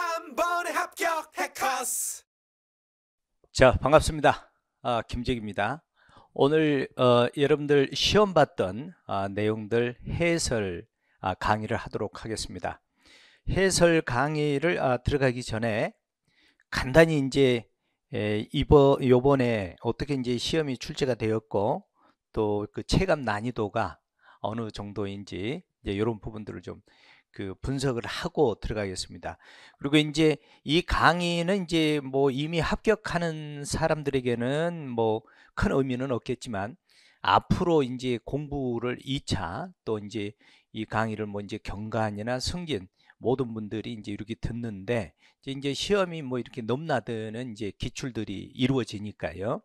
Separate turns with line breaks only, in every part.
한 번에 합격 해커스. 자 반갑습니다. 아, 김재기입니다. 오늘 어, 여러분들 시험 봤던 아, 내용들 해설 아, 강의를 하도록 하겠습니다. 해설 강의를 아, 들어가기 전에 간단히 이제 에, 이번 요번에 어떻게 이제 시험이 출제가 되었고 또 그 체감 난이도가 어느 정도인지 이제 이런 부분들을 좀그 분석을 하고 들어가겠습니다. 그리고 이제 이 강의는 이제 뭐 이미 합격하는 사람들에게는 뭐 큰 의미는 없겠지만 앞으로 이제 공부를 2차 또 이제 이 강의를 뭐 이제 경관이나 승진 모든 분들이 이제 이렇게 듣는데 이제 시험이 뭐 이렇게 넘나드는 이제 기출들이 이루어지니까요.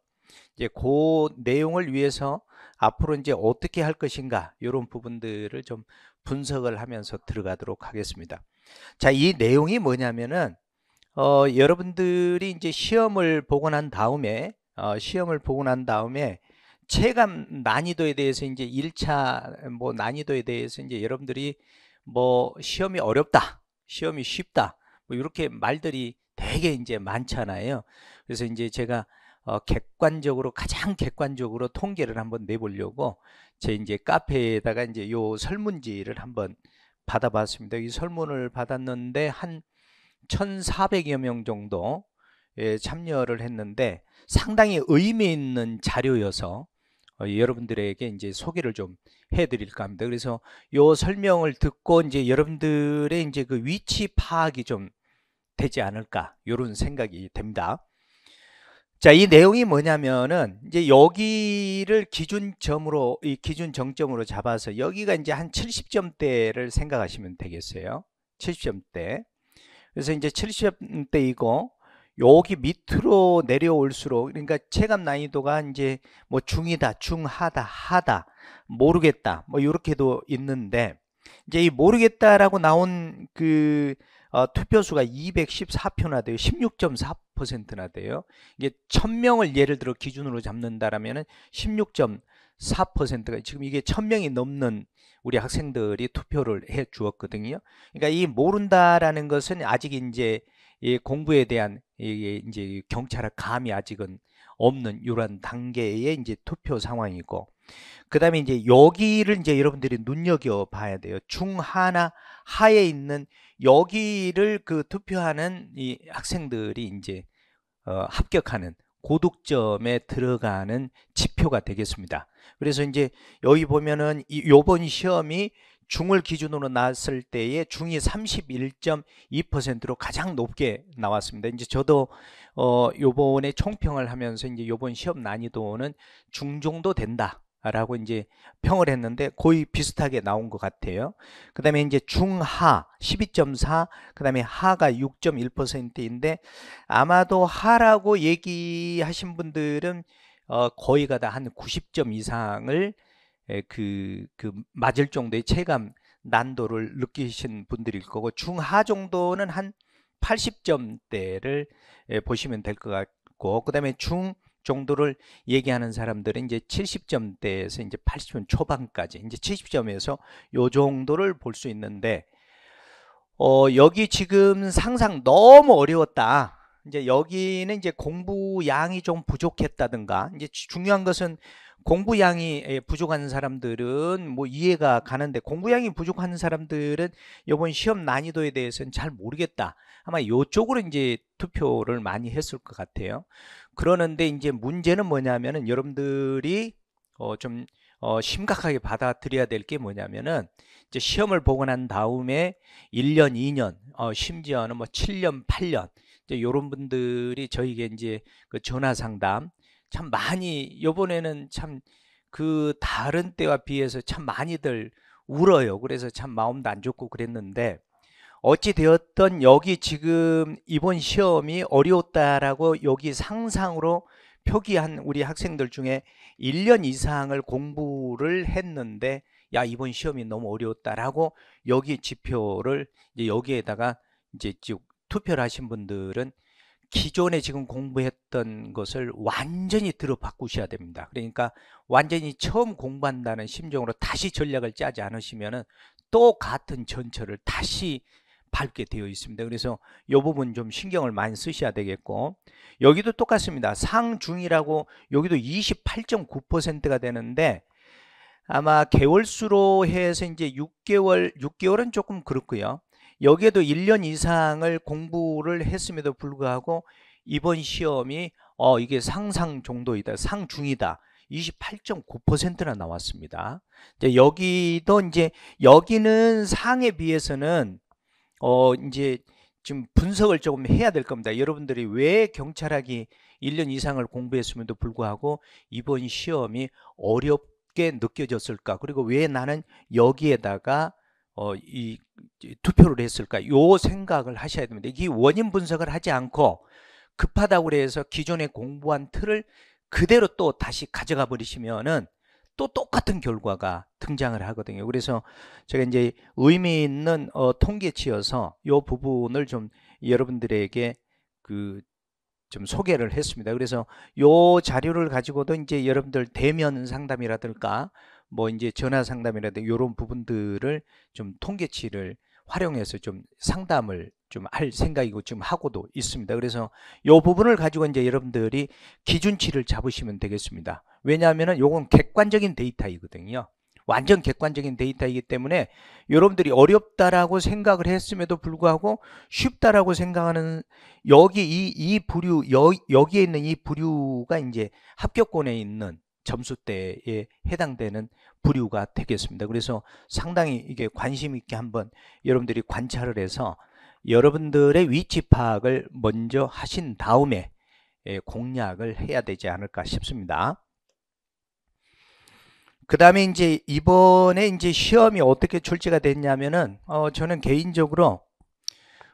이제 그 내용을 위해서 앞으로 이제 어떻게 할 것인가 이런 부분들을 좀 분석을 하면서 들어가도록 하겠습니다. 자, 이 내용이 뭐냐면은 어, 여러분들이 이제 시험을 보고 난 다음에 어, 시험을 보고 난 다음에 체감 난이도에 대해서 이제 1차 뭐 난이도에 대해서 이제 여러분들이 뭐 시험이 어렵다, 시험이 쉽다 뭐 이렇게 말들이 되게 이제 많잖아요. 그래서 이제 제가 어, 객관적으로 가장 객관적으로 통계를 한번 내보려고 제 이제 카페에다가 이제 요 설문지를 한번 받아봤습니다. 이 설문을 받았는데 한 1,400여 명 정도 예, 참여를 했는데 상당히 의미 있는 자료여서 어, 여러분들에게 이제 소개를 좀 해드릴까 합니다. 그래서 요 설명을 듣고 이제 여러분들의 이제 그 위치 파악이 좀 되지 않을까 이런 생각이 됩니다. 자, 이 내용이 뭐냐면은 이제 여기를 기준점으로 이 기준 정점으로 잡아서 여기가 이제 한 70점대를 생각하시면 되겠어요. 70점대. 그래서 이제 70점대이고 여기 밑으로 내려올수록 그러니까 체감 난이도가 이제 뭐 중이다, 중하다, 하다, 모르겠다. 뭐 이렇게도 있는데 이제 이 모르겠다라고 나온 그 어, 투표수가 214표나 돼요. 16.4%나 돼요. 이게 1000명을 예를 들어 기준으로 잡는다라면은 16.4%가 지금 이게 1000명이 넘는 우리 학생들이 투표를 해 주었거든요. 그러니까 이 모른다라는 것은 아직 이제 이 공부에 대한 이게 이제 경찰의 감이 아직은 없는 이런 단계의 이제 투표 상황이고 그 다음에 이제 여기를 이제 여러분들이 눈여겨 봐야 돼요 중하나 하에 있는 여기를 그 투표하는 이 학생들이 이제 어, 합격하는 고득점에 들어가는 지표가 되겠습니다 그래서 이제 여기 보면은 이 요번 시험이 중을 기준으로 나왔을 때에 중이 31.2%로 가장 높게 나왔습니다. 이제 저도 어 요번에 총평을 하면서 이제 요번 시험 난이도는 중 정도 된다. 라고 이제 평을 했는데 거의 비슷하게 나온 것 같아요. 그 다음에 이제 중하 12.4, 그 다음에 하가 6.1%인데 아마도 하라고 얘기하신 분들은 어, 거의가 다 한 90점 이상을 그, 그 맞을 정도의 체감 난도를 느끼신 분들일 거고 중하 정도는 한 80점대를 보시면 될 것 같고 그 다음에 중 정도를 얘기하는 사람들은 이제 70점대에서 이제 80점 초반까지 이제 70점에서 요 정도를 볼 수 있는데 어 여기 지금 상상 너무 어려웠다. 이제 여기는 이제 공부 양이 좀 부족했다든가 이제 중요한 것은 공부양이 예, 부족한 사람들은 뭐 이해가 가는데 공부양이 부족한 사람들은 이번 시험 난이도에 대해서는 잘 모르겠다. 아마 이쪽으로 이제 투표를 많이 했을 것 같아요. 그러는데 이제 문제는 뭐냐면은 여러분들이 어좀어 어, 심각하게 받아들여야 될 게 뭐냐면은 이제 시험을 보고 난 다음에 1년, 2년, 어 심지어는 뭐 7년, 8년 이제 요런 분들이 저에게 이제 그 전화 상담 참 많이 요번에는 참 그 다른 때와 비해서 참 많이들 울어요. 그래서 참 마음도 안 좋고 그랬는데 어찌 되었던 여기 지금 이번 시험이 어려웠다라고 여기 상상으로 표기한 우리 학생들 중에 1년 이상을 공부를 했는데 야 이번 시험이 너무 어려웠다라고 여기 지표를 이제 여기에다가 이제 쭉 투표를 하신 분들은 기존에 지금 공부했던 것을 완전히 들어바꾸셔야 됩니다. 그러니까 완전히 처음 공부한다는 심정으로 다시 전략을 짜지 않으시면 또 같은 전철을 다시 밟게 되어 있습니다. 그래서 이 부분 좀 신경을 많이 쓰셔야 되겠고 여기도 똑같습니다. 상중이라고 여기도 28.9%가 되는데 아마 개월수로 해서 이제 6개월, 6개월은 조금 그렇고요. 여기에도 1년 이상을 공부를 했음에도 불구하고 이번 시험이 어 이게 상상 정도이다. 상중이다. 28.9%나 나왔습니다. 이제 여기도 이제 여기는 상에 비해서는 어 이제 지금 분석을 조금 해야 될 겁니다. 여러분들이 왜 경찰학이 1년 이상을 공부했음에도 불구하고 이번 시험이 어렵게 느껴졌을까? 그리고 왜 나는 여기에다가 어, 이, 투표를 했을까? 요 생각을 하셔야 됩니다. 이 원인 분석을 하지 않고 급하다고 그래서 기존에 공부한 틀을 그대로 또 다시 가져가 버리시면은 또 똑같은 결과가 등장을 하거든요. 그래서 제가 이제 의미 있는 어, 통계치여서 요 부분을 좀 여러분들에게 그 좀 소개를 했습니다. 그래서 요 자료를 가지고도 이제 여러분들 대면 상담이라든가 뭐 이제 전화 상담이라든가 이런 부분들을 좀 통계치를 활용해서 좀 상담을 좀 할 생각이고 지금 하고도 있습니다. 그래서 이 부분을 가지고 이제 여러분들이 기준치를 잡으시면 되겠습니다. 왜냐하면은 요건 객관적인 데이터이거든요. 완전 객관적인 데이터이기 때문에 여러분들이 어렵다라고 생각을 했음에도 불구하고 쉽다라고 생각하는 여기 이, 이 부류 여, 여기에 있는 이 부류가 이제 합격권에 있는 점수대에 해당되는 부류가 되겠습니다. 그래서 상당히 이게 관심 있게 한번 여러분들이 관찰을 해서 여러분들의 위치 파악을 먼저 하신 다음에 예, 공략을 해야 되지 않을까 싶습니다. 그 다음에 이제 이번에 이제 시험이 어떻게 출제가 됐냐면은 어 저는 개인적으로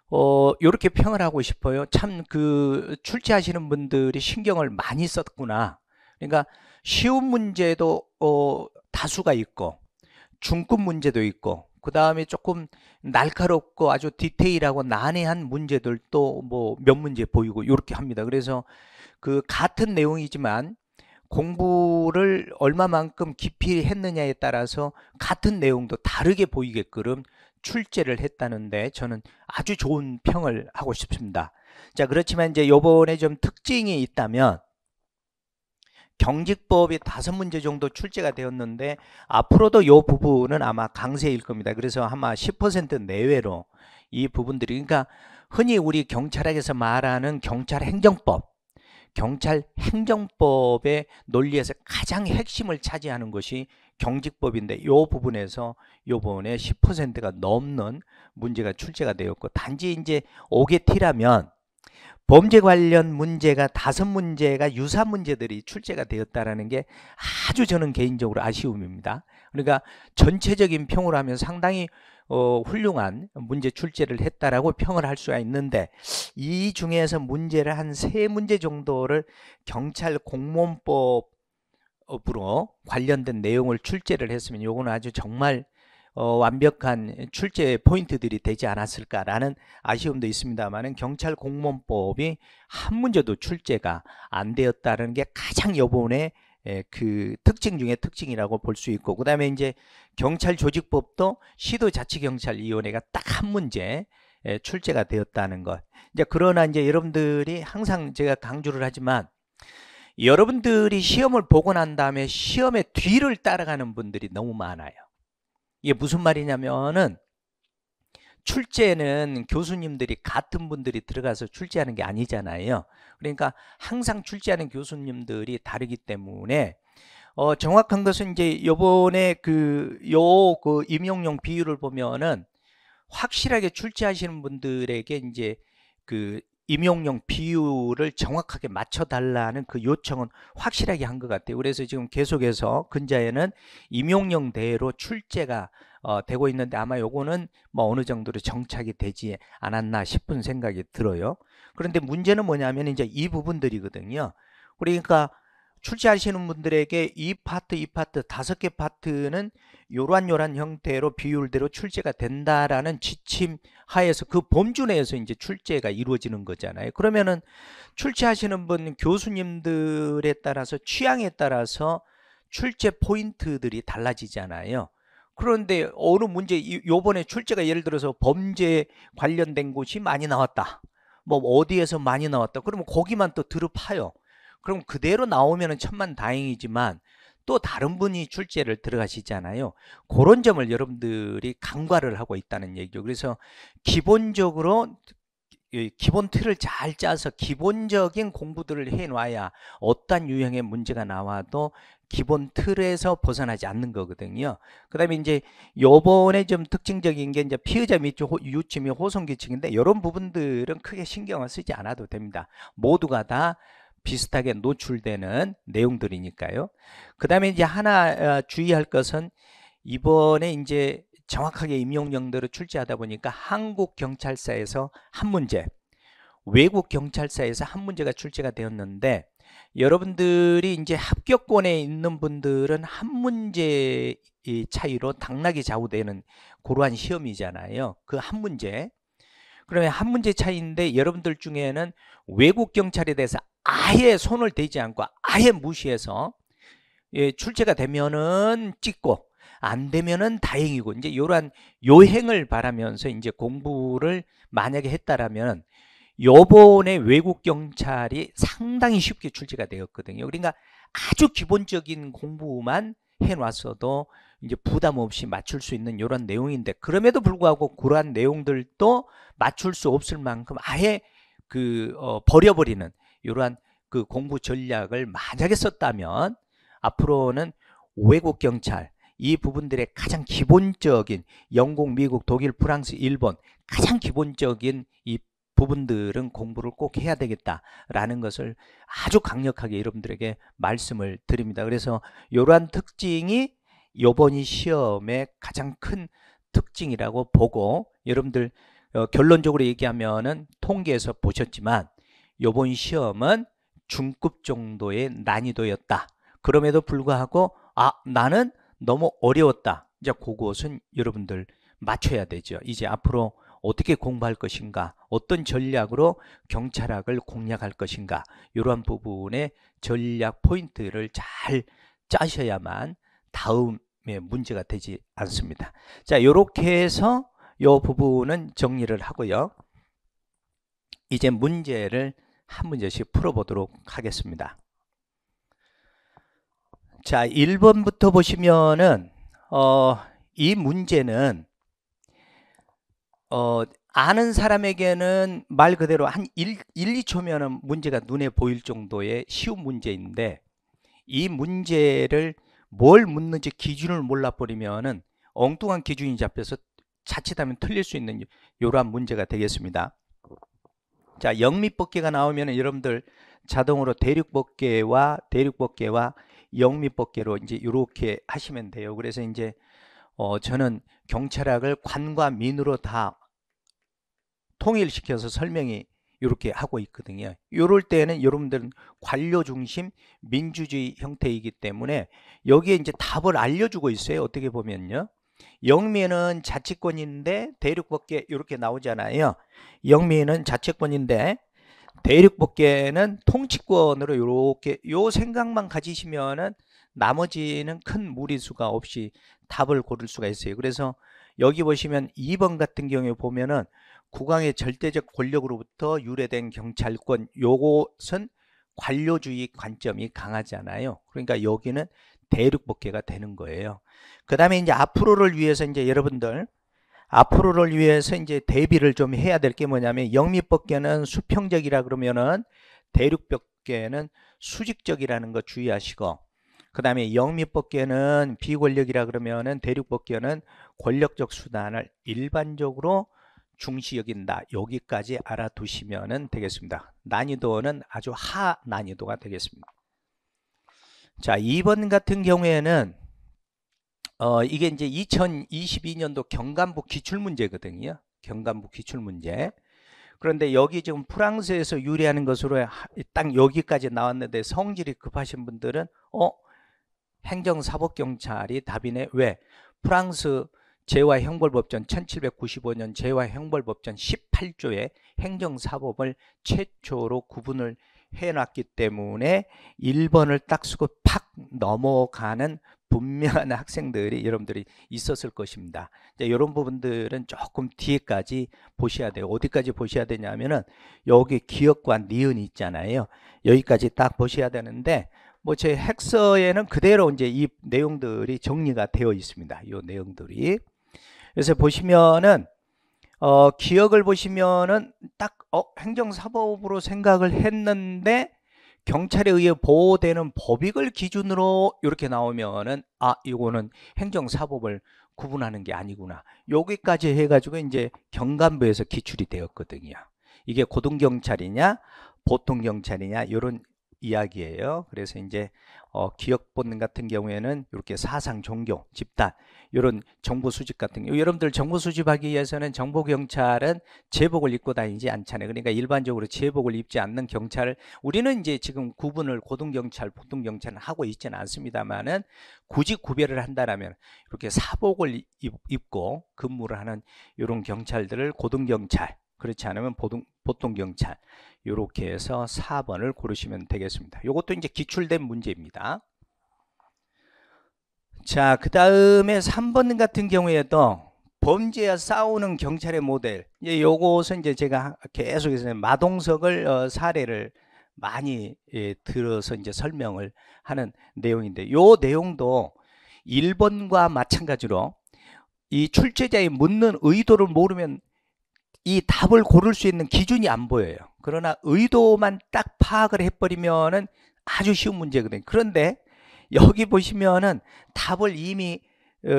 어 이렇게 평을 하고 싶어요. 참 그 출제하시는 분들이 신경을 많이 썼구나. 그러니까 쉬운 문제도 어, 다수가 있고 중급 문제도 있고 그 다음에 조금 날카롭고 아주 디테일하고 난해한 문제들도 뭐 몇 문제 보이고 이렇게 합니다. 그래서 그 같은 내용이지만 공부를 얼마만큼 깊이 했느냐에 따라서 같은 내용도 다르게 보이게끔 출제를 했다는데 저는 아주 좋은 평을 하고 싶습니다. 자 그렇지만 이제 요번에 좀 특징이 있다면 경직법이 다섯 문제 정도 출제가 되었는데 앞으로도 이 부분은 아마 강세일 겁니다. 그래서 아마 10% 내외로 이 부분들이 그러니까 흔히 우리 경찰학에서 말하는 경찰 행정법 경찰 행정법의 논리에서 가장 핵심을 차지하는 것이 경직법인데 이 부분에서 요번에 10%가 넘는 문제가 출제가 되었고 단지 이제 5개 T라면 범죄 관련 문제가 다섯 문제가 유사 문제들이 출제가 되었다라는 게 아주 저는 개인적으로 아쉬움입니다. 그러니까 전체적인 평을 하면 상당히 어, 훌륭한 문제 출제를 했다라고 평을 할 수가 있는데 이 중에서 문제를 한 세 문제 정도를 경찰 공무원법으로 어, 관련된 내용을 출제를 했으면 요거는 아주 정말 어, 완벽한 출제 포인트들이 되지 않았을까라는 아쉬움도 있습니다만은 경찰 공무원법이 한 문제도 출제가 안 되었다는 게 가장 여본의 예, 그 특징 중에 특징이라고 볼 수 있고 그다음에 이제 경찰 조직법도 시도 자치 경찰 위원회가 딱 한 문제 예, 출제가 되었다는 것. 이제 그러나 이제 여러분들이 항상 제가 강조를 하지만 여러분들이 시험을 보고 난 다음에 시험의 뒤를 따라가는 분들이 너무 많아요. 이게 무슨 말이냐면은 출제는 교수님들이 같은 분들이 들어가서 출제하는 게 아니잖아요. 그러니까 항상 출제하는 교수님들이 다르기 때문에 어, 정확한 것은 이제 요번에 그 요그 그 임용용 비율을 보면은 확실하게 출제하시는 분들에게 이제 그 임용용 비율을 정확하게 맞춰달라는 그 요청은 확실하게 한 것 같아요. 그래서 지금 계속해서 근자에는 임용용 대로 출제가 어, 되고 있는데 아마 요거는 뭐 어느 정도로 정착이 되지 않았나 싶은 생각이 들어요. 그런데 문제는 뭐냐면 이제 이 부분들이거든요. 그러니까 출제하시는 분들에게 이 파트, 이 파트, 다섯 개 파트는 요란요란 형태로 비율대로 출제가 된다라는 지침 하에서 그 범주 내에서 이제 출제가 이루어지는 거잖아요. 그러면은 출제하시는 분 교수님들에 따라서 취향에 따라서 출제 포인트들이 달라지잖아요. 그런데 어느 문제 요번에 출제가 예를 들어서 범죄 관련된 곳이 많이 나왔다. 뭐 어디에서 많이 나왔다. 그러면 거기만 또드롭하여 그럼 그대로 나오면 천만 다행이지만 또 다른 분이 출제를 들어가시잖아요. 그런 점을 여러분들이 간과를 하고 있다는 얘기죠. 그래서 기본적으로 기본 틀을 잘 짜서 기본적인 공부들을 해놔야 어떤 유형의 문제가 나와도 기본 틀에서 벗어나지 않는 거거든요. 그 다음에 이제 요번에 좀 특징적인 게 이제 피의자 및 유치및 호송기층인데 이런 부분들은 크게 신경을 쓰지 않아도 됩니다. 모두가 다 비슷하게 노출되는 내용들이니까요. 그 다음에 이제 하나 어, 주의할 것은 이번에 이제 정확하게 임용령들을 출제하다 보니까 한국 경찰서에서 한 문제, 외국 경찰서에서 한 문제가 출제가 되었는데 여러분들이 이제 합격권에 있는 분들은 한 문제 차이로 당락이 좌우되는 고러한 시험이잖아요. 그 한 문제 그러면 한 문제 차이인데 여러분들 중에는 외국 경찰에 대해서 아예 손을 대지 않고 아예 무시해서 예, 출제가 되면은 찍고 안 되면은 다행이고 이제 요러한 요행을 바라면서 이제 공부를 만약에 했다라면 요번에 외국 경찰이 상당히 쉽게 출제가 되었거든요. 그러니까 아주 기본적인 공부만 해놨어도 이제 부담 없이 맞출 수 있는 이런 내용인데 그럼에도 불구하고 그러한 내용들도 맞출 수 없을 만큼 아예 그 어, 버려버리는 이러한 그 공부 전략을 만약에 썼다면 앞으로는 외국 경찰 이 부분들의 가장 기본적인 영국, 미국, 독일, 프랑스, 일본 가장 기본적인 이 부분들은 공부를 꼭 해야 되겠다라는 것을 아주 강력하게 여러분들에게 말씀을 드립니다. 그래서 이러한 특징이 요번 이 시험의 가장 큰 특징이라고 보고 여러분들 어, 결론적으로 얘기하면은 통계에서 보셨지만 요번 시험은 중급 정도의 난이도였다. 그럼에도 불구하고 아 나는 너무 어려웠다. 이제 그것은 여러분들 맞춰야 되죠. 이제 앞으로 어떻게 공부할 것인가 어떤 전략으로 경찰학을 공략할 것인가 이러한 부분의 전략 포인트를 잘 짜셔야만 다음에 문제가 되지 않습니다. 자, 요렇게 해서 요 부분은 정리를 하고요. 이제 문제를 한 문제씩 풀어보도록 하겠습니다. 자, 1번부터 보시면은 어, 이 문제는 어, 아는 사람에게는 말 그대로 한 1, 1 2초면은 문제가 눈에 보일 정도의 쉬운 문제인데 이 문제를 뭘 묻는지 기준을 몰라버리면은 엉뚱한 기준이 잡혀서 자칫하면 틀릴 수 있는 요러한 문제가 되겠습니다. 자, 영미법계가 나오면 여러분들 자동으로 대륙법계와 대륙법계와 영미법계로 이제 이렇게 하시면 돼요. 그래서 이제 어, 저는 경찰학을 관과 민으로 다 통일시켜서 설명이 이렇게 하고 있거든요. 이럴 때는 여러분들은 관료 중심 민주주의 형태이기 때문에 여기에 이제 답을 알려주고 있어요. 어떻게 보면요. 영미는 자치권인데 대륙법계 이렇게 나오잖아요. 영미는 자치권인데 대륙법계는 통치권으로 이렇게 요 생각만 가지시면은 나머지는 큰 무리수가 없이 답을 고를 수가 있어요. 그래서 여기 보시면 2번 같은 경우에 보면은 국왕의 절대적 권력으로부터 유래된 경찰권 요것은 관료주의 관점이 강하잖아요. 그러니까 여기는 대륙복개가 되는 거예요. 그 다음에 이제 앞으로를 위해서 이제 여러분들 앞으로를 위해서 이제 대비를 좀 해야 될 게 뭐냐면 영미법계는 수평적이라 그러면은 대륙법계는 수직적이라는 거 주의하시고 그 다음에 영미법계는 비권력이라 그러면은 대륙법계는 권력적 수단을 일반적으로 중시 여긴다 여기까지 알아두시면 되겠습니다 난이도는 아주 하 난이도가 되겠습니다 자 2번 같은 경우에는 어, 이게 이제 2022년도 경감부 기출문제거든요 경감부 기출문제 그런데 여기 지금 프랑스에서 유리하는 것으로 딱 여기까지 나왔는데 성질이 급하신 분들은 어 행정사법경찰이 답이네 왜 프랑스 재화형벌법전 1795년 재화형벌법전 18조에 행정사법을 최초로 구분을 해놨기 때문에 1번을 딱 쓰고 팍 넘어가는 분명한 학생들이 여러분들이 있었을 것입니다. 이제 이런 부분들은 조금 뒤에까지 보셔야 돼요. 어디까지 보셔야 되냐면은 여기 기억과 니은이 있잖아요. 여기까지 딱 보셔야 되는데 뭐 제 핵서에는 그대로 이제 이 내용들이 정리가 되어 있습니다. 이 내용들이. 그래서 보시면은 어, 기억을 보시면은 딱 어, 행정사법으로 생각을 했는데 경찰에 의해 보호되는 법익을 기준으로 이렇게 나오면은 아 이거는 행정사법을 구분하는 게 아니구나 여기까지 해가지고 이제 경감부에서 기출이 되었거든요 이게 고등경찰이냐 보통경찰이냐 이런 이야기예요. 그래서 이제 어, 기업 본능 같은 경우에는 이렇게 사상, 종교, 집단 이런 정보 수집 같은 경우 여러분들 정보 수집하기 위해서는 정보 경찰은 제복을 입고 다니지 않잖아요. 그러니까 일반적으로 제복을 입지 않는 경찰을 우리는 이제 지금 구분을 고등 경찰, 보통 경찰은 하고 있지는 않습니다만은 굳이 구별을 한다라면 이렇게 사복을 입, 입고 근무를 하는 이런 경찰들을 고등 경찰 그렇지 않으면 보통 보통 경찰 이렇게 해서 4번을 고르시면 되겠습니다. 이것도 이제 기출된 문제입니다. 자, 그 다음에 3번 같은 경우에도 범죄와 싸우는 경찰의 모델. 이제 요것은 이제 제가 계속해서 마동석을 어, 사례를 많이 예, 들어서 이제 설명을 하는 내용인데 요 내용도 1번과 마찬가지로 이 출제자의 묻는 의도를 모르면 이 답을 고를 수 있는 기준이 안 보여요. 그러나 의도만 딱 파악을 해버리면은 아주 쉬운 문제거든요. 그런데 여기 보시면은 답을 이미 어,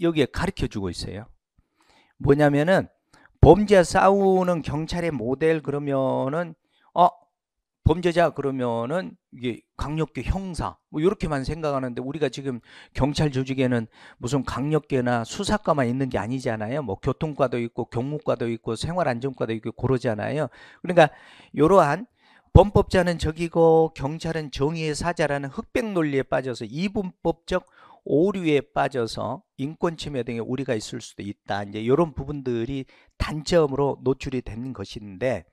여기에 가르쳐 주고 있어요. 뭐냐면은 범죄와 싸우는 경찰의 모델 그러면은 범죄자 그러면은 이게 강력계 형사 뭐 이렇게만 생각하는데 우리가 지금 경찰 조직에는 무슨 강력계나 수사과만 있는 게 아니잖아요. 뭐 교통과도 있고 경무과도 있고 생활안전과도 있고 그러잖아요. 그러니까 이러한 범법자는 적이고 경찰은 정의의 사자라는 흑백 논리에 빠져서 이분법적 오류에 빠져서 인권 침해 등에 우리가 있을 수도 있다. 이제 이런 부분들이 단점으로 노출이 되는 것인데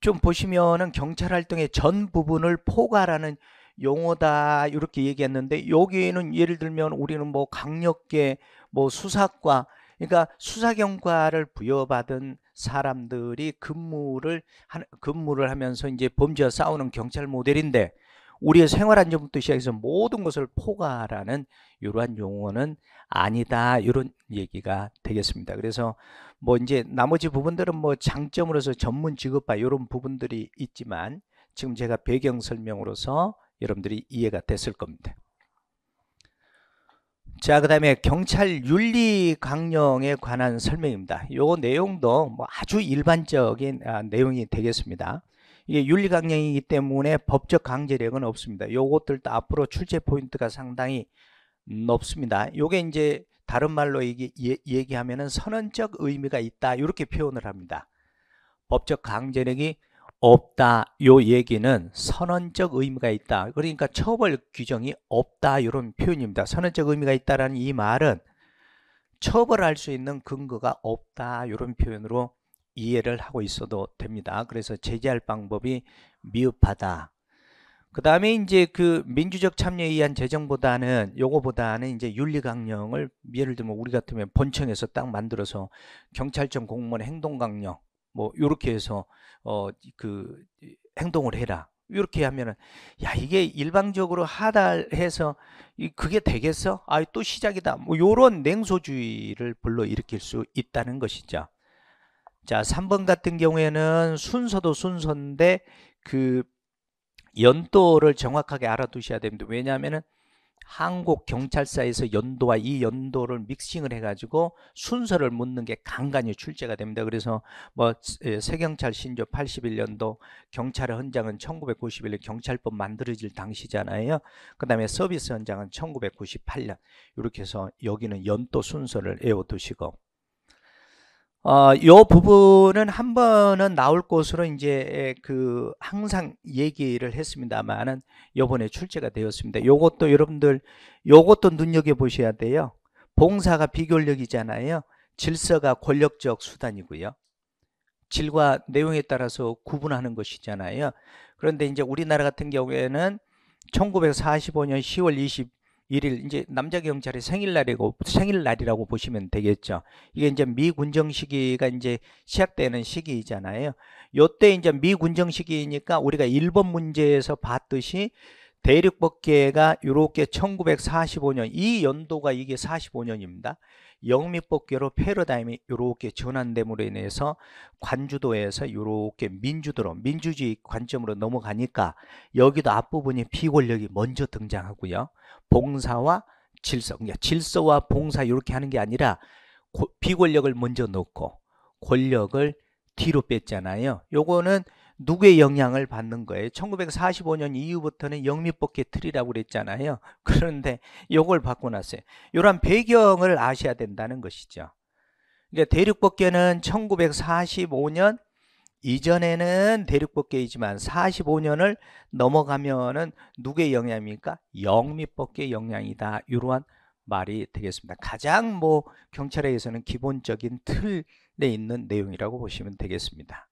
좀 보시면은 경찰 활동의 전 부분을 포괄하는 용어다 이렇게 얘기했는데 여기에는 예를 들면 우리는 뭐 강력계 뭐 수사과 그러니까 수사 경과를 부여받은 사람들이 근무를 하, 근무를 하면서 이제 범죄와 싸우는 경찰 모델인데 우리의 생활안전부터 시작해서 모든 것을 포괄하는 이러한 용어는 아니다 이런 얘기가 되겠습니다. 그래서 뭐 이제 나머지 부분들은 뭐 장점으로서 전문 직업화 이런 부분들이 있지만 지금 제가 배경 설명으로서 여러분들이 이해가 됐을 겁니다. 자, 그 다음에 경찰 윤리 강령에 관한 설명입니다. 요 내용도 뭐 아주 일반적인 아, 내용이 되겠습니다. 이게 윤리강령이기 때문에 법적 강제력은 없습니다. 요것들도 앞으로 출제 포인트가 상당히 높습니다. 요게 이제 다른 말로 얘기, 얘기하면은 선언적 의미가 있다 이렇게 표현을 합니다. 법적 강제력이 없다 요 얘기는 선언적 의미가 있다 그러니까 처벌 규정이 없다 이런 표현입니다 선언적 의미가 있다라는 이 말은 처벌할 수 있는 근거가 없다 이런 표현으로 이해를 하고 있어도 됩니다. 그래서 제재할 방법이 미흡하다. 그 다음에 이제 그 민주적 참여에 의한 재정보다는 요거보다는 이제 윤리강령을 예를 들면 우리 같으면 본청에서 딱 만들어서 경찰청 공무원 행동강령 뭐 요렇게 해서 어 그 행동을 해라 이렇게 하면은 야 이게 일방적으로 하달해서 그게 되겠어? 아또 시작이다 뭐 요런 냉소주의를 불러일으킬 수 있다는 것이죠 자 3번 같은 경우에는 순서도 순서인데 그 연도를 정확하게 알아두셔야 됩니다 왜냐하면은 한국 경찰서에서 연도와 이 연도를 믹싱을 해가지고 순서를 묻는 게 간간히 출제가 됩니다. 그래서 뭐 세경찰 예, 신조 81년도 경찰의 헌장은 1991년 경찰법 만들어질 당시잖아요. 그 다음에 서비스 헌장은 1998년 이렇게 해서 여기는 연도 순서를 외워두시고 어, 요 부분은 한 번은 나올 것으로 이제 예, 그 항상 얘기를 했습니다만은 요번에 출제가 되었습니다. 요것도 여러분들 요것도 눈여겨 보셔야 돼요. 봉사가 비결력이잖아요. 질서가 권력적 수단이고요. 질과 내용에 따라서 구분하는 것이잖아요. 그런데 이제 우리나라 같은 경우에는 1945년 10월 20, 1일 이제 남자 경찰의 생일날이고 생일날이라고 보시면 되겠죠. 이게 이제 미군정 시기가 이제 시작되는 시기잖아요. 요때 이제 미군정 시기니까 우리가 1번 문제에서 봤듯이 대륙법계가 이렇게 1945년 이 연도가 이게 45년입니다. 영미법계로 패러다임이 이렇게 전환됨으로 인해서 관주도에서 이렇게 민주도로 민주주의 관점으로 넘어가니까 여기도 앞부분이 비권력이 먼저 등장하고요. 봉사와 질서, 그러니까 질서와 봉사 이렇게 하는 게 아니라 고, 비권력을 먼저 놓고 권력을 뒤로 뺐잖아요. 요거는 누구의 영향을 받는 거예요? 1945년 이후부터는 영미법계 틀이라고 그랬잖아요. 그런데 요걸 바꿔놨어요. 이런 배경을 아셔야 된다는 것이죠. 그러니까 대륙법계는 1945년 이전에는 대륙법계이지만 45년을 넘어가면은 누구의 영향입니까? 영미법계 영향이다. 이러한 말이 되겠습니다. 가장 뭐 경찰에 의해서는 기본적인 틀에 있는 내용이라고 보시면 되겠습니다.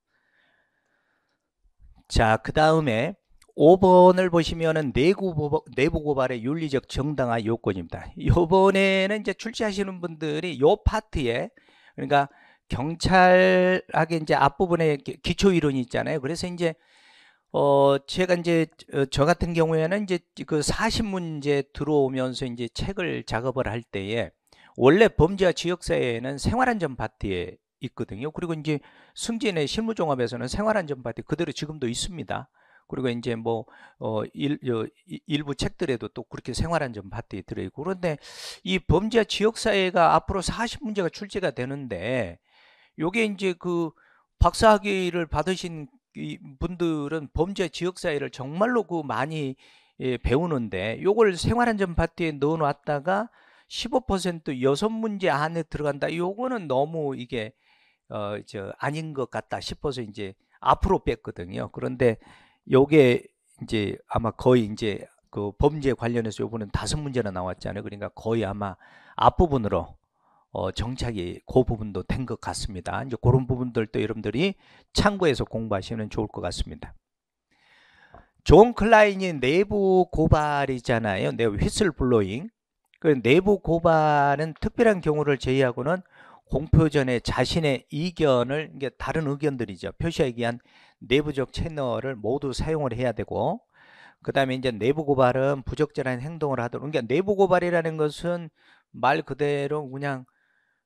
자, 그 다음에 5번을 보시면은 내부, 내부 고발의 윤리적 정당화 요건입니다. 요번에는 이제 출제하시는 분들이 요 파트에 그러니까 경찰하게 이제 앞부분에 기초 이론이 있잖아요. 그래서 이제 어 제가 이제 어, 저 같은 경우에는 이제 그 사십 문제 들어오면서 이제 책을 작업을 할 때에 원래 범죄와 지역사회에는 생활안전 파트에 있거든요. 그리고 이제 승진의 실무종합에서는 생활안전바디 그대로 지금도 있습니다. 그리고 이제 뭐, 어, 일, 어, 일부 책들에도 또 그렇게 생활안전 바디 들어있고. 그런데 이 범죄 지역사회가 앞으로 40문제가 출제가 되는데, 요게 이제 그 박사학위를 받으신 이 분들은 범죄 지역사회를 정말로 그 많이 예, 배우는데, 요걸 생활안전 파트에 넣어놨다가 15% 여섯 문제 안에 들어간다. 요거는 너무 이게 어, 저 아닌 것 같다 싶어서 이제 앞으로 뺐거든요. 그런데 요게 이제 아마 거의 이제 그 범죄 관련해서 요번엔 다섯 문제나 나왔잖아요. 그러니까 거의 아마 앞부분으로 어, 정착이 그 부분도 된 것 같습니다. 이제 그런 부분들도 여러분들이 참고해서 공부하시면 좋을 것 같습니다. 존 클라인이 내부 고발이잖아요. 내부 휘슬블로잉. 그 내부 고발은 특별한 경우를 제외하고는 공표 전에 자신의 이견을 이게 다른 의견들이죠. 표시하기 위한 내부적 채널을 모두 사용을 해야 되고 그 다음에 이제 내부 고발은 부적절한 행동을 하도록 그러니까 내부 고발이라는 것은 말 그대로 그냥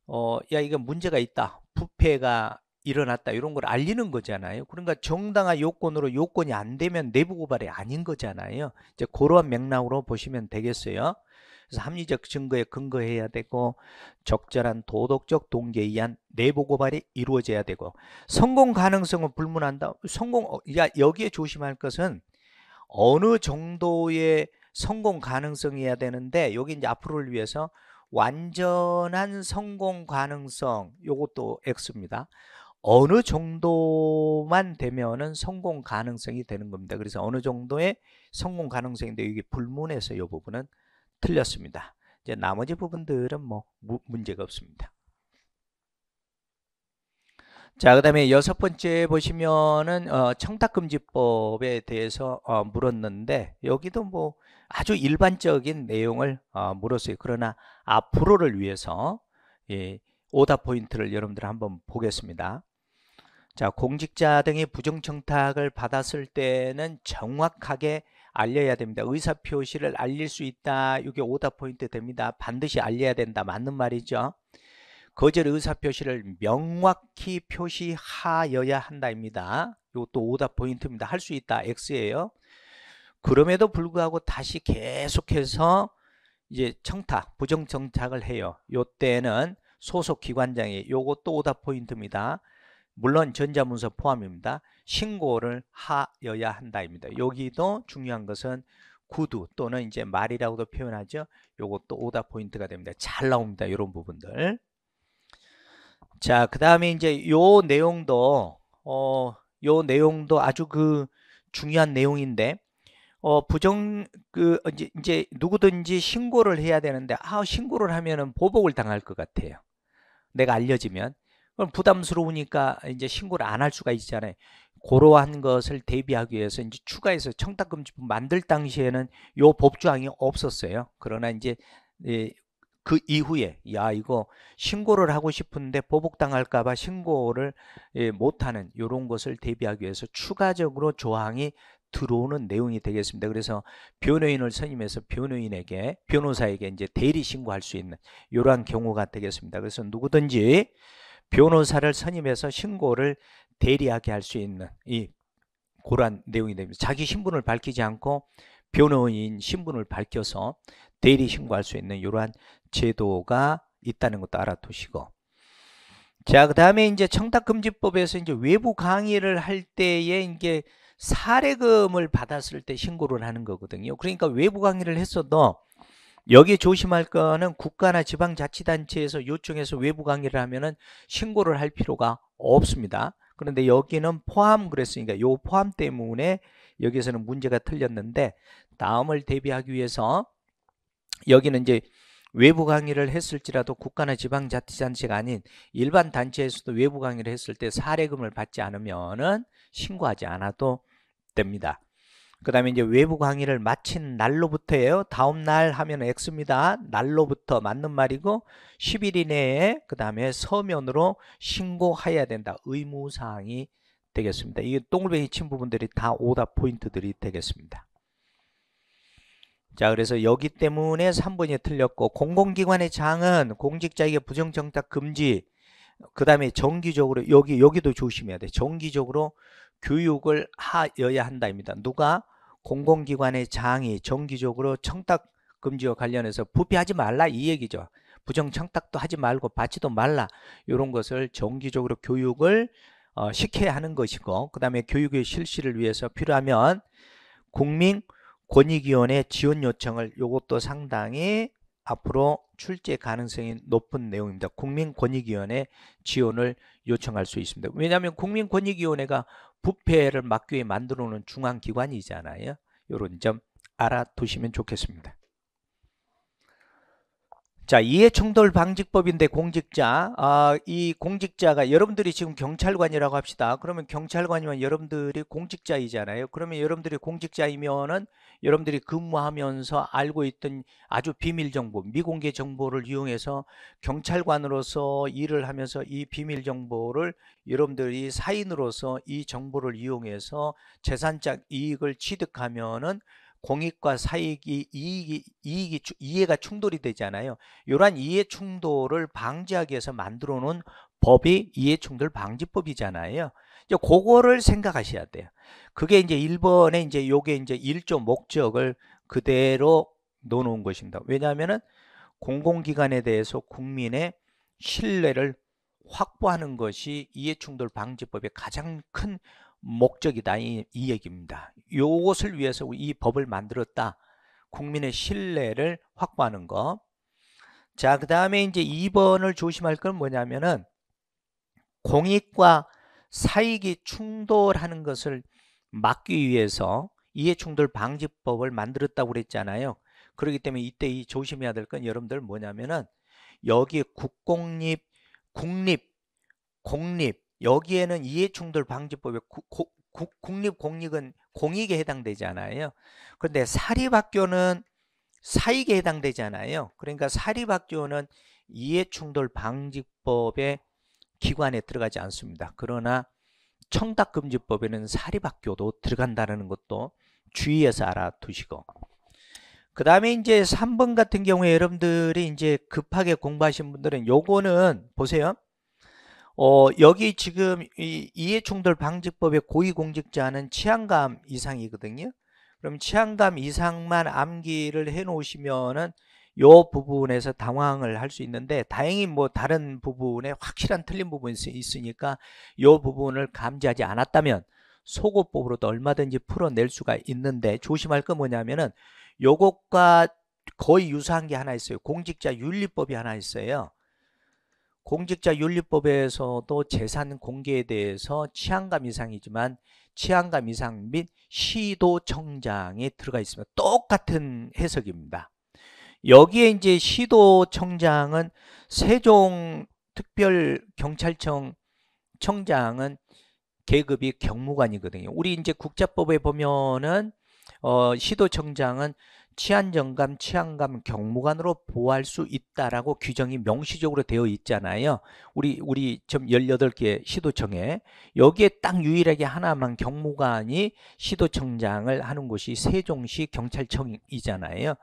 어 야 이거 문제가 있다 부패가 일어났다 이런 걸 알리는 거잖아요 그러니까 정당한 요건으로 요건이 안 되면 내부 고발이 아닌 거잖아요 이제 그러한 맥락으로 보시면 되겠어요 그래서 합리적 증거에 근거해야 되고 적절한 도덕적 동기에 의한 내부 고발이 이루어져야 되고 성공 가능성은 불문한다. 성공 어, 야 여기에 조심할 것은 어느 정도의 성공 가능성이어야 되는데 여기 이제 앞으로를 위해서 완전한 성공 가능성 요것도 X입니다. 어느 정도만 되면은 성공 가능성이 되는 겁니다. 그래서 어느 정도의 성공 가능성인데 이게 불문에서요 부분은 틀렸습니다. 이제 나머지 부분들은 뭐 무, 문제가 없습니다. 자, 그 다음에 여섯 번째 보시면은 어, 청탁금지법에 대해서 어, 물었는데 여기도 뭐 아주 일반적인 내용을 어, 물었어요. 그러나 앞으로를 위해서 예, 오답 포인트를 여러분들 한번 보겠습니다. 자, 공직자 등이 부정청탁을 받았을 때는 정확하게 알려야 됩니다. 의사표시를 알릴 수 있다. 이게 오답 포인트 됩니다. 반드시 알려야 된다. 맞는 말이죠. 거절 의사표시를 명확히 표시하여야 한다입니다. 이것도 오답 포인트입니다. 할 수 있다. X예요. 그럼에도 불구하고 다시 계속해서 이제 청탁, 부정청탁을 해요. 요때는 소속기관장이 이것도 오답 포인트입니다. 물론 전자문서 포함입니다. 신고를 하여야 한다입니다. 여기도 중요한 것은 구두 또는 이제 말이라고도 표현하죠. 요것도 오답 포인트가 됩니다. 잘 나옵니다. 이런 부분들. 자, 그 다음에 이제 요 내용도, 어, 요 내용도 아주 그 중요한 내용인데, 어, 부정, 그, 이제, 이제 누구든지 신고를 해야 되는데, 아, 신고를 하면은 보복을 당할 것 같아요. 내가 알려지면. 그럼 부담스러우니까 이제 신고를 안 할 수가 있잖아요. 고러한 것을 대비하기 위해서 이제 추가해서 청탁금지법 만들 당시에는 요 법조항이 없었어요. 그러나 이제 예, 그 이후에 야 이거 신고를 하고 싶은데 보복당할까봐 신고를 예, 못하는 요런 것을 대비하기 위해서 추가적으로 조항이 들어오는 내용이 되겠습니다. 그래서 변호인을 선임해서 변호인에게 변호사에게 이제 대리 신고할 수 있는 이러한 경우가 되겠습니다. 그래서 누구든지 변호사를 선임해서 신고를 대리하게 할 수 있는 이 고란 내용이 됩니다. 자기 신분을 밝히지 않고 변호인 신분을 밝혀서 대리 신고할 수 있는 이러한 제도가 있다는 것도 알아두시고 자, 그 다음에 이제 청탁금지법에서 이제 외부 강의를 할 때에 이게 사례금을 받았을 때 신고를 하는 거거든요. 그러니까 외부 강의를 했어도 여기 조심할 거는 국가나 지방자치단체에서 요청해서 외부 강의를 하면은 신고를 할 필요가 없습니다. 그런데 여기는 포함 그랬으니까 요 포함 때문에 여기에서는 문제가 틀렸는데 다음을 대비하기 위해서 여기는 이제 외부 강의를 했을지라도 국가나 지방자치단체가 아닌 일반 단체에서도 외부 강의를 했을 때 사례금을 받지 않으면은 신고하지 않아도 됩니다. 그 다음에 이제 외부 강의를 마친 날로부터예요. 다음 날 하면 X입니다. 날로부터 맞는 말이고 10일 이내에 그 다음에 서면으로 신고해야 된다. 의무사항이 되겠습니다. 이게 동글뱅이 친 부분들이 다 오답 포인트들이 되겠습니다. 자 그래서 여기 때문에 3번이 틀렸고 공공기관의 장은 공직자에게 부정청탁 금지 그 다음에 정기적으로 여기 여기도 조심해야 돼 정기적으로 교육을 하여야 한다입니다. 누가 공공기관의 장이 정기적으로 청탁 금지와 관련해서 부패하지 말라 이 얘기죠. 부정 청탁도 하지 말고 받지도 말라 이런 것을 정기적으로 교육을 어, 시켜야 하는 것이고 그 다음에 교육의 실시를 위해서 필요하면 국민 권익위원회 지원 요청을 이것도 상당히 앞으로 출제 가능성이 높은 내용입니다. 국민권익위원회 지원을 요청할 수 있습니다. 왜냐하면 국민권익위원회가 부패를 막기 위해 만들어 놓은 중앙기관이잖아요. 이런 점 알아두시면 좋겠습니다. 자 이해충돌 방지법인데 공직자 아, 이 공직자가 여러분들이 지금 경찰관이라고 합시다 그러면 경찰관이면 여러분들이 공직자이잖아요 그러면 여러분들이 공직자이면은 여러분들이 근무하면서 알고 있던 아주 비밀 정보 미공개 정보를 이용해서 경찰관으로서 일을 하면서 이 비밀 정보를 여러분들이 사인으로서 이 정보를 이용해서 재산적 이익을 취득하면은 공익과 사익이 이익이 이익이 이해가 충돌이 되잖아요. 이러한 이해 충돌을 방지하기 위해서 만들어 놓은 법이 이해 충돌 방지법이잖아요. 이제 그거를 생각하셔야 돼요. 그게 이제 1번에 이제 요게 이제 1조 목적을 그대로 넣어 놓은 것입니다. 왜냐면은 공공기관에 대해서 국민의 신뢰를 확보하는 것이 이해충돌 방지법의 가장 큰 목적이다 이, 이 얘기입니다. 이것을 위해서 이 법을 만들었다. 국민의 신뢰를 확보하는 거. 자, 그 다음에 이제 2번을 조심할 건 뭐냐면은 공익과 사익이 충돌하는 것을 막기 위해서 이해충돌 방지법을 만들었다고 그랬잖아요. 그렇기 때문에 이때 이 조심해야 될 건 여러분들 뭐냐면은 여기 국공립, 국립, 공립 여기에는 이해충돌 방지법의 국립 공익은 공익에 해당되잖아요. 그런데 사립학교는 사익에 해당되잖아요. 그러니까 사립학교는 이해충돌 방지법의 기관에 들어가지 않습니다. 그러나 청탁금지법에는 사립학교도 들어간다는 것도 주의해서 알아두시고 그 다음에 이제 3번 같은 경우에 여러분들이 이제 급하게 공부하신 분들은 요거는 보세요. 어, 여기 지금 이 이해충돌 방지법의 고위공직자는 치안감 이상이거든요. 그럼 치안감 이상만 암기를 해 놓으시면은 요 부분에서 당황을 할 수 있는데 다행히 뭐 다른 부분에 확실한 틀린 부분이 있으니까 요 부분을 감지하지 않았다면 소고법으로도 얼마든지 풀어낼 수가 있는데 조심할 거 뭐냐면은 요것과 거의 유사한 게 하나 있어요. 공직자 윤리법이 하나 있어요. 공직자윤리법에서도 재산 공개에 대해서 취향감 이상이지만 취향감 이상 및 시도 청장이 들어가 있으면 똑같은 해석입니다. 여기에 이제 시도 청장은 세종 특별경찰청 청장은 계급이 경무관이거든요. 우리 이제 국자법에 보면은 어, 시도청장은 치안정감, 치안감, 경무관으로 보호할 수 있다라고 규정이 명시적으로 되어 있잖아요. 우리 우리 점 18개 시도청에 여기에 딱 유일하게 하나만 경무관이 시도청장을 하는 곳이 세종시 경찰청이잖아요.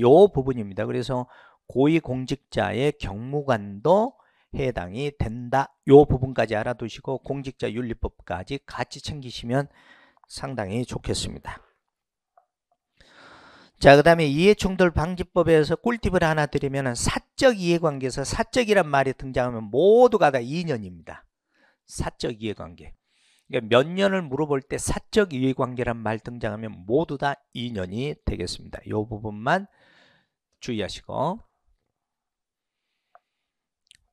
요 부분입니다. 그래서 고위공직자의 경무관도 해당이 된다. 요 부분까지 알아두시고 공직자 윤리법까지 같이 챙기시면 상당히 좋겠습니다. 자, 그 다음에 이해충돌 방지법에서 꿀팁을 하나 드리면 사적 이해관계에서 사적이란 말이 등장하면 모두가 다인년입니다 사적 이해관계. 그러니까 몇 년을 물어볼 때 사적 이해관계란 말 등장하면 모두 다인년이 되겠습니다. 이 부분만 주의하시고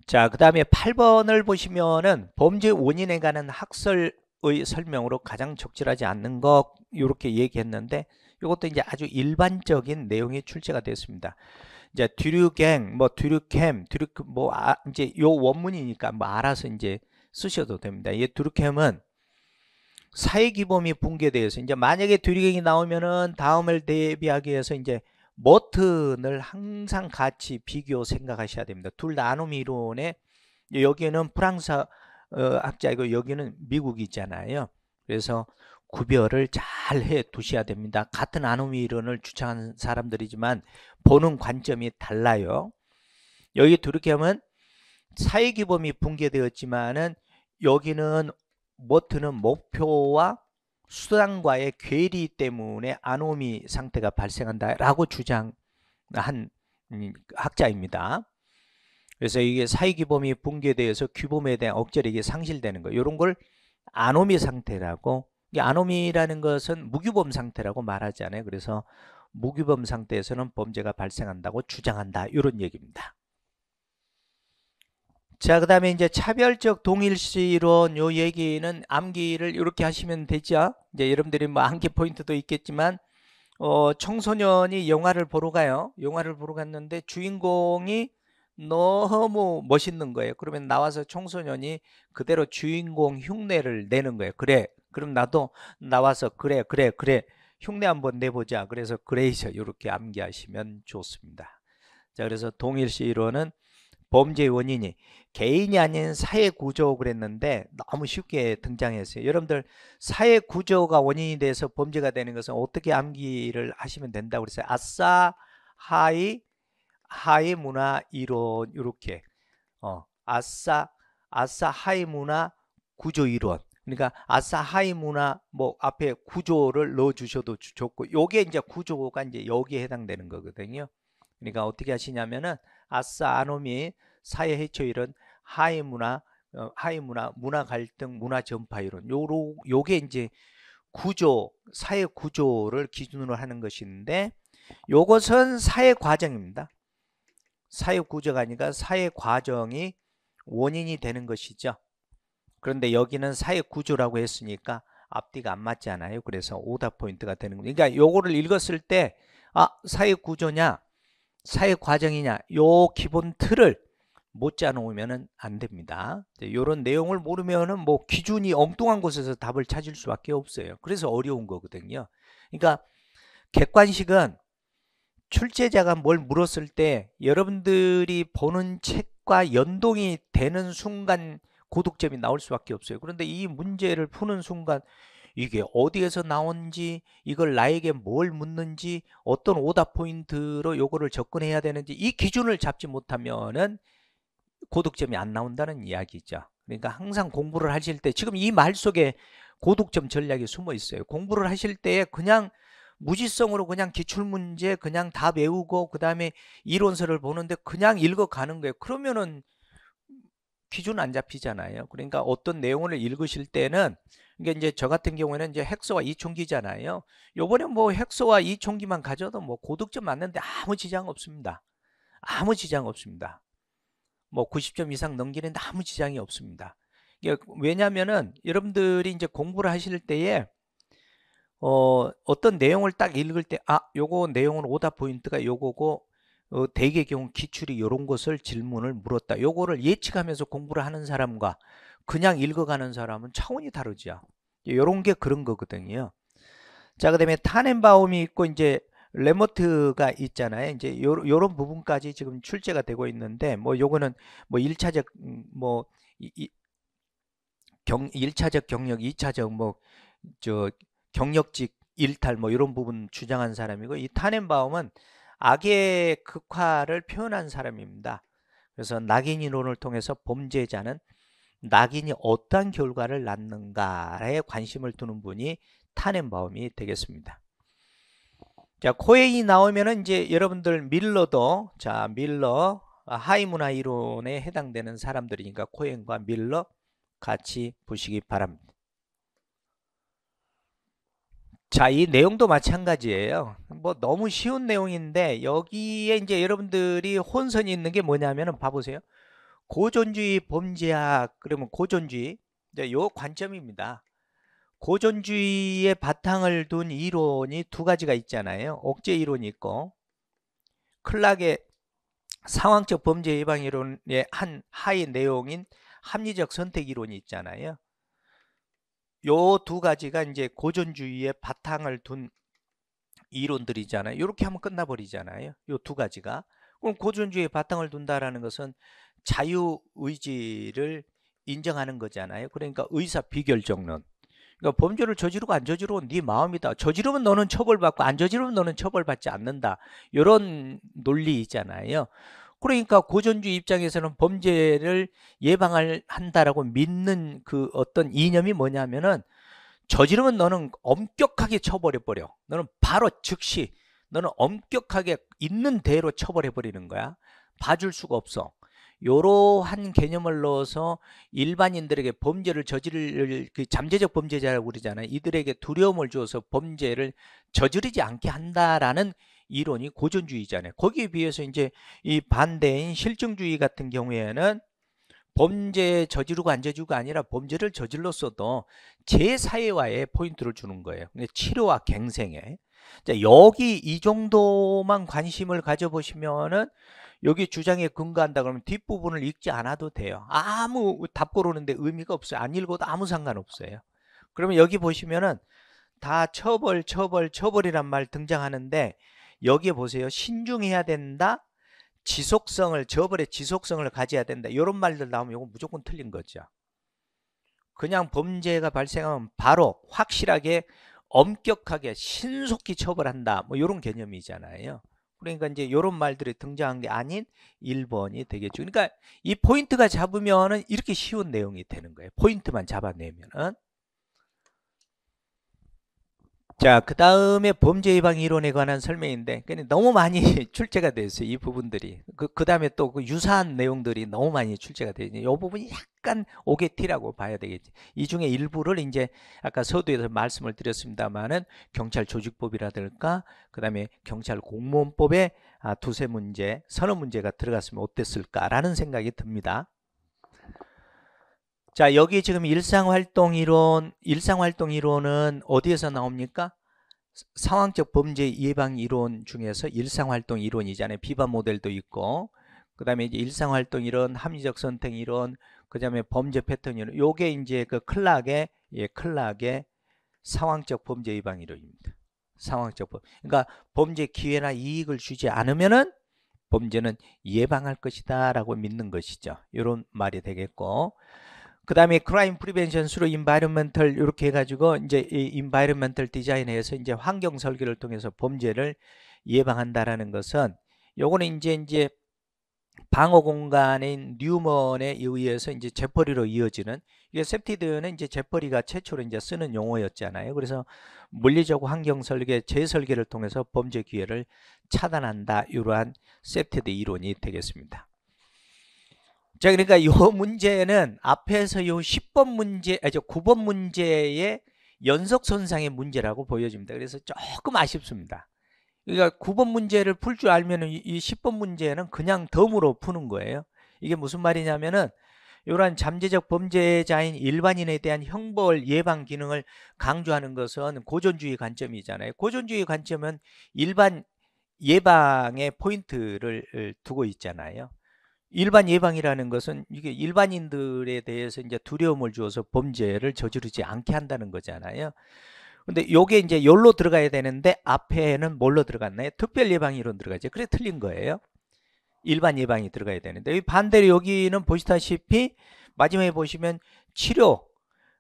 자, 그 다음에 8번을 보시면은 범죄 원인에 관한 학설의 설명으로 가장 적절하지 않는 것 이렇게 얘기했는데 이것도 이제 아주 일반적인 내용이 출제가 되었습니다. 이제 듀류갱, 뭐 듀류캠, 듀류 뭐 아, 이제 요 원문이니까 뭐 알아서 이제 쓰셔도 됩니다. 이 듀류캠은 사회기범이 붕괴되어서 이제 만약에 듀류갱이 나오면은 다음을 대비하기 위해서 이제 머튼을 항상 같이 비교 생각하셔야 됩니다. 둘 나눔 이론에 여기는 프랑스 어, 학자이고 여기는 미국이잖아요. 그래서 구별을 잘 해 두셔야 됩니다. 같은 아노미 이론을 주창한 사람들이지만 보는 관점이 달라요. 여기 두르케면 사회기범이 붕괴되었지만은 여기는 머트는 목표와 수단과의 괴리 때문에 아노미 상태가 발생한다라고 주장한 음, 학자입니다. 그래서 이게 사회기범이 붕괴되어서 규범에 대한 억제력이 상실되는 거 이런 걸 아노미 상태라고 이 아노미라는 것은 무규범 상태라고 말하지않아요 그래서 무규범 상태에서는 범죄가 발생한다고 주장한다. 이런 얘기입니다. 자, 그 다음에 이제 차별적 동일시론 요 얘기는 암기를 이렇게 하시면 되죠. 이제 여러분들이 뭐 암기 포인트도 있겠지만, 어, 청소년이 영화를 보러 가요. 영화를 보러 갔는데 주인공이 너무 멋있는 거예요. 그러면 나와서 청소년이 그대로 주인공 흉내를 내는 거예요. 그래, 그럼 나도 나와서 그래 그래 그래 흉내 한번 내보자 그래서 그레이셔 이렇게 암기하시면 좋습니다 자 그래서 동일시 이론은 범죄 원인이 개인이 아닌 사회 구조 그랬는데 너무 쉽게 등장했어요 여러분들 사회 구조가 원인이 돼서 범죄가 되는 것은 어떻게 암기를 하시면 된다고 그랬어요 아싸 하이 하이 문화 이론 이렇게 어 아싸 아싸 하이 문화 구조 이론 그러니까 아사하이 문화 뭐 앞에 구조를 넣어 주셔도 좋고 요게 이제 구조가 이제 여기에 해당되는 거거든요. 그러니까 어떻게 하시냐면은 아싸 아노미 사회 해초 이론 하이 문화 어, 하이 문화 문화 갈등 문화 전파 이론 요로 요게 이제 구조 사회 구조를 기준으로 하는 것인데 요것은 사회 과정입니다. 사회 구조가 아니라 사회 과정이 원인이 되는 것이죠. 그런데 여기는 사회 구조라고 했으니까 앞뒤가 안 맞지 않아요. 그래서 오답 포인트가 되는 거예요. 그러니까 요거를 읽었을 때 아, 사회 구조냐? 사회 과정이냐? 요 기본 틀을 못 짜놓으면 안 됩니다. 이런 내용을 모르면 은뭐 기준이 엉뚱한 곳에서 답을 찾을 수밖에 없어요. 그래서 어려운 거거든요. 그러니까 객관식은 출제자가 뭘 물었을 때 여러분들이 보는 책과 연동이 되는 순간 고득점이 나올 수밖에 없어요. 그런데 이 문제를 푸는 순간 이게 어디에서 나온지 이걸 나에게 뭘 묻는지 어떤 오답 포인트로 요거를 접근해야 되는지 이 기준을 잡지 못하면은 고득점이 안 나온다는 이야기죠. 그러니까 항상 공부를 하실 때 지금 이 말 속에 고득점 전략이 숨어 있어요. 공부를 하실 때에 그냥 무지성으로 그냥 기출문제 그냥 다 외우고 그 다음에 이론서를 보는데 그냥 읽어가는 거예요. 그러면은 기준 안 잡히잖아요. 그러니까 어떤 내용을 읽으실 때는 이게 이제 저 같은 경우에는 이제 핵소와 이총기잖아요. 요번에 뭐 핵소와 이총기만 가져도 뭐 고득점 맞는데 아무 지장 없습니다. 아무 지장 없습니다. 뭐 90점 이상 넘기는데 아무 지장이 없습니다. 이게 왜냐면은 여러분들이 이제 공부를 하실 때에 어, 어떤 내용을 딱 읽을 때, 아, 요거 내용은 오답 포인트가 요거고, 어, 대개 경우 기출이 이런 것을 질문을 물었다. 요거를 예측하면서 공부를 하는 사람과 그냥 읽어가는 사람은 차원이 다르죠. 요런 게 그런 거거든요. 자, 그 다음에 타넨바움이 있고 이제 레모트가 있잖아요. 이제 요, 요런 부분까지 지금 출제가 되고 있는데 뭐 요거는 뭐 1차적 음, 뭐 이, 이, 경 1차적 경력, 2차적 뭐 저 경력직 일탈 뭐요런 부분 주장한 사람이고 이 타넨바움은 악의 극화를 표현한 사람입니다. 그래서 낙인 이론을 통해서 범죄자는 낙인이 어떠한 결과를 낳는가에 관심을 두는 분이 탄앤바움이 되겠습니다. 자, 코에이 나오면 이제 여러분들 밀러도 자, 밀러 하이문화 이론에 해당되는 사람들이니까 코엔과 밀러 같이 보시기 바랍니다. 자, 이 내용도 마찬가지예요. 뭐 너무 쉬운 내용인데 여기에 이제 여러분들이 혼선이 있는 게 뭐냐면은 봐보세요. 고전주의 범죄학 그러면 고전주의 이제 요 관점입니다. 고전주의의 바탕을 둔 이론이 두 가지가 있잖아요. 억제 이론이 있고 클락의 상황적 범죄 예방 이론의 한 하의 내용인 합리적 선택 이론이 있잖아요. 요두 가지가 이제 고전주의의 바탕을 둔 이론들이잖아요. 이렇게 하면 끝나버리잖아요. 요 두 가지가. 그럼 고전주의의 바탕을 둔다라는 것은 자유의지를 인정하는 거잖아요. 그러니까 의사 비결정론. 그러니까 범죄를 저지르고 안 저지르고 네 마음이다. 저지르면 너는 처벌받고 안 저지르면 너는 처벌받지 않는다. 이런 논리 있잖아요. 그러니까 고전주의 입장에서는 범죄를 예방을 한다라고 믿는 그 어떤 이념이 뭐냐면은 저지르면 너는 엄격하게 처벌해 버려. 너는 바로 즉시 너는 엄격하게 있는 대로 처벌해 버리는 거야. 봐줄 수가 없어. 요러한 개념을 넣어서 일반인들에게 범죄를 저지를 그 잠재적 범죄자라고 그러잖아요. 이들에게 두려움을 줘서 범죄를 저지르지 않게 한다라는 이론이 고전주의잖아요. 거기에 비해서 이제 이 반대인 실증주의 같은 경우에는 범죄 저지르고 안 저지르고 아니라 범죄를 저질렀어도 제사회와의 포인트를 주는 거예요. 치료와 갱생에 자, 여기 이 정도만 관심을 가져보시면은 여기 주장에 근거한다 그러면 뒷부분을 읽지 않아도 돼요. 아무 답고르는데 의미가 없어요. 안 읽어도 아무 상관없어요. 그러면 여기 보시면은 다 처벌, 처벌, 처벌이란 말 등장하는데 여기에 보세요. 신중해야 된다. 지속성을 저벌의 지속성을 가져야 된다. 이런 말들 나오면 이건 무조건 틀린 거죠. 그냥 범죄가 발생하면 바로 확실하게 엄격하게 신속히 처벌한다. 뭐 이런 개념이잖아요. 그러니까 이제 이런 말들이 등장한 게 아닌 1번이 되겠죠. 그러니까 이 포인트가 잡으면은 이렇게 쉬운 내용이 되는 거예요. 포인트만 잡아내면은 자, 그 다음에 범죄 예방 이론에 관한 설명인데, 그러 그러니까 너무 많이 출제가 됐어요. 이 부분들이. 그, 그다음에 또그 유사한 내용들이 너무 많이 출제가 되죠. 어요 부분이 약간 오게티라고 봐야 되겠지. 이 중에 일부를 이제 아까 서두에서 말씀을 드렸습니다만은 경찰 조직법이라든가, 그 다음에 경찰 공무원법에 아, 두세 문제, 서너 문제가 들어갔으면 어땠을까라는 생각이 듭니다. 자 여기 지금 일상활동이론 일상활동이론은 어디에서 나옵니까? 상황적 범죄 예방 이론 중에서 일상활동 이론이잖아요. 비바 모델도 있고 그 다음에 이제 일상활동 이론, 합리적 선택 이론, 그 다음에 범죄 패턴 이론 요게 이제 그 클락의 예, 클락의 상황적 범죄 예방 이론입니다. 상황적 범 그러니까 범죄 기회나 이익을 주지 않으면은 범죄는 예방할 것이다 라고 믿는 것이죠. 요런 말이 되겠고 그 다음에 크라임 프리벤션 수로 인바이러멘털 이렇게 해가지고 이제 이 인바이러멘털 디자인에서 이제 환경 설계를 통해서 범죄를 예방한다라는 것은 요거는 이제 이제 방어 공간인 뉴먼에 의해서 이제 재퍼리로 이어지는 이게 셉티드는 이제 재퍼리가 최초로 이제 쓰는 용어였잖아요. 그래서 물리적 환경 설계 재설계를 통해서 범죄 기회를 차단한다 이러한 셉티드 이론이 되겠습니다. 자, 그러니까 요 문제는 앞에서 요 10번 문제, 아니, 9번 문제의 연속 손상의 문제라고 보여집니다. 그래서 조금 아쉽습니다. 그러니까 9번 문제를 풀 줄 알면 은이 10번 문제는 그냥 덤으로 푸는 거예요. 이게 무슨 말이냐면은 이러한 잠재적 범죄자인 일반인에 대한 형벌 예방 기능을 강조하는 것은 고전주의 관점이잖아요. 고전주의 관점은 일반 예방의 포인트를 두고 있잖아요. 일반 예방이라는 것은 이게 일반인들에 대해서 이제 두려움을 주어서 범죄를 저지르지 않게 한다는 거잖아요. 근데 요게 이제 열로 들어가야 되는데 앞에는 뭘로 들어갔나요? 특별 예방이론 들어가죠. 그래 틀린 거예요. 일반 예방이 들어가야 되는데 반대로 여기는 보시다시피 마지막에 보시면 치료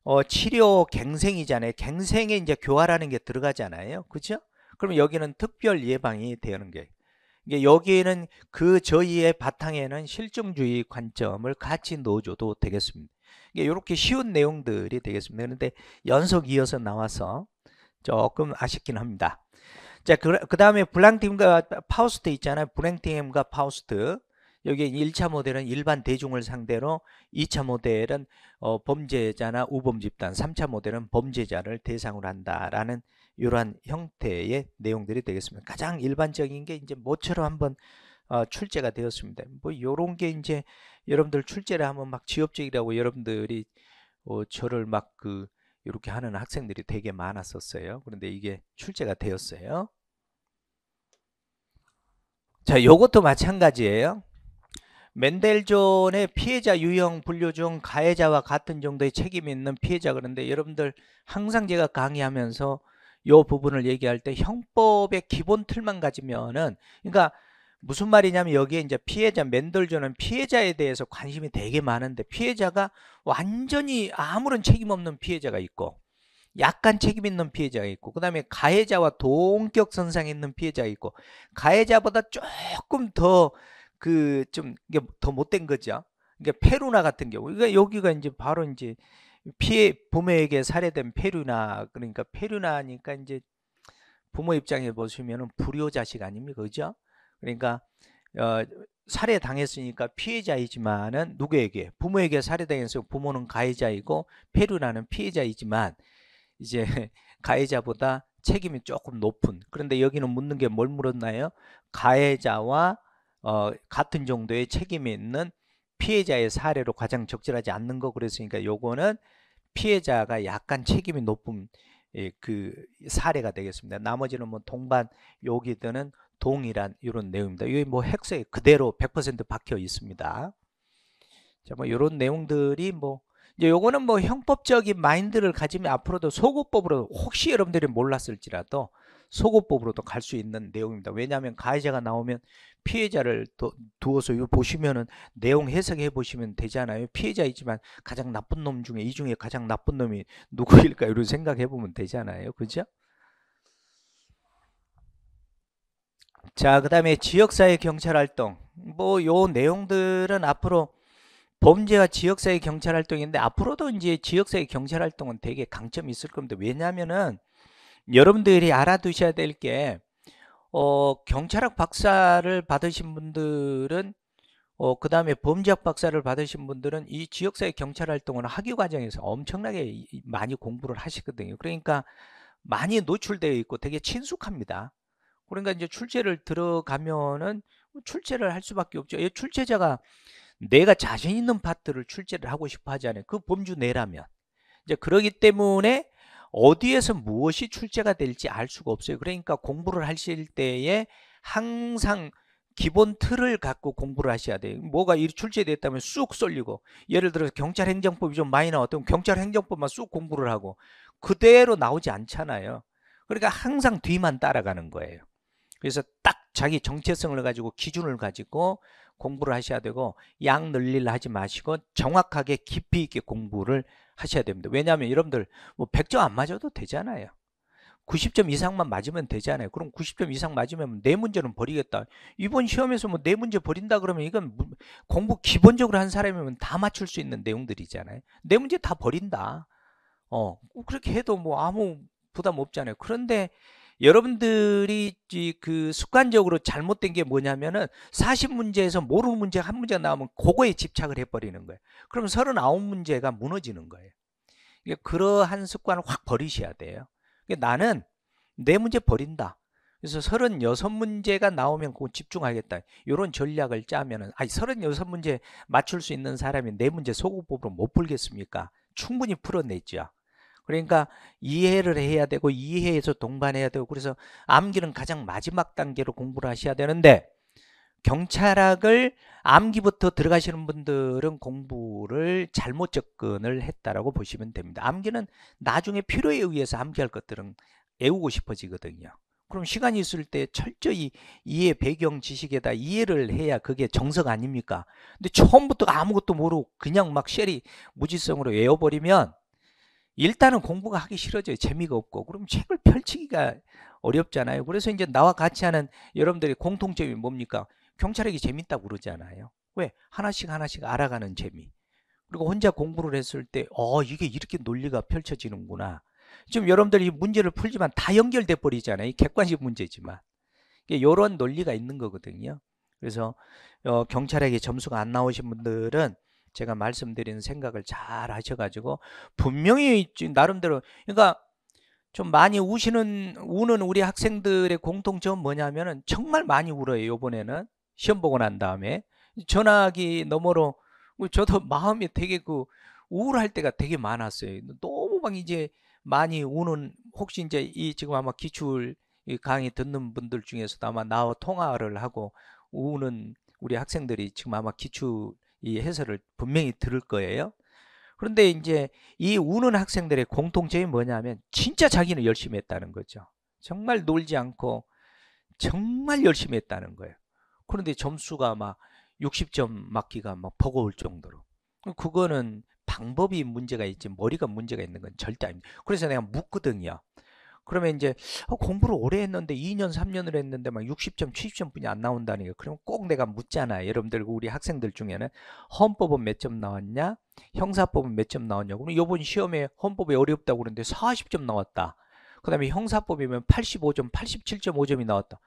어, 치료 갱생이잖아요. 갱생에 이제 교화라는 게 들어가잖아요. 그죠? 그럼 여기는 특별 예방이 되는 게 여기에는 그 저희의 바탕에는 실증주의 관점을 같이 넣어줘도 되겠습니다. 이렇게 쉬운 내용들이 되겠습니다. 그런데 연속 이어서 나와서 조금 아쉽긴 합니다. 자, 그, 그 다음에 블랑팀과 파우스트 있잖아요. 블랭팅과 파우스트. 여기 1차 모델은 일반 대중을 상대로 2차 모델은 어, 범죄자나 우범 집단, 3차 모델은 범죄자를 대상으로 한다라는 이러한 형태의 내용들이 되겠습니다. 가장 일반적인 게 이제 모처럼 한번 어, 출제가 되었습니다. 뭐 요런 게 이제 여러분들 출제를 하면 막 지엽적이라고 여러분들이 어, 저를 막 그 이렇게 하는 학생들이 되게 많았었어요. 그런데 이게 출제가 되었어요. 자, 요것도 마찬가지예요. 맨델존의 피해자 유형 분류 중 가해자와 같은 정도의 책임이 있는 피해자 그런데 여러분들 항상 제가 강의하면서 요 부분을 얘기할 때 형법의 기본 틀만 가지면은 그러니까 무슨 말이냐면 여기에 이제 피해자 맨돌조는 피해자에 대해서 관심이 되게 많은데 피해자가 완전히 아무런 책임 없는 피해자가 있고 약간 책임 있는 피해자가 있고 그 다음에 가해자와 동격 선상에 있는 피해자가 있고 가해자보다 조금 더 그 좀 이게 더 못된 거죠 그러니까 페루나 같은 경우 그러니까 여기가 이제 바로 이제 피해 부모에게 살해된 페루나 그러니까 페루나니까 이제 부모 입장에 보시면은 불효 자식 아닙니까 그죠? 그러니까 어, 살해 당했으니까 피해자이지만은 누구에게 부모에게 살해 당했으니 부모는 가해자이고 페루나는 피해자이지만 이제 가해자보다 책임이 조금 높은 그런데 여기는 묻는 게 뭘 물었나요? 가해자와 어, 같은 정도의 책임이 있는 피해자의 사례로 가장 적절하지 않는 거 그랬으니까 요거는 피해자가 약간 책임이 높은 예, 그 사례가 되겠습니다. 나머지는 뭐 동반 요기드는 동일한 이런 내용입니다. 이게 뭐 핵서에 그대로 100% 박혀 있습니다. 자, 뭐 이런 내용들이 뭐 이제 요거는 뭐 형법적인 마인드를 가지면 앞으로도 소고법으로 혹시 여러분들이 몰랐을지라도 소고법으로도 갈 수 있는 내용입니다. 왜냐하면 가해자가 나오면 피해자를 또 두어서 요 보시면은 내용 해석해 보시면 되잖아요. 피해자이지만 가장 나쁜 놈 중에 이 중에 가장 나쁜 놈이 누구일까 이런 생각해 보면 되잖아요. 그죠? 자, 그다음에 지역사회 경찰 활동. 뭐 요 내용들은 앞으로 범죄와 지역사회 경찰 활동인데 앞으로도 이제 지역사회 경찰 활동은 되게 강점이 있을 겁니다. 왜냐면은 여러분들이 알아두셔야 될게 어, 경찰학 박사를 받으신 분들은 어, 그 다음에 범죄학 박사를 받으신 분들은 이 지역사회 경찰 활동을 학위 과정에서 엄청나게 많이 공부를 하시거든요. 그러니까 많이 노출되어 있고 되게 친숙합니다. 그러니까 이제 출제를 들어가면은 출제를 할 수밖에 없죠. 이 출제자가 내가 자신 있는 파트를 출제를 하고 싶어 하지 않아요. 그 범주 내라면. 이제 그러기 때문에 어디에서 무엇이 출제가 될지 알 수가 없어요. 그러니까 공부를 하실 때에 항상 기본 틀을 갖고 공부를 하셔야 돼요. 뭐가 출제됐다면 쑥 쏠리고 예를 들어서 경찰 행정법이 좀 많이 나왔다면 경찰 행정법만 쑥 공부를 하고 그대로 나오지 않잖아요. 그러니까 항상 뒤만 따라가는 거예요. 그래서 딱 자기 정체성을 가지고 기준을 가지고 공부를 하셔야 되고 양 늘리려 하지 마시고 정확하게 깊이 있게 공부를 하셔야 됩니다 왜냐하면 여러분들 뭐 100점 안 맞아도 되잖아요 90점 이상만 맞으면 되잖아요 그럼 90점 이상 맞으면 네 문제는 버리겠다 이번 시험에서 뭐 네 문제 버린다 그러면 이건 공부 기본적으로 한 사람이면 다 맞출 수 있는 내용들이잖아요 네 문제 다 버린다 어 그렇게 해도 뭐 아무 부담 없잖아요 그런데 여러분들이 그 습관적으로 잘못된 게 뭐냐면은 40문제에서 모르는 문제 한 문제 나오면 그거에 집착을 해버리는 거예요. 그럼 39문제가 무너지는 거예요. 그러한 습관을 확 버리셔야 돼요. 그러니까 나는 내 문제 버린다. 그래서 36문제가 나오면 그거 집중하겠다. 이런 전략을 짜면은 아니 36문제 맞출 수 있는 사람이 내 문제 소급법으로 못 풀겠습니까? 충분히 풀어내죠. 그러니까 이해를 해야 되고 이해해서 동반해야 되고 그래서 암기는 가장 마지막 단계로 공부를 하셔야 되는데 경찰학을 암기부터 들어가시는 분들은 공부를 잘못 접근을 했다라고 보시면 됩니다. 암기는 나중에 필요에 의해서 암기할 것들은 외우고 싶어지거든요. 그럼 시간이 있을 때 철저히 이해 배경 지식에다 이해를 해야 그게 정석 아닙니까? 근데 처음부터 아무것도 모르고 그냥 막 쉘이 무지성으로 외워버리면 일단은 공부가 하기 싫어져요. 재미가 없고. 그럼 책을 펼치기가 어렵잖아요. 그래서 이제 나와 같이 하는 여러분들의 공통점이 뭡니까? 경찰에게 재밌다고 그러잖아요. 왜? 하나씩 하나씩 알아가는 재미. 그리고 혼자 공부를 했을 때, 어, 이게 이렇게 논리가 펼쳐지는구나. 지금 여러분들이 이 문제를 풀지만 다 연결돼 버리잖아요. 객관식 문제지만. 이런 논리가 있는 거거든요. 그래서 어, 경찰에게 점수가 안 나오신 분들은 제가 말씀드리는 생각을 잘 하셔가지고 분명히 나름대로 그러니까 좀 많이 우시는 우는 우리 학생들의 공통점 뭐냐면은 정말 많이 울어요 요번에는 시험 보고 난 다음에 전화기 너머로 뭐 저도 마음이 되게 그 우울할 때가 되게 많았어요 너무 막 이제 많이 우는 혹시 이제 이 지금 아마 기출 강의 듣는 분들 중에서도 아마 나와 통화를 하고 우는 우리 학생들이 지금 아마 기출 이 해설을 분명히 들을 거예요. 그런데 이제 이 우는 학생들의 공통점이 뭐냐면 진짜 자기는 열심히 했다는 거죠. 정말 놀지 않고 정말 열심히 했다는 거예요. 그런데 점수가 막 60점 맞기가 막 버거울 정도로. 그거는 방법이 문제가 있지 머리가 문제가 있는 건 절대 아닙니다. 그래서 내가 묻거든요. 그러면 이제 어, 공부를 오래 했는데 2년 3년을 했는데 막 60점 70점뿐이 안 나온다니까 그면꼭 내가 묻잖아 여러분들 우리 학생들 중에는 헌법은 몇 점 나왔냐 형사법은 몇 점 나왔냐 그러면 요번 시험에 헌법이 어렵다고 그러는데 40점 나왔다 그 다음에 형사법이면 85점 87.5점이 나왔다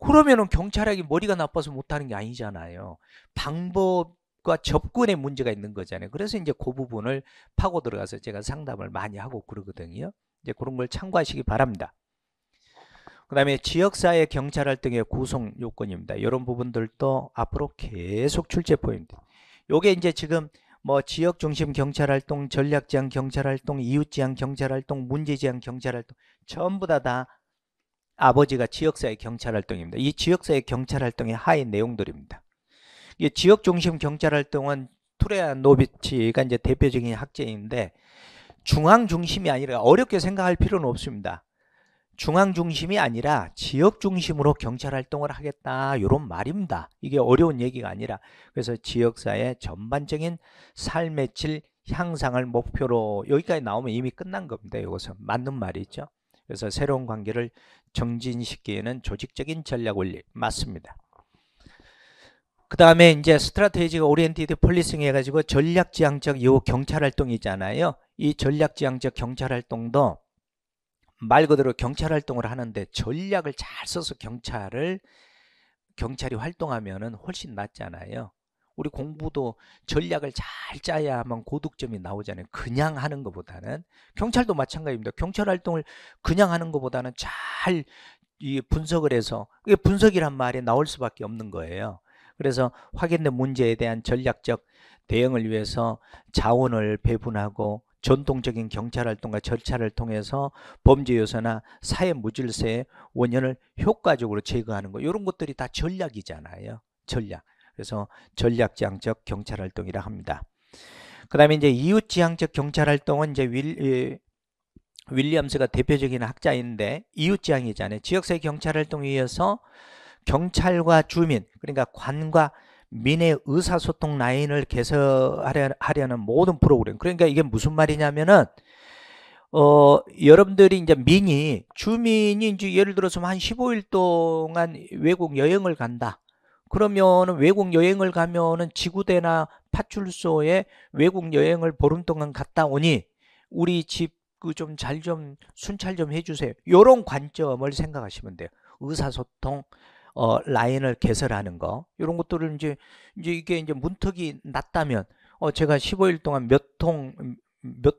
그러면은 경찰에게 머리가 나빠서 못하는 게 아니잖아요 방법 과 접근에 문제가 있는 거잖아요. 그래서 이제 그 부분을 파고 들어가서 제가 상담을 많이 하고 그러거든요. 이제 그런 걸 참고하시기 바랍니다. 그 다음에 지역사회 경찰활 동의 구성 요건입니다. 이런 부분들도 앞으로 계속 출제 포인트. 요게 이제 지금 뭐 지역 중심 경찰 활동, 전략 지향 경찰 활동, 이웃 지향 경찰 활동, 문제 지향 경찰 활동 전부 다 다 아버지가 지역사회 경찰 활동입니다. 이 지역사회 경찰 활동의 하의 내용들입니다. 이 지역 중심 경찰 활동은 투레아 노비치가 이제 대표적인 학제인데 중앙 중심이 아니라 어렵게 생각할 필요는 없습니다. 중앙 중심이 아니라 지역 중심으로 경찰 활동을 하겠다 이런 말입니다. 이게 어려운 얘기가 아니라 그래서 지역사회 전반적인 삶의 질 향상을 목표로 여기까지 나오면 이미 끝난 겁니다. 이것은 맞는 말이죠. 그래서 새로운 관계를 정진시키는 조직적인 전략 원리 맞습니다. 그 다음에 이제 스트라테지가 오리엔티드 폴리싱 해가지고 전략지향적 요 경찰 활동이잖아요. 이 전략지향적 경찰활동도 말 그대로 경찰활동을 하는데 전략을 잘 써서 경찰을 경찰이 활동하면 훨씬 낫잖아요. 우리 공부도 전략을 잘 짜야만 고득점이 나오잖아요. 그냥 하는 것보다는 경찰도 마찬가지입니다. 경찰 활동을 그냥 하는 것보다는 잘 분석을 해서 이게 분석이란 말이 나올 수밖에 없는 거예요. 그래서 확인된 문제에 대한 전략적 대응을 위해서 자원을 배분하고 전통적인 경찰 활동과 절차를 통해서 범죄 요소나 사회 무질서의 원인을 효과적으로 제거하는 것 이런 것들이 다 전략이잖아요. 전략. 그래서 전략지향적 경찰 활동이라 합니다. 그다음에 이제 이웃 지향적 경찰 활동은 이제 윌, 예, 윌리엄스가 대표적인 학자인데 이웃 지향이잖아요. 지역사회 경찰 활동에 의해서 경찰과 주민 그러니까 관과 민의 의사소통 라인을 개설하려는 모든 프로그램 그러니까 이게 무슨 말이냐면은 어 여러분들이 이제 민이 주민이 이제 예를 들어서 한 15일 동안 외국 여행을 간다 그러면은 외국 여행을 가면은 지구대나 파출소에 외국 여행을 보름 동안 갔다 오니 우리 집 그 좀 잘 좀 순찰 좀 해주세요. 요런 관점을 생각하시면 돼요. 의사소통 어, 라인을 개설하는 거 이런 것들을 이제 이제 이게 이제 문턱이 낮다면 어, 제가 15일 동안 몇 통몇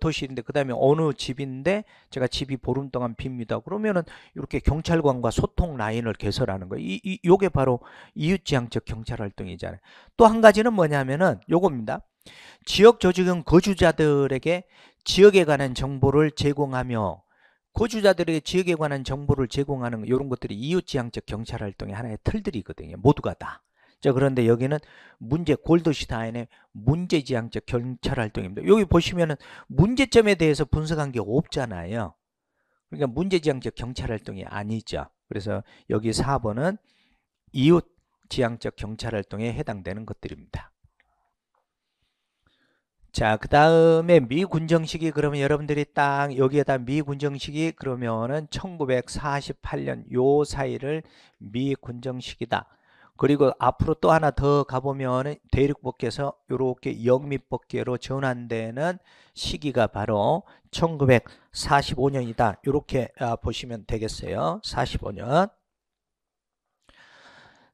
호실인데 그 다음에 어느 집인데 제가 집이 보름 동안 빕니다 그러면은 이렇게 경찰관과 소통 라인을 개설하는 거 이, 이, 요게 바로 이웃지향적 경찰활동이잖아요 또 한 가지는 뭐냐면은 요겁니다 지역조직은 거주자들에게 지역에 관한 정보를 제공하며 거주자들에게 지역에 관한 정보를 제공하는 이런 것들이 이웃지향적 경찰활동의 하나의 틀들이거든요. 모두가 다. 자 그런데 여기는 문제 골드시 타인의 문제지향적 경찰활동입니다. 여기 보시면은 문제점에 대해서 분석한 게 없잖아요. 그러니까 문제지향적 경찰활동이 아니죠. 그래서 여기 4번은 이웃 지향적 경찰활동에 해당되는 것들입니다. 자, 그 다음에 미군정식이 그러면 여러분들이 딱 여기에다 미군정식이 그러면은 1948년 요 사이를 미군정식이다. 그리고 앞으로 또 하나 더 가보면은 대륙법께서 이렇게 영미법계로 전환되는 시기가 바로 1945년이다. 이렇게 아, 보시면 되겠어요. 45년.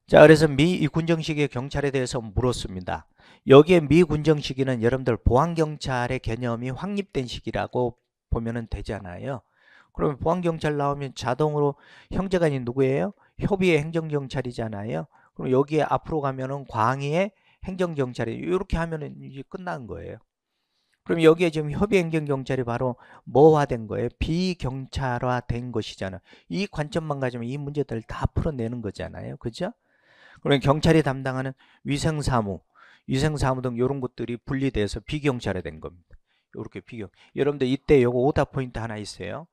자, 그래서 미 군정식의 경찰에 대해서 물었습니다. 여기에 미군정 시기는 여러분들 보안경찰의 개념이 확립된 시기라고 보면 되잖아요. 그러면 보안경찰 나오면 자동으로 형제간이 누구예요? 협의의 행정경찰이잖아요. 그럼 여기에 앞으로 가면은 광의의 행정경찰이 이렇게 하면은 이제 끝난 거예요. 그럼 여기에 지금 협의행정경찰이 바로 뭐화된 거예요? 비경찰화된 것이잖아. 요이 관점만 가지면 이 문제들을 다 풀어내는 거잖아요. 그죠? 그럼 경찰이 담당하는 위생사무, 위생사무 등 이런 것들이 분리돼서 비경찰에 된 겁니다. 이렇게 비경. 여러분들 이때 요거 오답 포인트 하나 있어요.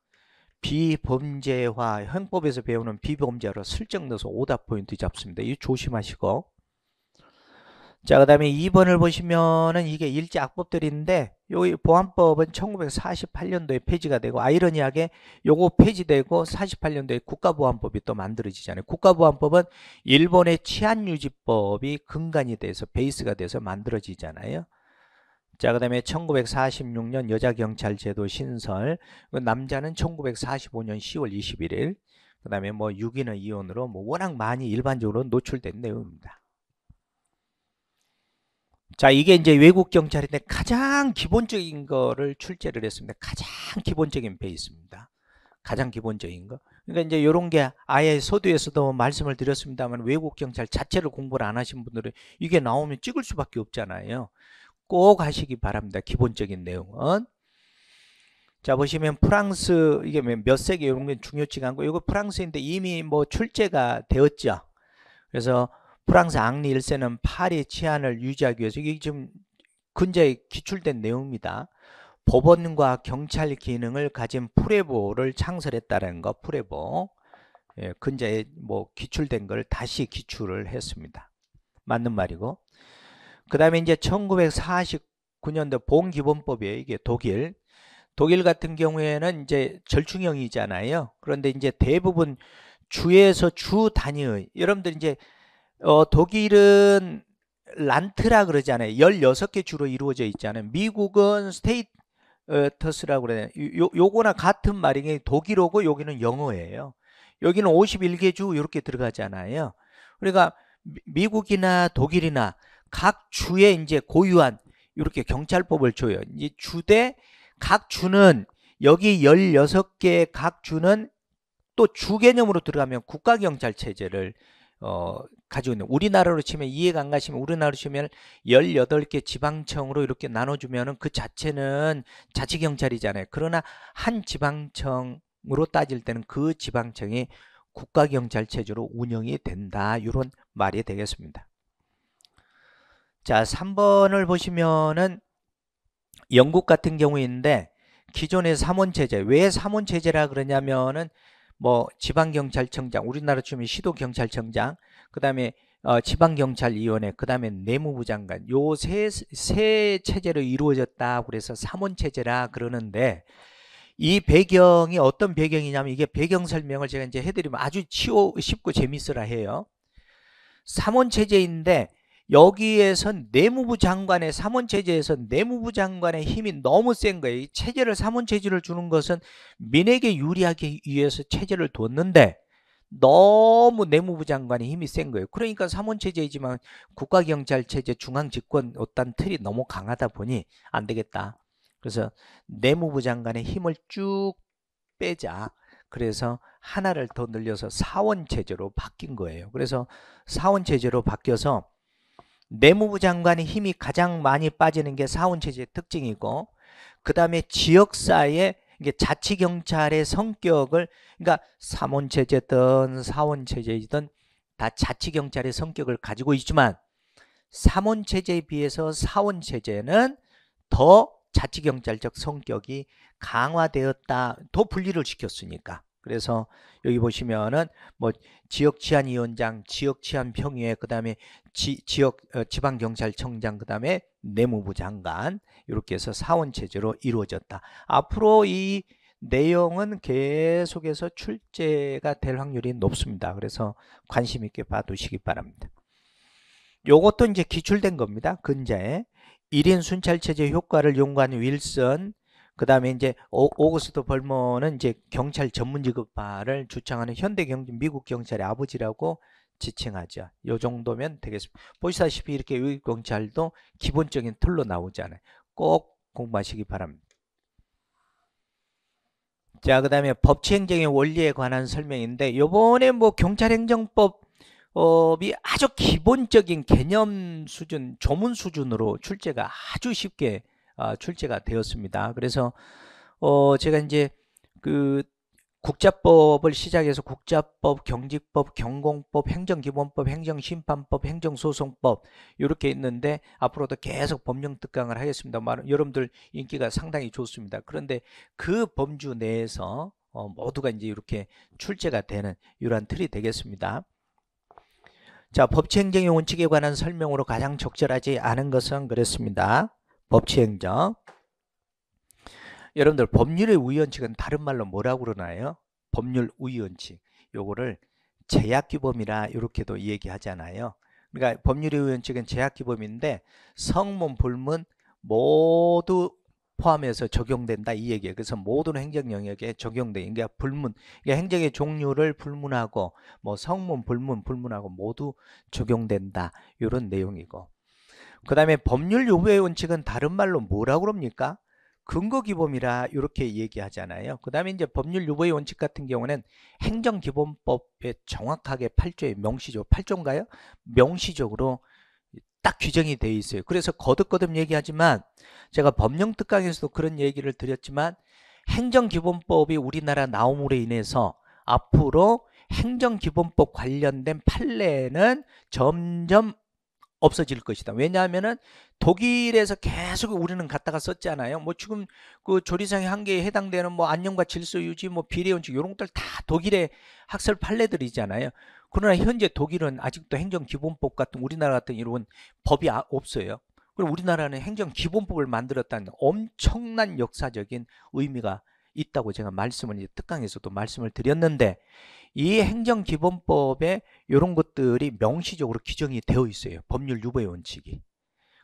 비범죄화 형법에서 배우는 비범죄로 슬쩍 넣어서 오답 포인트 잡습니다. 이 조심하시고 자, 그 다음에 2번을 보시면은 이게 일제 악법들인데 여기 보안법은 1948년도에 폐지가 되고 아이러니하게 요거 폐지되고 48년도에 국가보안법이 또 만들어지잖아요. 국가보안법은 일본의 치안유지법이 근간이 돼서 베이스가 돼서 만들어지잖아요. 자, 그 다음에 1946년 여자경찰제도 신설, 남자는 1945년 10월 21일, 그 다음에 뭐 6인의 이혼으로 뭐 워낙 많이 일반적으로 노출된 내용입니다. 자 이게 이제 외국 경찰인데 가장 기본적인 거를 출제를 했습니다 가장 기본적인 베이스입니다 가장 기본적인 거 그러니까 이제 이런 게 아예 서두에서도 말씀을 드렸습니다만 외국 경찰 자체를 공부를 안 하신 분들은 이게 나오면 찍을 수밖에 없잖아요 꼭 하시기 바랍니다 기본적인 내용은 자 보시면 프랑스 이게 몇 세기 이런 게 중요치가 않고 이거 프랑스인데 이미 뭐 출제가 되었죠 그래서 프랑스 앙리 1세는 파리 치안을 유지하기 위해서 이게 지금 근자에 기출된 내용입니다. 법원과 경찰 기능을 가진 프레보를 창설했다는 거 프레보 예, 근자에 뭐 기출된 걸 다시 기출을 했습니다. 맞는 말이고 그 다음에 이제 1949년도 본기본법이에요. 이게 독일 독일 같은 경우에는 이제 절충형이잖아요. 그런데 이제 대부분 주에서 주 단위의 여러분들 이제 어, 독일은 란트라 그러잖아요. 16개 주로 이루어져 있잖아요. 미국은 스테이터스라고 그래요. 요, 요거나 같은 말이 독일어고 여기는 영어예요. 여기는 51개 주 이렇게 들어가잖아요. 그러니까 미국이나 독일이나 각 주에 이제 고유한 이렇게 경찰법을 줘요. 이제 주대 각 주는 여기 16개 각 주는 또 주 개념으로 들어가면 국가경찰 체제를 어, 가지고 있는 우리나라로 치면 이해가 안 가시면 우리나라로 치면 18개 지방청으로 이렇게 나눠주면 그 자체는 자치경찰이잖아요. 그러나 한 지방청으로 따질 때는 그 지방청이 국가경찰체제로 운영이 된다. 이런 말이 되겠습니다. 자 3번을 보시면은 영국 같은 경우인데 기존의 사원체제 왜 사원체제라 그러냐면은 뭐 지방경찰청장 우리나라 주민 시도경찰청장 그 다음에 어, 지방경찰위원회 그 다음에 내무부 장관 요 세 세 체제로 이루어졌다 그래서 삼원체제라 그러는데 이 배경이 어떤 배경이냐면 이게 배경 설명을 제가 이제 해드리면 아주 치워, 쉽고 재밌으라 해요 삼원체제인데 여기에선 내무부 장관의 사문 체제에서 내무부 장관의 힘이 너무 센 거예요. 체제를 사문 체제를 주는 것은 민에게 유리하기 위해서 체제를 뒀는데 너무 내무부 장관의 힘이 센 거예요. 그러니까 사문 체제이지만 국가 경찰 체제 중앙 집권 어떤 틀이 너무 강하다 보니 안 되겠다. 그래서 내무부 장관의 힘을 쭉 빼자. 그래서 하나를 더 늘려서 사원 체제로 바뀐 거예요. 그래서 사원 체제로 바뀌어서 내무부 장관의 힘이 가장 많이 빠지는 게 사원체제의 특징이고 그 다음에 지역사회 이 자치경찰의 성격을 그러니까 사원체제든 사원체제이든 다 자치경찰의 성격을 가지고 있지만 사원체제에 비해서 사원체제는 더 자치경찰적 성격이 강화되었다 더 분리를 시켰으니까 그래서 여기 보시면은 뭐 지역 치안 위원장, 지역 치안 평의회, 그다음에 지, 지역 어, 지방 경찰청장, 그다음에 내무부 장관 이렇게 해서 사원 체제로 이루어졌다. 앞으로 이 내용은 계속해서 출제가 될 확률이 높습니다. 그래서 관심 있게 봐두시기 바랍니다. 요것도 이제 기출된 겁니다. 근자에 1인 순찰체제 효과를 연구한 윌슨 그 다음에 이제 오, 거스트 벌먼는 이제 경찰 전문 직업화를 주창하는 현대 경제 미국 경찰의 아버지라고 지칭하죠. 요 정도면 되겠습니다. 보시다시피 이렇게 외국 경찰도 기본적인 틀로 나오잖아요. 꼭 공부하시기 바랍니다. 자, 그 다음에 법치행정의 원리에 관한 설명인데 요번에 뭐 경찰행정법 법이 어, 아주 기본적인 개념 수준, 조문 수준으로 출제가 아주 쉽게 아, 출제가 되었습니다. 그래서 어 제가 이제 그 국자법을 시작해서 국자법, 경직법, 경공법, 행정기본법, 행정심판법, 행정소송법 이렇게 있는데 앞으로도 계속 법령특강을 하겠습니다. 여러분들 인기가 상당히 좋습니다. 그런데 그 범주 내에서 어, 모두가 이제 이렇게 출제가 되는 이러한 틀이 되겠습니다. 자, 법치행정의 원칙에 관한 설명으로 가장 적절하지 않은 것은 그랬습니다. 법치행정 여러분들 법률의 우연칙은 다른 말로 뭐라고 그러나요? 법률 우연칙 요거를 제약기범이라 이렇게도 얘기하잖아요 그러니까 법률의 우연칙은 제약기범인데 성문, 불문 모두 포함해서 적용된다 이 얘기예요 그래서 모든 행정 영역에 적용돼 그러니까 불문 그러니까 행정의 종류를 불문하고 뭐 성문, 불문, 불문하고 모두 적용된다 이런 내용이고 그 다음에 법률 요구의 원칙은 다른 말로 뭐라고 그럽니까? 근거기범이라 이렇게 얘기하잖아요. 그 다음에 이제 법률 유보의 원칙 같은 경우는 행정기본법에 정확하게 8조에 명시죠. 8조인가요? 명시적으로 딱 규정이 돼 있어요. 그래서 거듭거듭 얘기하지만 제가 법령 특강에서도 그런 얘기를 드렸지만 행정기본법이 우리나라 나옴으로 인해서 앞으로 행정기본법 관련된 판례는 점점 없어질 것이다. 왜냐하면은 독일에서 계속 우리는 갖다가 썼잖아요. 뭐 지금 그 조리상의 한계에 해당되는 뭐 안녕과 질서 유지, 뭐 비례 원칙 이런 것들 다 독일의 학설 판례들이잖아요. 그러나 현재 독일은 아직도 행정기본법 같은 우리나라 같은 이런 법이 아, 없어요. 그리고 우리나라는 행정기본법을 만들었다는 엄청난 역사적인 의미가 있다고 제가 말씀을 이제 특강에서도 말씀을 드렸는데 이 행정기본법에 이런 것들이 명시적으로 규정이 되어 있어요. 법률 유보의 원칙이.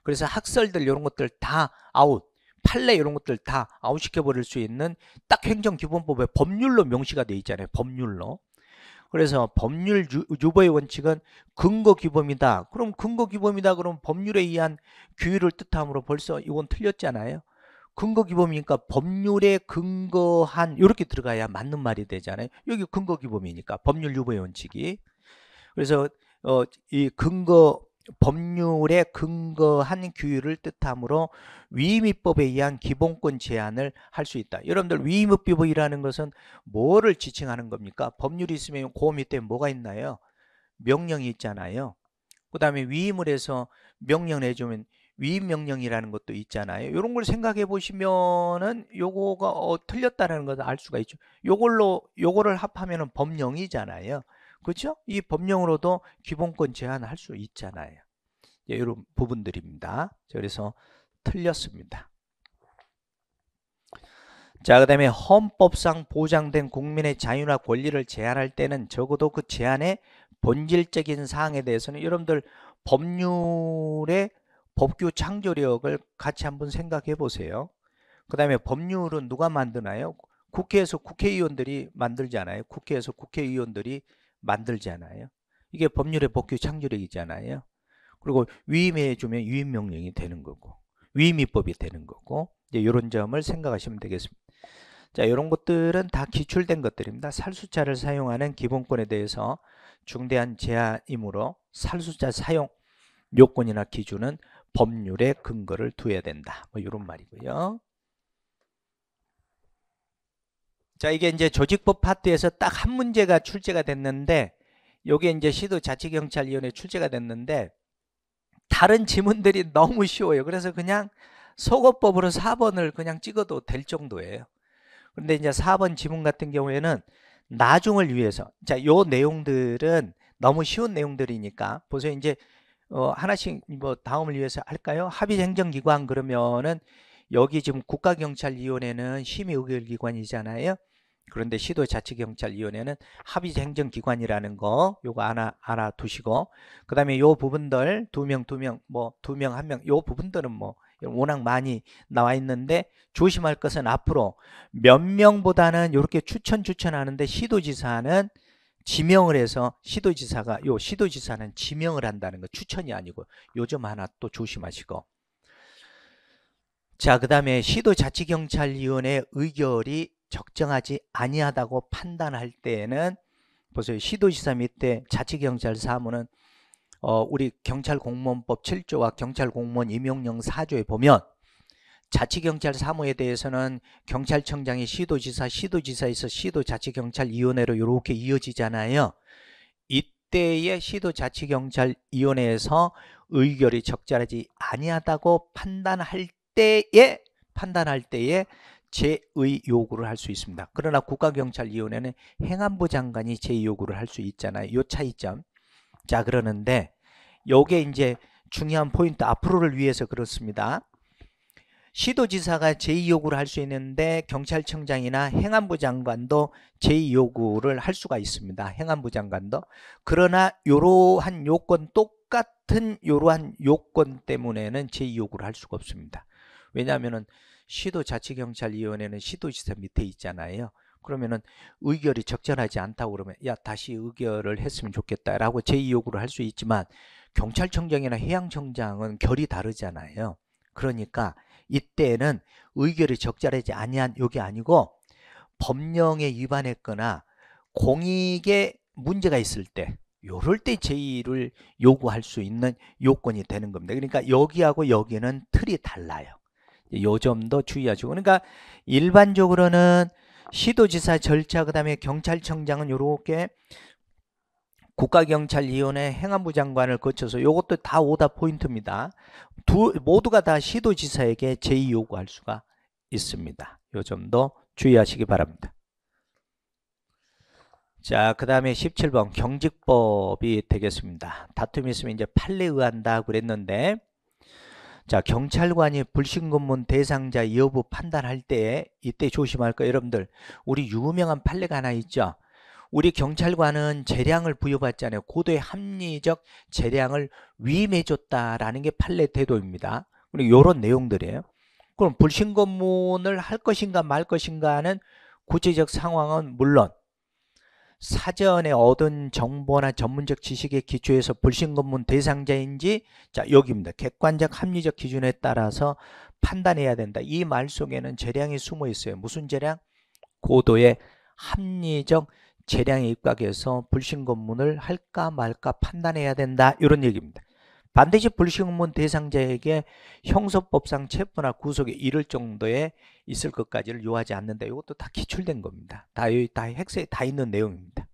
그래서 학설들 이런 것들 다 아웃, 판례 이런 것들 다 아웃시켜버릴 수 있는 딱 행정기본법에 법률로 명시가 되어 있잖아요. 법률로. 그래서 법률 유보의 원칙은 근거기범이다. 그럼 근거기범이다 그럼 법률에 의한 규율을 뜻함으로 벌써 이건 틀렸잖아요. 근거 기범이니까 법률에 근거한 이렇게 들어가야 맞는 말이 되잖아요. 여기 근거 기범이니까 법률 유보의 원칙이. 그래서 어, 이 근거 법률에 근거한 규율을 뜻하므로 위임입법에 의한 기본권 제한을 할 수 있다. 여러분들 위임입법이라는 것은 뭐를 지칭하는 겁니까? 법률이 있으면 그 밑에 뭐가 있나요? 명령이 있잖아요. 그 다음에 위임을 해서 명령 내주면 위임명령이라는 것도 있잖아요 이런 걸 생각해 보시면은 요거가 어, 틀렸다는 것을 알 수가 있죠 요걸로 요거를 합하면은 법령이잖아요 그렇죠 이 법령으로도 기본권 제한할 수 있잖아요 예, 이런 부분들입니다 그래서 틀렸습니다 자, 그 다음에 헌법상 보장된 국민의 자유나 권리를 제한할 때는 적어도 그 제한의 본질적인 사항에 대해서는 여러분들 법률에 법규 창조력을 같이 한번 생각해 보세요. 그 다음에 법률은 누가 만드나요? 국회에서 국회의원들이 만들잖아요. 국회에서 국회의원들이 만들잖아요. 이게 법률의 법규 창조력이잖아요. 그리고 위임해주면 위임명령이 되는 거고 위임입법이 되는 거고 이제 이런 점을 생각하시면 되겠습니다. 자 이런 것들은 다 기출된 것들입니다. 살수자를 사용하는 기본권에 대해서 중대한 제한이므로 살수자 사용 요건이나 기준은 법률에 근거를 두어야 된다. 뭐 이런 말이고요. 자, 이게 이제 조직법 파트에서 딱 한 문제가 출제가 됐는데 요게 이제 시도 자치경찰위원회 출제가 됐는데 다른 지문들이 너무 쉬워요. 그래서 그냥 소거법으로 4번을 그냥 찍어도 될 정도예요. 그런데 이제 4번 지문 같은 경우에는 나중을 위해서 자, 요 내용들은 너무 쉬운 내용들이니까 보세요. 이제 어, 하나씩 뭐 다음을 위해서 할까요? 합의행정기관 그러면은 여기 지금 국가경찰위원회는 심의의결기관이잖아요. 그런데 시도자치경찰위원회는 합의행정기관이라는 거 요거 하나 알아두시고 그 다음에 요 부분들 두 명 두 명 뭐 두 명 한 명 요 부분들은 뭐 워낙 많이 나와 있는데 조심할 것은 앞으로 몇 명보다는 이렇게 추천 추천하는데 시도지사는 지명을 해서 시도지사가 요 시도지사는 지명을 한다는 거 추천이 아니고 요점 하나 또 조심하시고 자그 다음에 시도자치경찰위원회 의결이 적정하지 아니하다고 판단할 때에는 보세요 시도지사 밑에 자치경찰 사무는 어, 우리 경찰공무원법 7조와 경찰공무원 임용령 4조에 보면 자치경찰 사무에 대해서는 경찰청장이 시도지사, 시도지사에서 시도자치경찰위원회로 이렇게 이어지잖아요. 이때의 시도자치경찰위원회에서 의결이 적절하지 아니하다고 판단할 때에 판단할 때에 제의 요구를 할 수 있습니다. 그러나 국가경찰위원회는 행안부 장관이 제의 요구를 할 수 있잖아요. 요 차이점. 자 그러는데 요게 이제 중요한 포인트 앞으로를 위해서 그렇습니다. 시도지사가 제2요구를 할 수 있는데 경찰청장이나 행안부 장관도 제2요구를 할 수가 있습니다. 행안부 장관도. 그러나 이러한 요건 똑같은 이러한 요건 때문에는 제2요구를 할 수가 없습니다. 왜냐하면 시도자치경찰위원회는 시도지사 밑에 있잖아요. 그러면은 의결이 적절하지 않다고 그러면 야 다시 의결을 했으면 좋겠다라고 제2요구를 할 수 있지만 경찰청장이나 해양청장은 결이 다르잖아요. 그러니까 이때에는 의결이 적절하지 아니한 요게 아니고 법령에 위반했거나 공익에 문제가 있을 때 요럴 때 제의를 요구할 수 있는 요건이 되는 겁니다. 그러니까 여기하고 여기는 틀이 달라요. 요 점도 주의하시고 그러니까 일반적으로는 시도지사 절차 그 다음에 경찰청장은 요렇게 국가경찰위원회 행안부 장관을 거쳐서 이것도 다 오다 포인트입니다. 두, 모두가 다 시도지사에게 제의 요구할 수가 있습니다. 요 점도 주의하시기 바랍니다. 자, 그 다음에 17번 경직법이 되겠습니다. 다툼이 있으면 이제 판례 의한다 그랬는데 자, 경찰관이 불신검문 대상자 여부 판단할 때 이때 조심할 거 여러분들 우리 유명한 판례가 하나 있죠. 우리 경찰관은 재량을 부여받지 않아요. 고도의 합리적 재량을 위임해줬다라는 게 판례 태도입니다. 이런 내용들이에요. 그럼 불신검문을 할 것인가 말 것인가는 구체적 상황은 물론 사전에 얻은 정보나 전문적 지식의 기초에서 불신검문 대상자인지 자 여기입니다. 객관적 합리적 기준에 따라서 판단해야 된다. 이 말 속에는 재량이 숨어 있어요. 무슨 재량? 고도의 합리적 재량에 입각해서 불신검문을 할까 말까 판단해야 된다 이런 얘기입니다. 반드시 불신검문 대상자에게 형소법상 체포나 구속에 이를 정도에 있을 것까지를 요하지 않는다. 이것도 다 기출된 겁니다. 다, 다 핵서에 다 있는 내용입니다.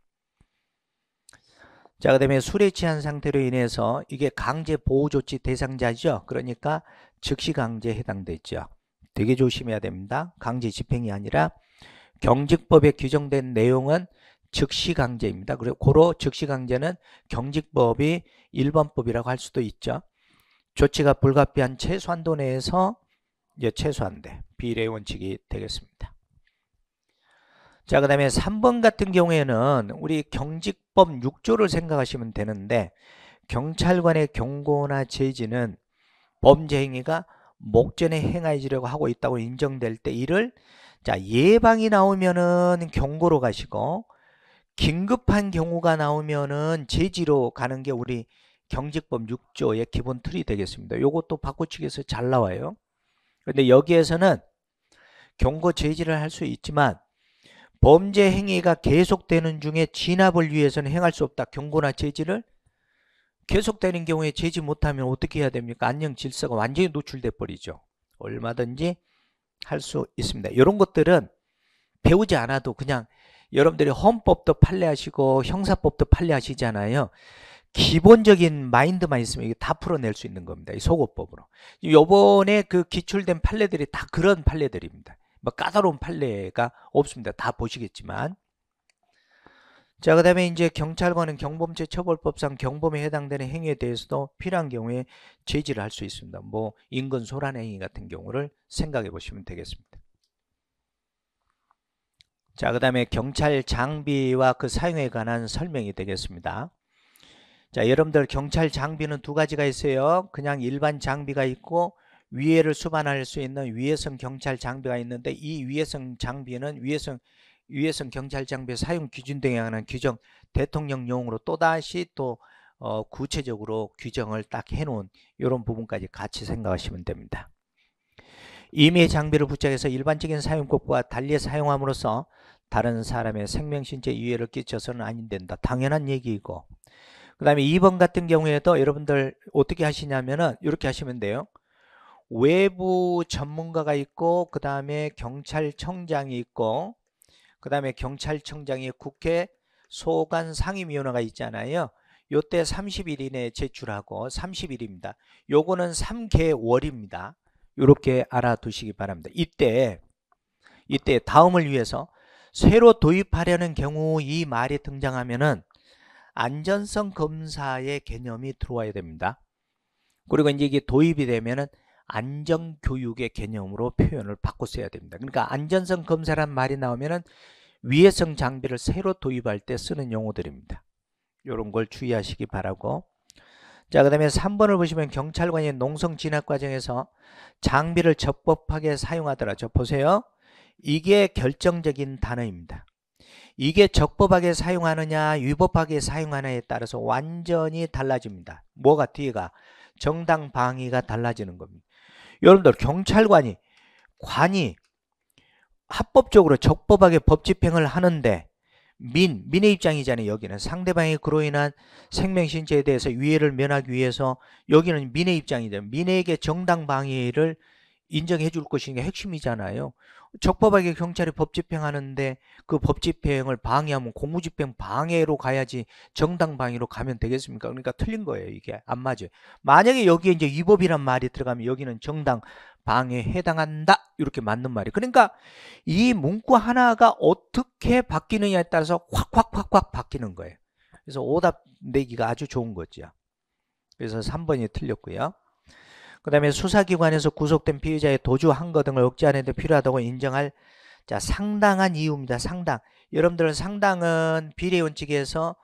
자, 그 다음에 술에 취한 상태로 인해서 이게 강제 보호조치 대상자죠. 그러니까 즉시 강제에 해당되죠. 되게 조심해야 됩니다. 강제 집행이 아니라 경직법에 규정된 내용은 즉시 강제입니다. 그리고 고로 즉시 강제는 경직법이 1번법이라고 할 수도 있죠. 조치가 불가피한 최소한도 내에서 이제 최소한돼 비례 원칙이 되겠습니다. 자, 그 다음에 3번 같은 경우에는 우리 경직법 6조를 생각하시면 되는데 경찰관의 경고나 제지는 범죄 행위가 목전에 행하지려고 하고 있다고 인정될 때 이를 자 예방이 나오면은 경고로 가시고 긴급한 경우가 나오면은 제지로 가는 게 우리 경직법 6조의 기본 틀이 되겠습니다. 요것도 바꿔치기에서 잘 나와요. 근데 여기에서는 경고 제지를 할 수 있지만 범죄 행위가 계속되는 중에 진압을 위해서는 행할 수 없다. 경고나 제지를 계속되는 경우에 제지 못하면 어떻게 해야 됩니까? 안녕 질서가 완전히 노출돼 버리죠. 얼마든지 할 수 있습니다. 이런 것들은 배우지 않아도 그냥 여러분들이 헌법도 판례하시고 형사법도 판례하시잖아요. 기본적인 마인드만 있으면 이게 다 풀어낼 수 있는 겁니다. 이 소고법으로. 요번에 그 기출된 판례들이 다 그런 판례들입니다. 뭐 까다로운 판례가 없습니다. 다 보시겠지만. 자, 그 다음에 이제 경찰관은 경범죄 처벌법상 경범에 해당되는 행위에 대해서도 필요한 경우에 제지를 할 수 있습니다. 뭐, 인근 소란 행위 같은 경우를 생각해 보시면 되겠습니다. 자, 그 다음에 경찰 장비와 그 사용에 관한 설명이 되겠습니다. 자, 여러분들 경찰 장비는 두 가지가 있어요. 그냥 일반 장비가 있고 위해를 수반할 수 있는 위해성 경찰 장비가 있는데 이 위해성 장비는 위해성 위해성 경찰 장비 사용 기준 등에 관한 규정 대통령용으로 또다시 또 어, 구체적으로 규정을 딱 해놓은 이런 부분까지 같이 생각하시면 됩니다. 임의 장비를 부착해서 일반적인 사용법과 달리 사용함으로써 다른 사람의 생명신체 유해를 끼쳐서는 안 된다. 당연한 얘기이고 그 다음에 2번 같은 경우에도 여러분들 어떻게 하시냐면은 이렇게 하시면 돼요. 외부 전문가가 있고 그 다음에 경찰청장이 있고 그 다음에 경찰청장이 국회 소관 상임위원회가 있잖아요. 요때 30일 이내에 제출하고 30일입니다. 요거는 3개월입니다. 이렇게 알아두시기 바랍니다. 이때 이때 다음을 위해서 새로 도입하려는 경우 이 말이 등장하면은 안전성 검사의 개념이 들어와야 됩니다. 그리고 이제 이게 도입이 되면은 안전교육의 개념으로 표현을 바꿔 써야 됩니다. 그러니까 안전성 검사란 말이 나오면은 위해성 장비를 새로 도입할 때 쓰는 용어들입니다. 이런 걸 주의하시기 바라고 자, 그 다음에 3번을 보시면 경찰관이 농성 진압 과정에서 장비를 적법하게 사용하더라. 저 보세요. 이게 결정적인 단어입니다. 이게 적법하게 사용하느냐 위법하게 사용하느냐에 따라서 완전히 달라집니다. 뭐가 뒤가 정당 방위가 달라지는 겁니다. 여러분들 경찰관이 관이 합법적으로 적법하게 법 집행을 하는데 민, 민의 입장이잖아요. 여기는 상대방의 그로 인한 생명 신체에 대해서 위해를 면하기 위해서 여기는 민의 입장이죠. 민에게 정당 방위를 인정해 줄것인게 핵심이잖아요. 적법하게 경찰이 법 집행하는데 그 법 집행을 방해하면 공무집행 방해로 가야지 정당 방해로 가면 되겠습니까? 그러니까 틀린 거예요. 이게 안 맞아요. 만약에 여기에 이제 위법이란 말이 들어가면 여기는 정당 방해에 해당한다. 이렇게 맞는 말이. 그러니까 이 문구 하나가 어떻게 바뀌느냐에 따라서 확확확확 바뀌는 거예요. 그래서 오답 내기가 아주 좋은 거죠. 그래서 3번이 틀렸고요. 그 다음에 수사기관에서 구속된 피의자의 도주 한거 등을 억제하는 데 필요하다고 인정할 자 상당한 이유입니다. 상당. 여러분들은 상당은 비례 원칙에서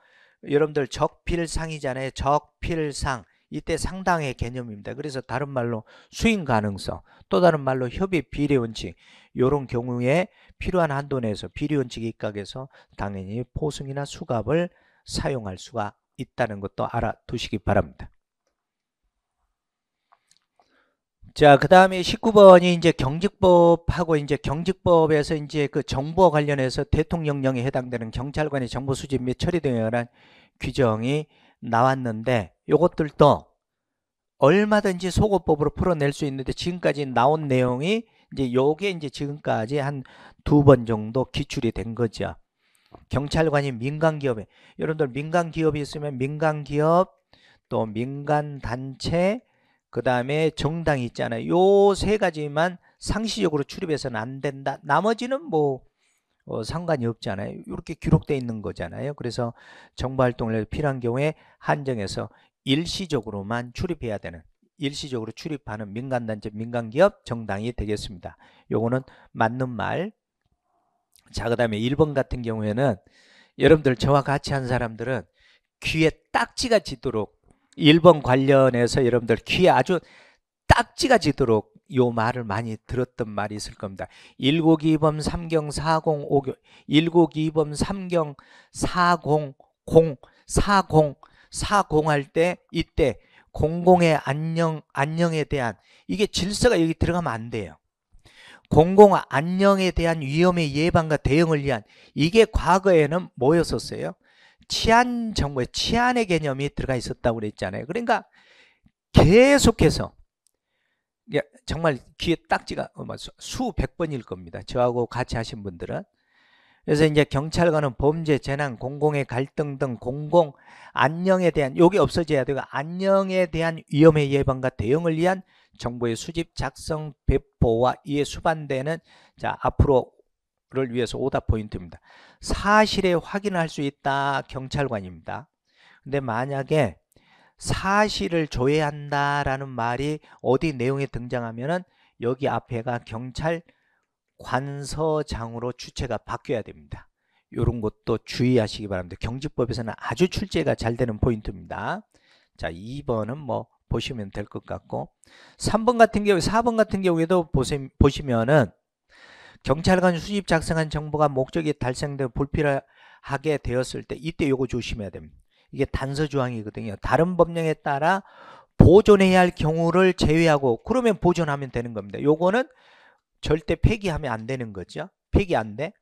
여러분들 적필상이잖아요. 적필상. 이때 상당의 개념입니다. 그래서 다른 말로 수인 가능성, 또 다른 말로 협의 비례 원칙 이런 경우에 필요한 한도 내에서 비례 원칙 입각에서 당연히 포승이나 수갑을 사용할 수가 있다는 것도 알아두시기 바랍니다. 자, 그 다음에 19번이 이제 경직법하고 이제 경직법에서 이제 그 정보와 관련해서 대통령령에 해당되는 경찰관의 정보 수집 및 처리 등에 관한 규정이 나왔는데 요것들도 얼마든지 소고법으로 풀어낼 수 있는데 지금까지 나온 내용이 이제 요게 이제 지금까지 한 두 번 정도 기출이 된 거죠. 경찰관이 민간기업에 여러분들 민간기업이 있으면 민간기업 또 민간단체 그 다음에 정당 이 있잖아요. 요 세 가지만 상시적으로 출입해서는 안 된다. 나머지는 뭐 어, 상관이 없잖아요. 이렇게 기록되어 있는 거잖아요. 그래서 정보 활동을 필요한 경우에 한정해서 일시적으로만 출입해야 되는 일시적으로 출입하는 민간단체, 민간기업, 정당이 되겠습니다. 요거는 맞는 말. 자, 그 다음에 1번 같은 경우에는 여러분들 저와 같이 한 사람들은 귀에 딱지가 짙도록 1번 관련해서 여러분들 귀에 아주 딱지가 지도록 요 말을 많이 들었던 말이 있을 겁니다. 192범 3경 405교 192범 3경 400 40 40 할 때 이때 공공의 안녕 안녕에 대한 이게 질서가 여기 들어가면 안 돼요. 공공 안녕에 대한 위험의 예방과 대응을 위한 이게 과거에는 뭐였었어요? 치안 정보에 치안의 개념이 들어가 있었다고 그랬잖아요. 그러니까 계속해서 정말 귀에 딱지가 어, 뭐 수백 번일 겁니다. 저하고 같이 하신 분들은 그래서 이제 경찰관은 범죄, 재난, 공공의 갈등 등 공공 안녕에 대한 요게 없어져야 되고 안녕에 대한 위험의 예방과 대응을 위한 정보의 수집, 작성, 배포와 이에 수반되는 자 앞으로 를 위해서 오답 포인트입니다. 사실에 확인할 수 있다 경찰관입니다. 근데 만약에 사실을 조회한다라는 말이 어디 내용에 등장하면은 여기 앞에가 경찰 관서장으로 주체가 바뀌어야 됩니다. 이런 것도 주의하시기 바랍니다. 경직법에서는 아주 출제가 잘 되는 포인트입니다. 자, 2번은 뭐 보시면 될 것 같고 3번 같은 경우에 4번 같은 경우에도 보시, 보시면은 경찰관 수집 작성한 정보가 목적이 달성되어 불필요하게 되었을 때 이때 요거 조심해야 됩니다. 이게 단서 조항이거든요. 다른 법령에 따라 보존해야 할 경우를 제외하고 그러면 보존하면 되는 겁니다. 요거는 절대 폐기하면 안 되는 거죠. 폐기 안 돼.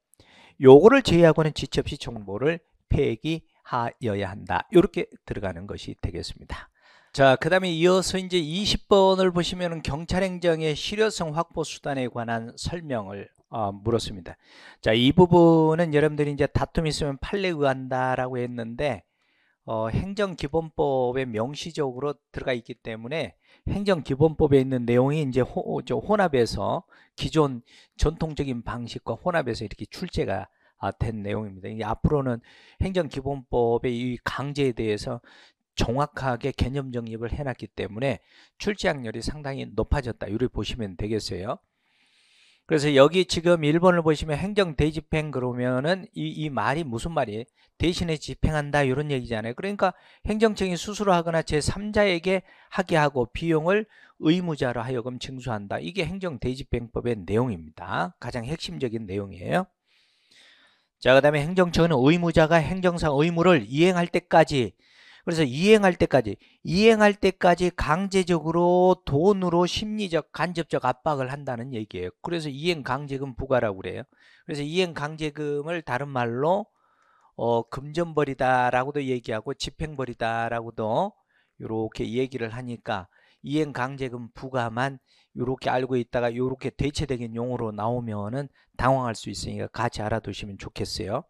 요거를 제외하고는 지체 없이 정보를 폐기하여야 한다. 이렇게 들어가는 것이 되겠습니다. 자, 그 다음에 이어서 이제 20번을 보시면 경찰행정의 실효성 확보 수단에 관한 설명을 어, 물었습니다. 자, 이 부분은 여러분들이 이제 다툼이 있으면 판례 의한다라고 했는데 어, 행정기본법에 명시적으로 들어가 있기 때문에 행정기본법에 있는 내용이 이제 호, 혼합해서 기존 전통적인 방식과 혼합해서 이렇게 출제가 아, 된 내용입니다. 이제 앞으로는 행정기본법의 이 강제에 대해서 정확하게 개념 정립을 해놨기 때문에 출제확률이 상당히 높아졌다. 이를 보시면 되겠어요. 그래서 여기 지금 1번을 보시면 행정 대집행 그러면은 이, 이 말이 무슨 말이에요? 대신에 집행한다 이런 얘기잖아요. 그러니까 행정청이 수수로 하거나 제3자에게 하게 하고 비용을 의무자로 하여금 징수한다. 이게 행정 대집행법의 내용입니다. 가장 핵심적인 내용이에요. 자, 그 다음에 행정청은 의무자가 행정상 의무를 이행할 때까지 그래서 이행할 때까지 이행할 때까지 강제적으로 돈으로 심리적 간접적 압박을 한다는 얘기예요 그래서 이행 강제금 부과라고 그래요 그래서 이행 강제금을 다른 말로 어, 금전벌이다 라고도 얘기하고 집행벌이다 라고도 이렇게 얘기를 하니까 이행 강제금 부과만 이렇게 알고 있다가 이렇게 대체적인 용어로 나오면은 당황할 수 있으니까 같이 알아두시면 좋겠어요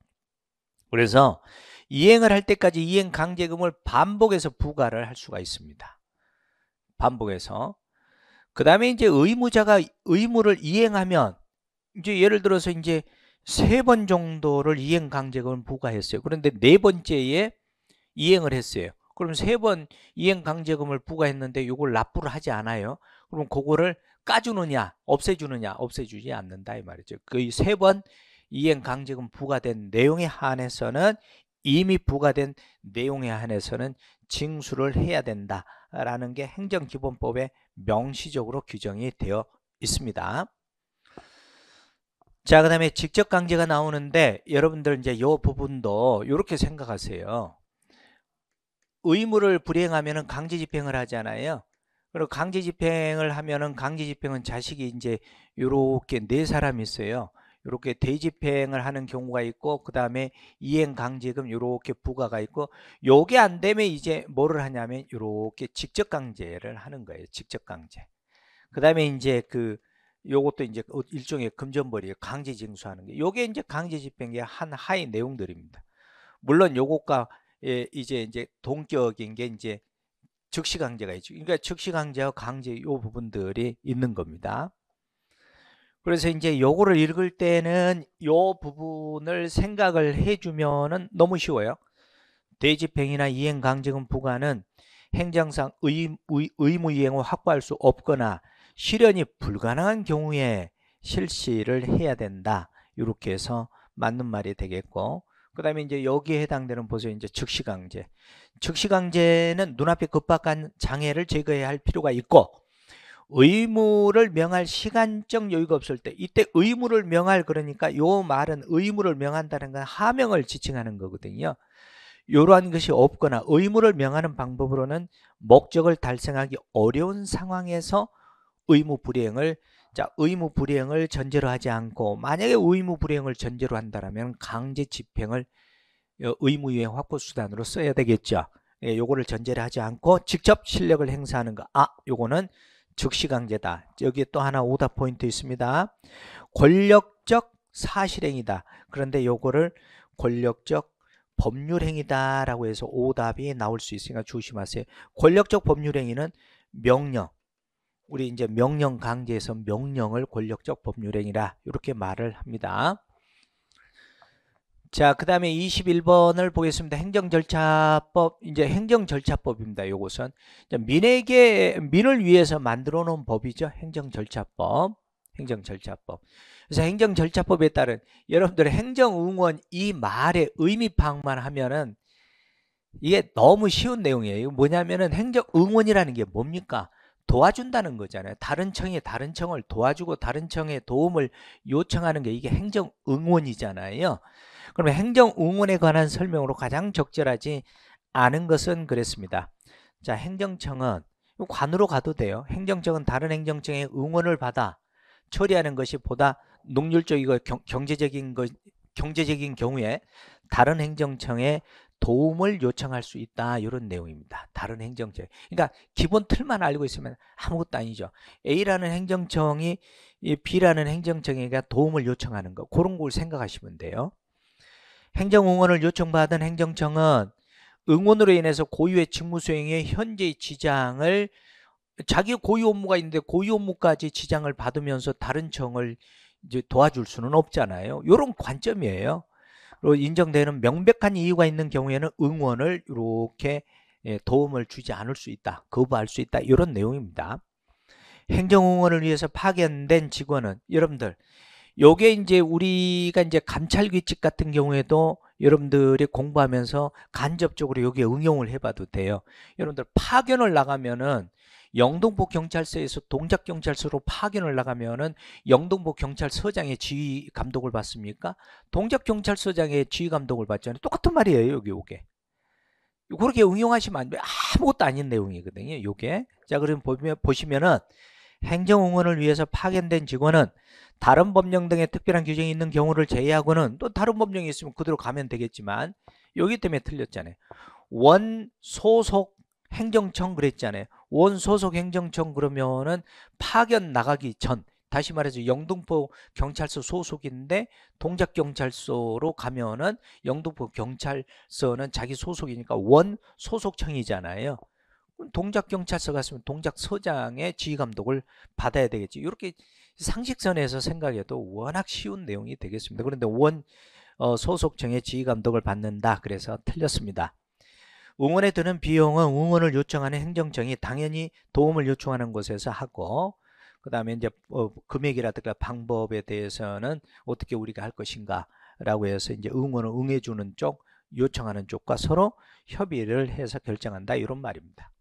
그래서 이행을 할 때까지 이행 강제금을 반복해서 부과를 할 수가 있습니다. 반복해서 그 다음에 이제 의무자가 의무를 이행하면 이제 예를 들어서 이제 세 번 정도를 이행 강제금을 부과했어요. 그런데 네 번째에 이행을 했어요. 그럼 세 번 이행 강제금을 부과했는데 이걸 납부를 하지 않아요. 그럼 그거를 까주느냐 없애주느냐 없애주지 않는다 이 말이죠. 그세번 이행 강제금 부과된 내용에 한해서는 이미 부과된 내용에 한해서는 징수를 해야 된다라는 게 행정기본법에 명시적으로 규정이 되어 있습니다. 자, 그 다음에 직접 강제가 나오는데 여러분들 이제 요 부분도 이렇게 생각하세요. 의무를 불행하면 강제 집행을 하잖아요. 그리고 강제 집행을 하면은 강제 집행은 자식이 이제 요렇게 네 사람이 있어요. 이렇게 대집행을 하는 경우가 있고 그 다음에 이행강제금 이렇게 부과가 있고 요게 안 되면 이제 뭐를 하냐면 이렇게 직접강제를 하는 거예요 직접강제 그 다음에 이제 그 요것도 이제 어, 일종의 금전벌이에요 강제징수하는 게 요게 이제 강제집행의 한 하의 내용들입니다 물론 요것과 예, 이제 이제 동격인 게 이제 즉시강제가 있죠 그러니까 즉시강제와 강제 요 부분들이 있는 겁니다 그래서 이제 요거를 읽을 때는 요 부분을 생각을 해주면은 너무 쉬워요. 대집행이나 이행강제금 부과는 행정상 의무 이행을 확보할 수 없거나 실현이 불가능한 경우에 실시를 해야 된다. 이렇게 해서 맞는 말이 되겠고 그 다음에 이제 여기에 해당되는 보세요. 이제 즉시강제. 즉시강제는 눈앞에 급박한 장애를 제거해야 할 필요가 있고 의무를 명할 시간적 여유가 없을 때 이때 의무를 명할 그러니까 요 말은 의무를 명한다는 건 하명을 지칭하는 거거든요. 이러한 것이 없거나 의무를 명하는 방법으로는 목적을 달성하기 어려운 상황에서 의무 불이행을 자 의무 불이행을 전제로 하지 않고 만약에 의무 불이행을 전제로 한다면 강제 집행을 어, 의무 유행 확보 수단으로 써야 되겠죠. 예, 요거를 전제로 하지 않고 직접 실력을 행사하는 거. 아, 요거는 즉시강제다. 여기에 또 하나 오답 포인트 있습니다. 권력적 사실행위다. 그런데 요거를 권력적 법률행위다 라고 해서 오답이 나올 수 있으니까 조심하세요. 권력적 법률행위는 명령 우리 이제 명령 강제에서 명령을 권력적 법률행위라 이렇게 말을 합니다. 자, 그 다음에 21번을 보겠습니다. 행정절차법, 이제 행정절차법입니다. 요것은. 민에게, 민을 위해서 만들어 놓은 법이죠. 행정절차법. 행정절차법. 그래서 행정절차법에 따른 여러분들의 행정응원 이 말의 의미 파악만 하면은 이게 너무 쉬운 내용이에요. 이거 뭐냐면은 행정응원이라는 게 뭡니까? 도와준다는 거잖아요. 다른 청에 다른 청을 도와주고 다른 청에 도움을 요청하는 게 이게 행정응원이잖아요. 그럼 행정 응원에 관한 설명으로 가장 적절하지 않은 것은 그랬습니다. 자, 행정청은 관으로 가도 돼요. 행정청은 다른 행정청의 응원을 받아 처리하는 것이 보다 농률적이고 경, 제적인 것, 경제적인 경우에 다른 행정청의 도움을 요청할 수 있다 이런 내용입니다 다른 행정청 그러니까 기본 틀만 알고 있으면 아무것도 아니죠 A라는 행정청이 B라는 행정청에게 도움을 요청하는 거 그런 걸 생각하시면 돼요 행정응원을 요청받은 행정청은 응원으로 인해서 고유의 직무 수행에 현재의 지장을 자기 고유 업무가 있는데 고유 업무까지 지장을 받으면서 다른 청을 이제 도와줄 수는 없잖아요. 이런 관점이에요. 로 인정되는 명백한 이유가 있는 경우에는 응원을 이렇게 예, 도움을 주지 않을 수 있다. 거부할 수 있다. 이런 내용입니다. 행정응원을 위해서 파견된 직원은 여러분들 요게 이제 우리가 이제 감찰 규칙 같은 경우에도 여러분들이 공부하면서 간접적으로 여기에 응용을 해봐도 돼요. 여러분들 파견을 나가면은 영동포 경찰서에서 동작 경찰서로 파견을 나가면은 영동포 경찰서장의 지휘 감독을 받습니까? 동작 경찰서장의 지휘 감독을 받잖아요. 똑같은 말이에요, 여기 요게. 그렇게 응용하시면 안 돼. 아무것도 아닌 내용이거든요, 요게. 자, 그럼 보시면은 행정응원을 위해서 파견된 직원은 다른 법령 등의 특별한 규정이 있는 경우를 제외하고는 또 다른 법령이 있으면 그대로 가면 되겠지만 여기 때문에 틀렸잖아요. 원 소속 행정청 그랬잖아요. 원 소속 행정청 그러면은 파견 나가기 전 다시 말해서 영등포 경찰서 소속인데 동작 경찰서로 가면은 영등포 경찰서는 자기 소속이니까 원 소속청이잖아요. 동작 경찰서 갔으면 동작 서장의 지휘 감독을 받아야 되겠지. 이렇게 상식선에서 생각해도 워낙 쉬운 내용이 되겠습니다. 그런데 원 어, 소속청의 지휘감독을 받는다. 그래서 틀렸습니다. 응원에 드는 비용은 응원을 요청하는 행정청이 당연히 도움을 요청하는 곳에서 하고 그 다음에 이제 어, 금액이라든가 방법에 대해서는 어떻게 우리가 할 것인가 라고 해서 이제 응원을 응해주는 쪽 요청하는 쪽과 서로 협의를 해서 결정한다 이런 말입니다.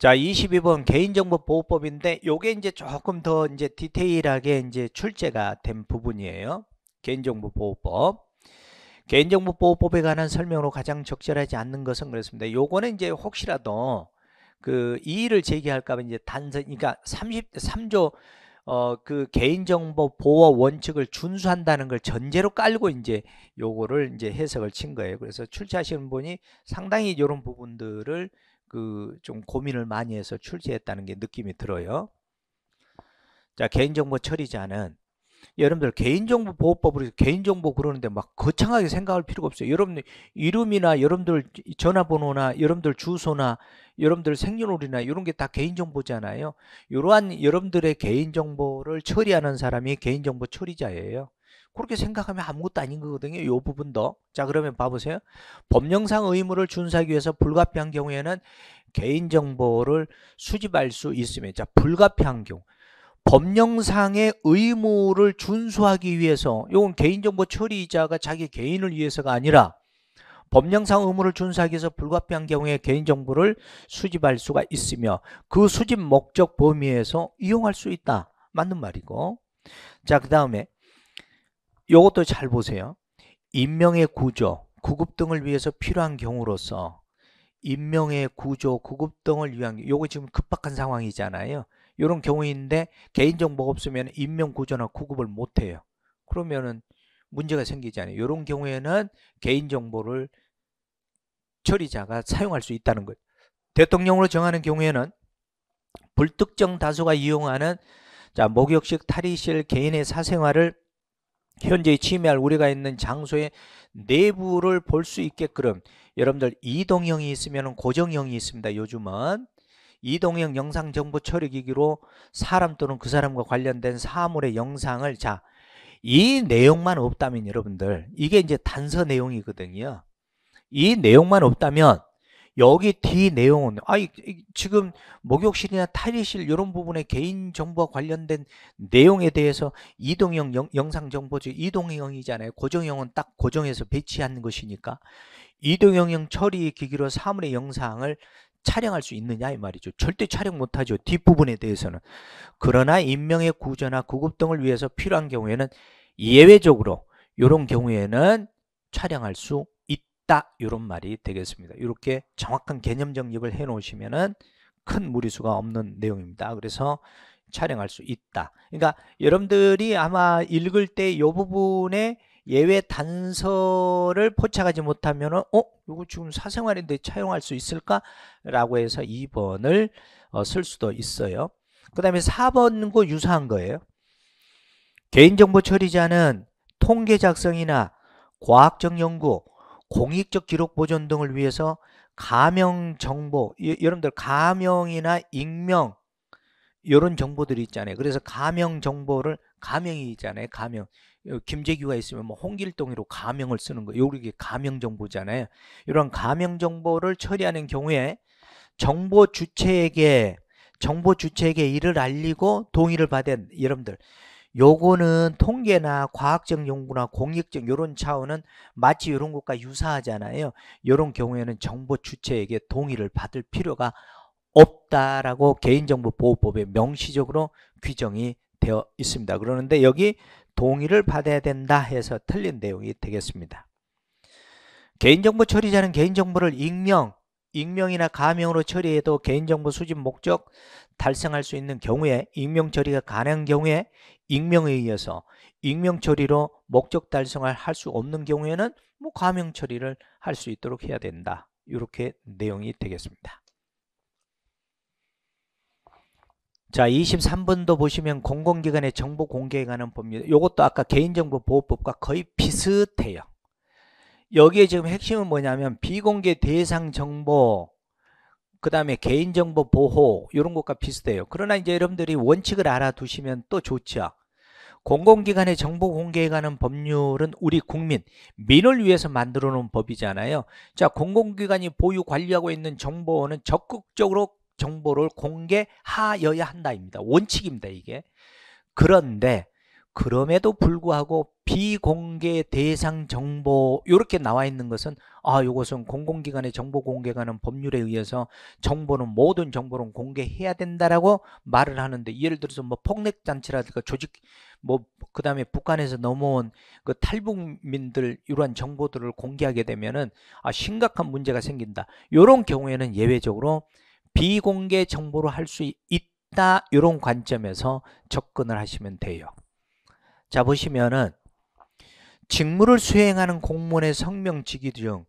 자, 22번 개인정보보호법인데 요게 이제 조금 더 이제 디테일하게 이제 출제가 된 부분이에요. 개인정보보호법. 개인정보보호법에 관한 설명으로 가장 적절하지 않는 것은 그렇습니다. 요거는 이제 혹시라도 그 이의를 제기할까 봐 이제 단서 그러니까 33조 어 그 개인정보 보호 원칙을 준수한다는 걸 전제로 깔고 이제 요거를 이제 해석을 친 거예요. 그래서 출제하시는 분이 상당히 이런 부분들을 그좀 고민을 많이 해서 출제했다는 게 느낌이 들어요. 자, 개인정보 처리자는 여러분들 개인정보 보호법으로 개인정보 그러는데 막 거창하게 생각할 필요가 없어요. 여러분 들 이름이나 여러분들 전화번호나 여러분들 주소나 여러분들 생년월일이나 이런 게 다 개인정보잖아요. 이러한 여러분들의 개인정보를 처리하는 사람이 개인정보 처리자예요. 그렇게 생각하면 아무것도 아닌 거거든요. 요 부분도. 자 그러면 봐보세요. 법령상 의무를 준수하기 위해서 불가피한 경우에는 개인정보를 수집할 수있으며자 불가피한 경우 법령상의 의무를 준수하기 위해서 이건 개인정보 처리자가 자기 개인을 위해서가 아니라 법령상 의무를 준수하기 위해서 불가피한 경우에 개인정보를 수집할 수가 있으며 그 수집 목적 범위에서 이용할 수 있다. 맞는 말이고 자 그 다음에 요것도잘 보세요. 인명의 구조, 구급 등을 위해서 필요한 경우로서 인명의 구조, 구급 등을 위한 요거 지금 급박한 상황이잖아요. 요런 경우인데 개인정보가 없으면 인명구조나 구급을 못해요. 그러면은 문제가 생기잖아요. 이런 경우에는 개인정보를 처리자가 사용할 수 있다는 것. 대통령으로 정하는 경우에는 불특정 다수가 이용하는 자 목욕식 탈의실 개인의 사생활을 현재 침해할 우리가 있는 장소의 내부를 볼 수 있게끔 여러분들 이동형이 있으면 고정형이 있습니다. 요즘은 이동형 영상 정보 처리 기기로 사람 또는 그 사람과 관련된 사물의 영상을 자, 이 내용만 없다면 여러분들 이게 이제 단서 내용이거든요. 이 내용만 없다면 여기 뒤 내용은 아이 지금 목욕실이나 탈의실 이런 부분에 개인 정보와 관련된 내용에 대해서 이동형 영, 상 정보지 이동형이잖아요. 고정형은 딱 고정해서 배치하는 것이니까 이동형형 처리 기기로 사물의 영상을 촬영할 수 있느냐 이 말이죠. 절대 촬영 못하죠. 뒷부분에 대해서는. 그러나 인명의 구조나 구급 등을 위해서 필요한 경우에는 예외적으로 이런 경우에는 촬영할 수 있다 이런 말이 되겠습니다 이렇게 정확한 개념 정립을 해놓으시면큰 무리수가 없는 내용입니다 그래서 촬영할 수 있다 그러니까 여러분들이 아마 읽을 때 이 부분에 예외 단서를 포착하지 못하면 은 어? 이거 지금 사생활인데 차용할 수 있을까? 라고 해서 2번을 어, 쓸 수도 있어요 그 다음에 4번과 유사한 거예요 개인정보 처리자는 통계 작성이나 과학적 연구, 공익적 기록 보존 등을 위해서 가명 정보 여러분들 가명이나 익명 이런 정보들이 있잖아요 그래서 가명 정보를 가명이 있잖아요 가명 어, 김재규가 있으면 뭐 홍길동이로 가명을 쓰는 거 요게 가명 정보잖아요 이런 가명 정보를 처리하는 경우에 정보 주체에게 정보 주체에게 이를 알리고 동의를 받은 여러분들 요거는 통계나 과학적 연구나 공익적 요런 차원은 마치 요런 것과 유사하잖아요. 요런 경우에는 정보 주체에게 동의를 받을 필요가 없다라고 개인정보보호법에 명시적으로 규정이 되어 있습니다. 그러는데 여기 동의를 받아야 된다 해서 틀린 내용이 되겠습니다. 개인정보 처리자는 개인정보를 익명, 익명이나 가명으로 처리해도 개인정보 수집 목적 달성할 수 있는 경우에 익명 처리가 가능한 경우에 익명에 의해서 익명 처리로 목적 달성을 할 수 없는 경우에는 뭐 가명 처리를 할 수 있도록 해야 된다. 이렇게 내용이 되겠습니다. 자 23번도 보시면 공공기관의 정보 공개에 관한 법입니다 이것도 아까 개인정보보호법과 거의 비슷해요 여기에 지금 핵심은 뭐냐면 비공개 대상 정보 그 다음에 개인정보 보호 이런 것과 비슷해요 그러나 이제 여러분들이 원칙을 알아두시면 또 좋죠 공공기관의 정보 공개에 관한 법률은 우리 국민, 민을 위해서 만들어 놓은 법이잖아요. 자, 공공기관이 보유 관리하고 있는 정보는 적극적으로 정보를 공개하여야 한다입니다. 원칙입니다, 이게. 그런데 그럼에도 불구하고 비공개 대상 정보 이렇게 나와 있는 것은 아 이것은 공공기관의 정보 공개가는 법률에 의해서 정보는 모든 정보는 공개해야 된다라고 말을 하는데 예를 들어서 뭐 폭력 잔치라든가 조직 뭐 그다음에 북한에서 넘어온 그 탈북민들 이러한 정보들을 공개하게 되면은 아 심각한 문제가 생긴다 이런 경우에는 예외적으로 비공개 정보로 할 수 있다 이런 관점에서 접근을 하시면 돼요 자 보시면은 직무를 수행하는 공무원의 성명 직위등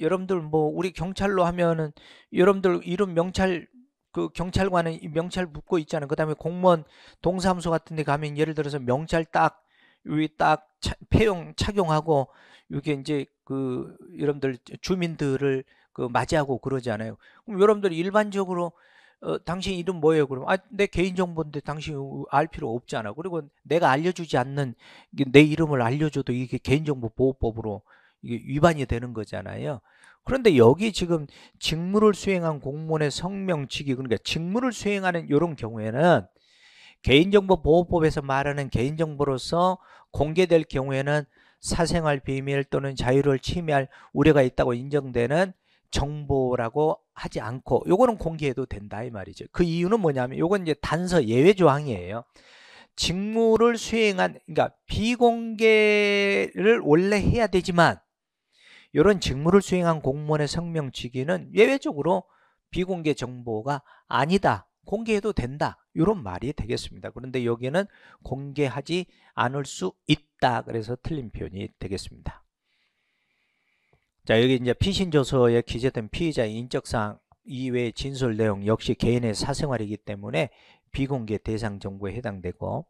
여러분들 뭐 우리 경찰로 하면은 여러분들 이름 명찰 그 경찰관은 명찰 붙고 있잖아요. 그 다음에 공무원 동사무소 같은 데 가면 예를 들어서 명찰 딱, 위에 딱 차, 폐용, 착용하고 이게 이제 그 여러분들 주민들을 그 맞이하고 그러지 않아요. 그럼 여러분들 일반적으로 어, 당신 이름 뭐예요? 그러면 아, 내 개인정보인데 당신 알 필요 없잖아. 그리고 내가 알려주지 않는 내 이름을 알려줘도 이게 개인정보 보호법으로 이게 위반이 되는 거잖아요. 그런데 여기 지금 직무를 수행한 공무원의 성명치기 그러니까 직무를 수행하는 이런 경우에는 개인정보보호법에서 말하는 개인정보로서 공개될 경우에는 사생활 비밀 또는 자유를 침해할 우려가 있다고 인정되는 정보라고 하지 않고 요거는 공개해도 된다 이 말이죠. 그 이유는 뭐냐면 요건 이제 단서 예외 조항이에요. 직무를 수행한 그러니까 비공개를 원래 해야 되지만 이런 직무를 수행한 공무원의 성명치기는 예외적으로 비공개 정보가 아니다. 공개해도 된다. 이런 말이 되겠습니다. 그런데 여기는 공개하지 않을 수 있다. 그래서 틀린 표현이 되겠습니다. 자 여기 이제 피신조서에 기재된 피의자의 인적사항 이외의 진술 내용 역시 개인의 사생활이기 때문에 비공개 대상 정보에 해당되고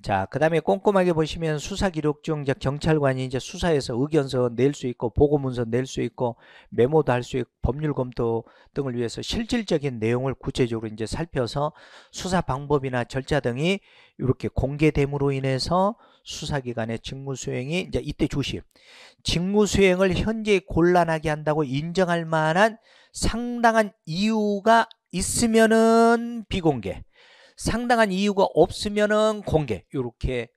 자, 그 다음에 꼼꼼하게 보시면 수사기록증, 경찰관이 이제 수사에서 의견서 낼 수 있고, 보고문서 낼 수 있고, 메모도 할 수 있고, 법률 검토 등을 위해서 실질적인 내용을 구체적으로 이제 살펴서 수사 방법이나 절차 등이 이렇게 공개됨으로 인해서 수사기관의 직무수행이 이제 이때 조심. 직무수행을 현재 곤란하게 한다고 인정할 만한 상당한 이유가 있으면은 비공개, 상당한 이유가 없으면은 공개 이렇게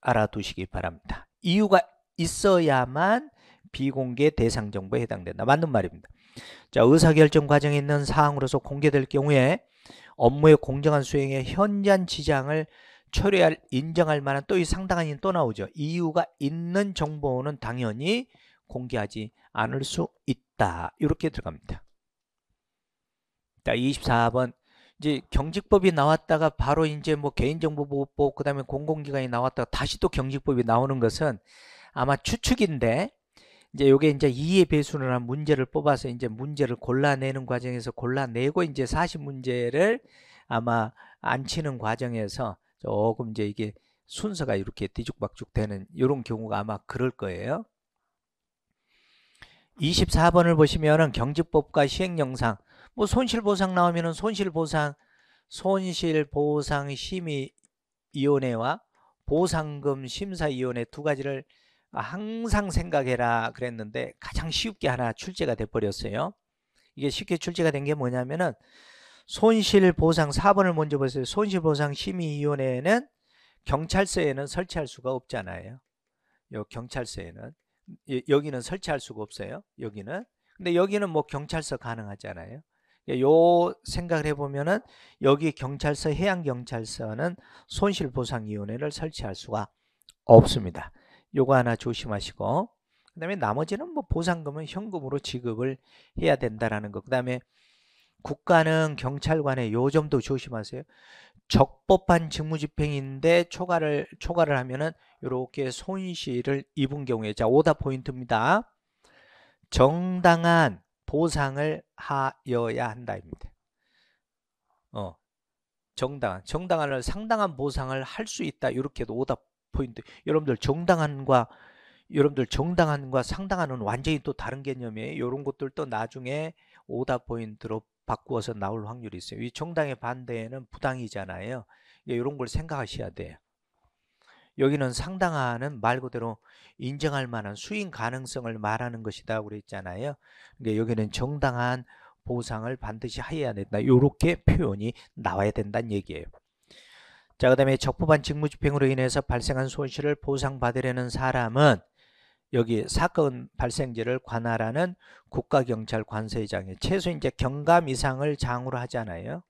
알아두시기 바랍니다. 이유가 있어야만 비공개 대상 정보에 해당된다. 맞는 말입니다. 자, 의사결정 과정에 있는 사항으로서 공개될 경우에 업무의 공정한 수행에 현저한 지장을 철회할 인정할 만한 또 이 상당한 이또 나오죠. 이유가 있는 정보는 당연히 공개하지 않을 수 있다. 이렇게 들어갑니다. 자, 24번 이제 경직법이 나왔다가 바로 이제 뭐 개인정보보호법 그다음에 공공기관이 나왔다가 다시 또 경직법이 나오는 것은 아마 추측인데 이제 요게 이제 이해 배수를 한 문제를 뽑아서 이제 문제를 골라내는 과정에서 골라내고 이제 40문제를 아마 안 치는 과정에서 조금 이제 이게 순서가 이렇게 뒤죽박죽 되는 이런 경우가 아마 그럴 거예요. 24번을 보시면은 경제법과 시행영상 뭐 손실보상 나오면은 손실보상 손실보상 심의위원회와 보상금 심사위원회 두 가지를 항상 생각해라 그랬는데 가장 쉽게 하나 출제가 돼 버렸어요. 이게 쉽게 출제가 된 게 뭐냐면은 손실보상 4번을 먼저 보세요. 손실보상심의위원회는 경찰서에는 설치할 수가 없잖아요. 요 경찰서에는 여기는 설치할 수가 없어요. 여기는 근데 여기는 뭐 경찰서 가능하잖아요. 예, 요 생각을 해보면은 여기 경찰서 해양경찰서는 손실보상위원회를 설치할 수가 없습니다. 요거 하나 조심하시고 그 다음에 나머지는 뭐 보상금은 현금으로 지급을 해야 된다라는 거. 그 다음에 국가는 경찰관의 요점도 조심하세요. 적법한 직무집행인데 초과를 초과를 하면은 이렇게 손실을 입은 경우에 자 오답 포인트입니다. 정당한 보상을 하여야 한다입니다. 어, 정당정당한 상당한 보상을 할 수 있다 이렇게도 오답 포인트. 여러분들 정당한과 여러분들 정당한과 상당한은 완전히 또 다른 개념이에요. 이런 것들도 나중에 오답 포인트로 바꾸어서 나올 확률이 있어요. 이 정당의 반대에는 부당이잖아요. 이런 예, 걸 생각하셔야 돼요. 여기는 상당하는 말 그대로 인정할 만한 수익 가능성을 말하는 것이다 그랬잖아요. 그러니까 여기는 정당한 보상을 반드시 해야 된다. 이렇게 표현이 나와야 된다는 얘기예요. 자, 그 다음에 적법한 직무집행으로 인해서 발생한 손실을 보상받으려는 사람은 여기 사건 발생지를 관할하는 국가경찰관세장이 최소 이제 경감 이상을 장으로 하잖아요.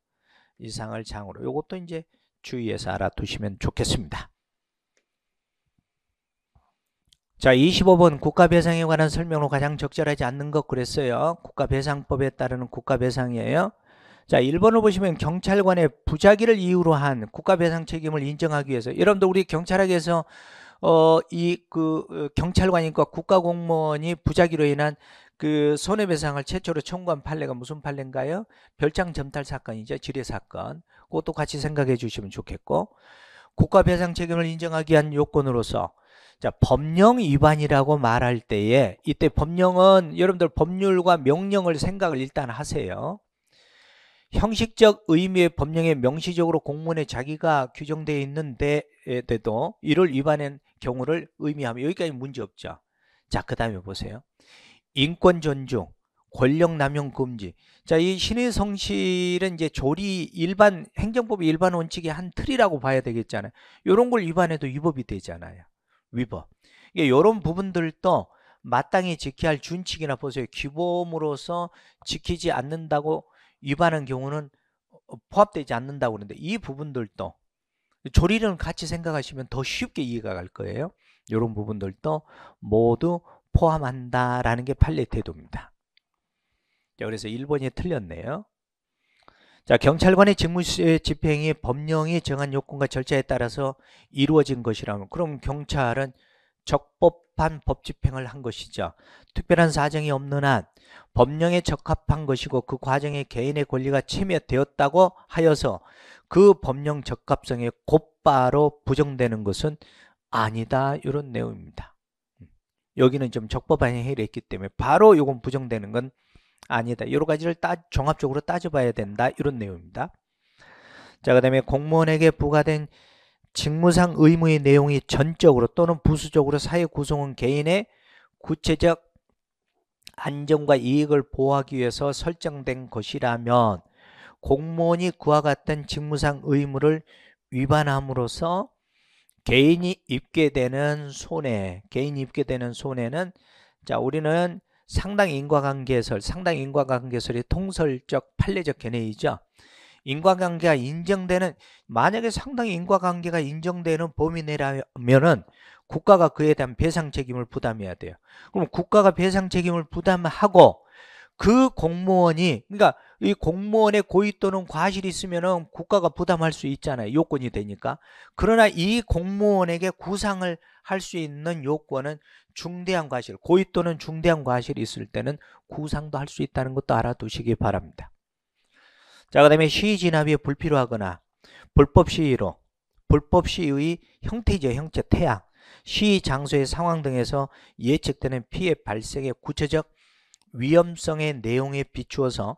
이상을 장으로. 요것도 이제 주의해서 알아두시면 좋겠습니다. 자 25번 국가배상에 관한 설명으로 가장 적절하지 않는 것 그랬어요 국가배상법에 따르는 국가배상이에요 자 1번을 보시면 경찰관의 부작위를 이유로 한 국가배상 책임을 인정하기 위해서 여러분들 우리 경찰학에서 어, 이그 어, 경찰관인과 국가공무원이 부작위로 인한 그 손해배상을 최초로 청구한 판례가 무슨 판례인가요? 별장 점탈 사건이죠. 지뢰 사건. 그것도 같이 생각해 주시면 좋겠고 국가배상 책임을 인정하기 위한 요건으로서 자 법령 위반이라고 말할 때에 이때 법령은 여러분들 법률과 명령을 생각을 일단 하세요. 형식적 의미의 법령에 명시적으로 공문에 자기가 규정되어 있는데에도 이를 위반한 경우를 의미하면 여기까지 문제 없죠. 자, 그 다음에 보세요. 인권 존중, 권력 남용 금지. 자, 이 신의 성실은 이제 조리 일반 행정법의 일반 원칙의 한 틀이라고 봐야 되겠잖아요. 이런 걸 위반해도 위법이 되잖아요. 위법. 이런 게요 부분들도 마땅히 지켜야 할 준칙이나 보세요. 규범으로서 지키지 않는다고 위반한 경우는 어, 포함되지 않는다고 그러는데 이 부분들도 조리를 같이 생각하시면 더 쉽게 이해가 갈 거예요. 이런 부분들도 모두 포함한다라는 게 판례 태도입니다. 자, 그래서 1번이 틀렸네요. 자, 경찰관의 직무 집행이 법령이 정한 요건과 절차에 따라서 이루어진 것이라면 그럼 경찰은 적법한 법 집행을 한 것이죠. 특별한 사정이 없는 한 법령에 적합한 것이고 그 과정에 개인의 권리가 침해되었다고 하여서 그 법령 적합성에 곧바로 부정되는 것은 아니다 이런 내용입니다. 음. 여기는 좀 적법한 행위를 했기 때문에 바로 이건 부정되는 건 아니다. 여러 가지를 따, 종합적으로 따져봐야 된다 이런 내용입니다. 자, 그 다음에 공무원에게 부과된 직무상 의무의 내용이 전적으로 또는 부수적으로 사회 구성원 개인의 구체적 안정과 이익을 보호하기 위해서 설정된 것이라면 공무원이 그와 같은 직무상 의무를 위반함으로써 개인이 입게 되는 손해, 개인이 입게 되는 손해는 자 우리는 상당 인과관계설, 상당 인과관계설이 통설적 판례적 견해이죠. 인과관계가 인정되는 만약에 상당히 인과관계가 인정되는 범위 내라면은 국가가 그에 대한 배상 책임을 부담해야 돼요. 그럼 국가가 배상 책임을 부담하고 그 공무원이 그러니까 이 공무원의 고의 또는 과실이 있으면은 국가가 부담할 수 있잖아요. 요건이 되니까. 그러나 이 공무원에게 구상을 할 수 있는 요건은 중대한 과실, 고의 또는 중대한 과실이 있을 때는 구상도 할 수 있다는 것도 알아두시기 바랍니다. 자, 그 다음에 시위 진압이 불필요하거나 불법 시위로 불법 시위의 형태죠. 형체 태양. 시위 장소의 상황 등에서 예측되는 피해 발생의 구체적 위험성의 내용에 비추어서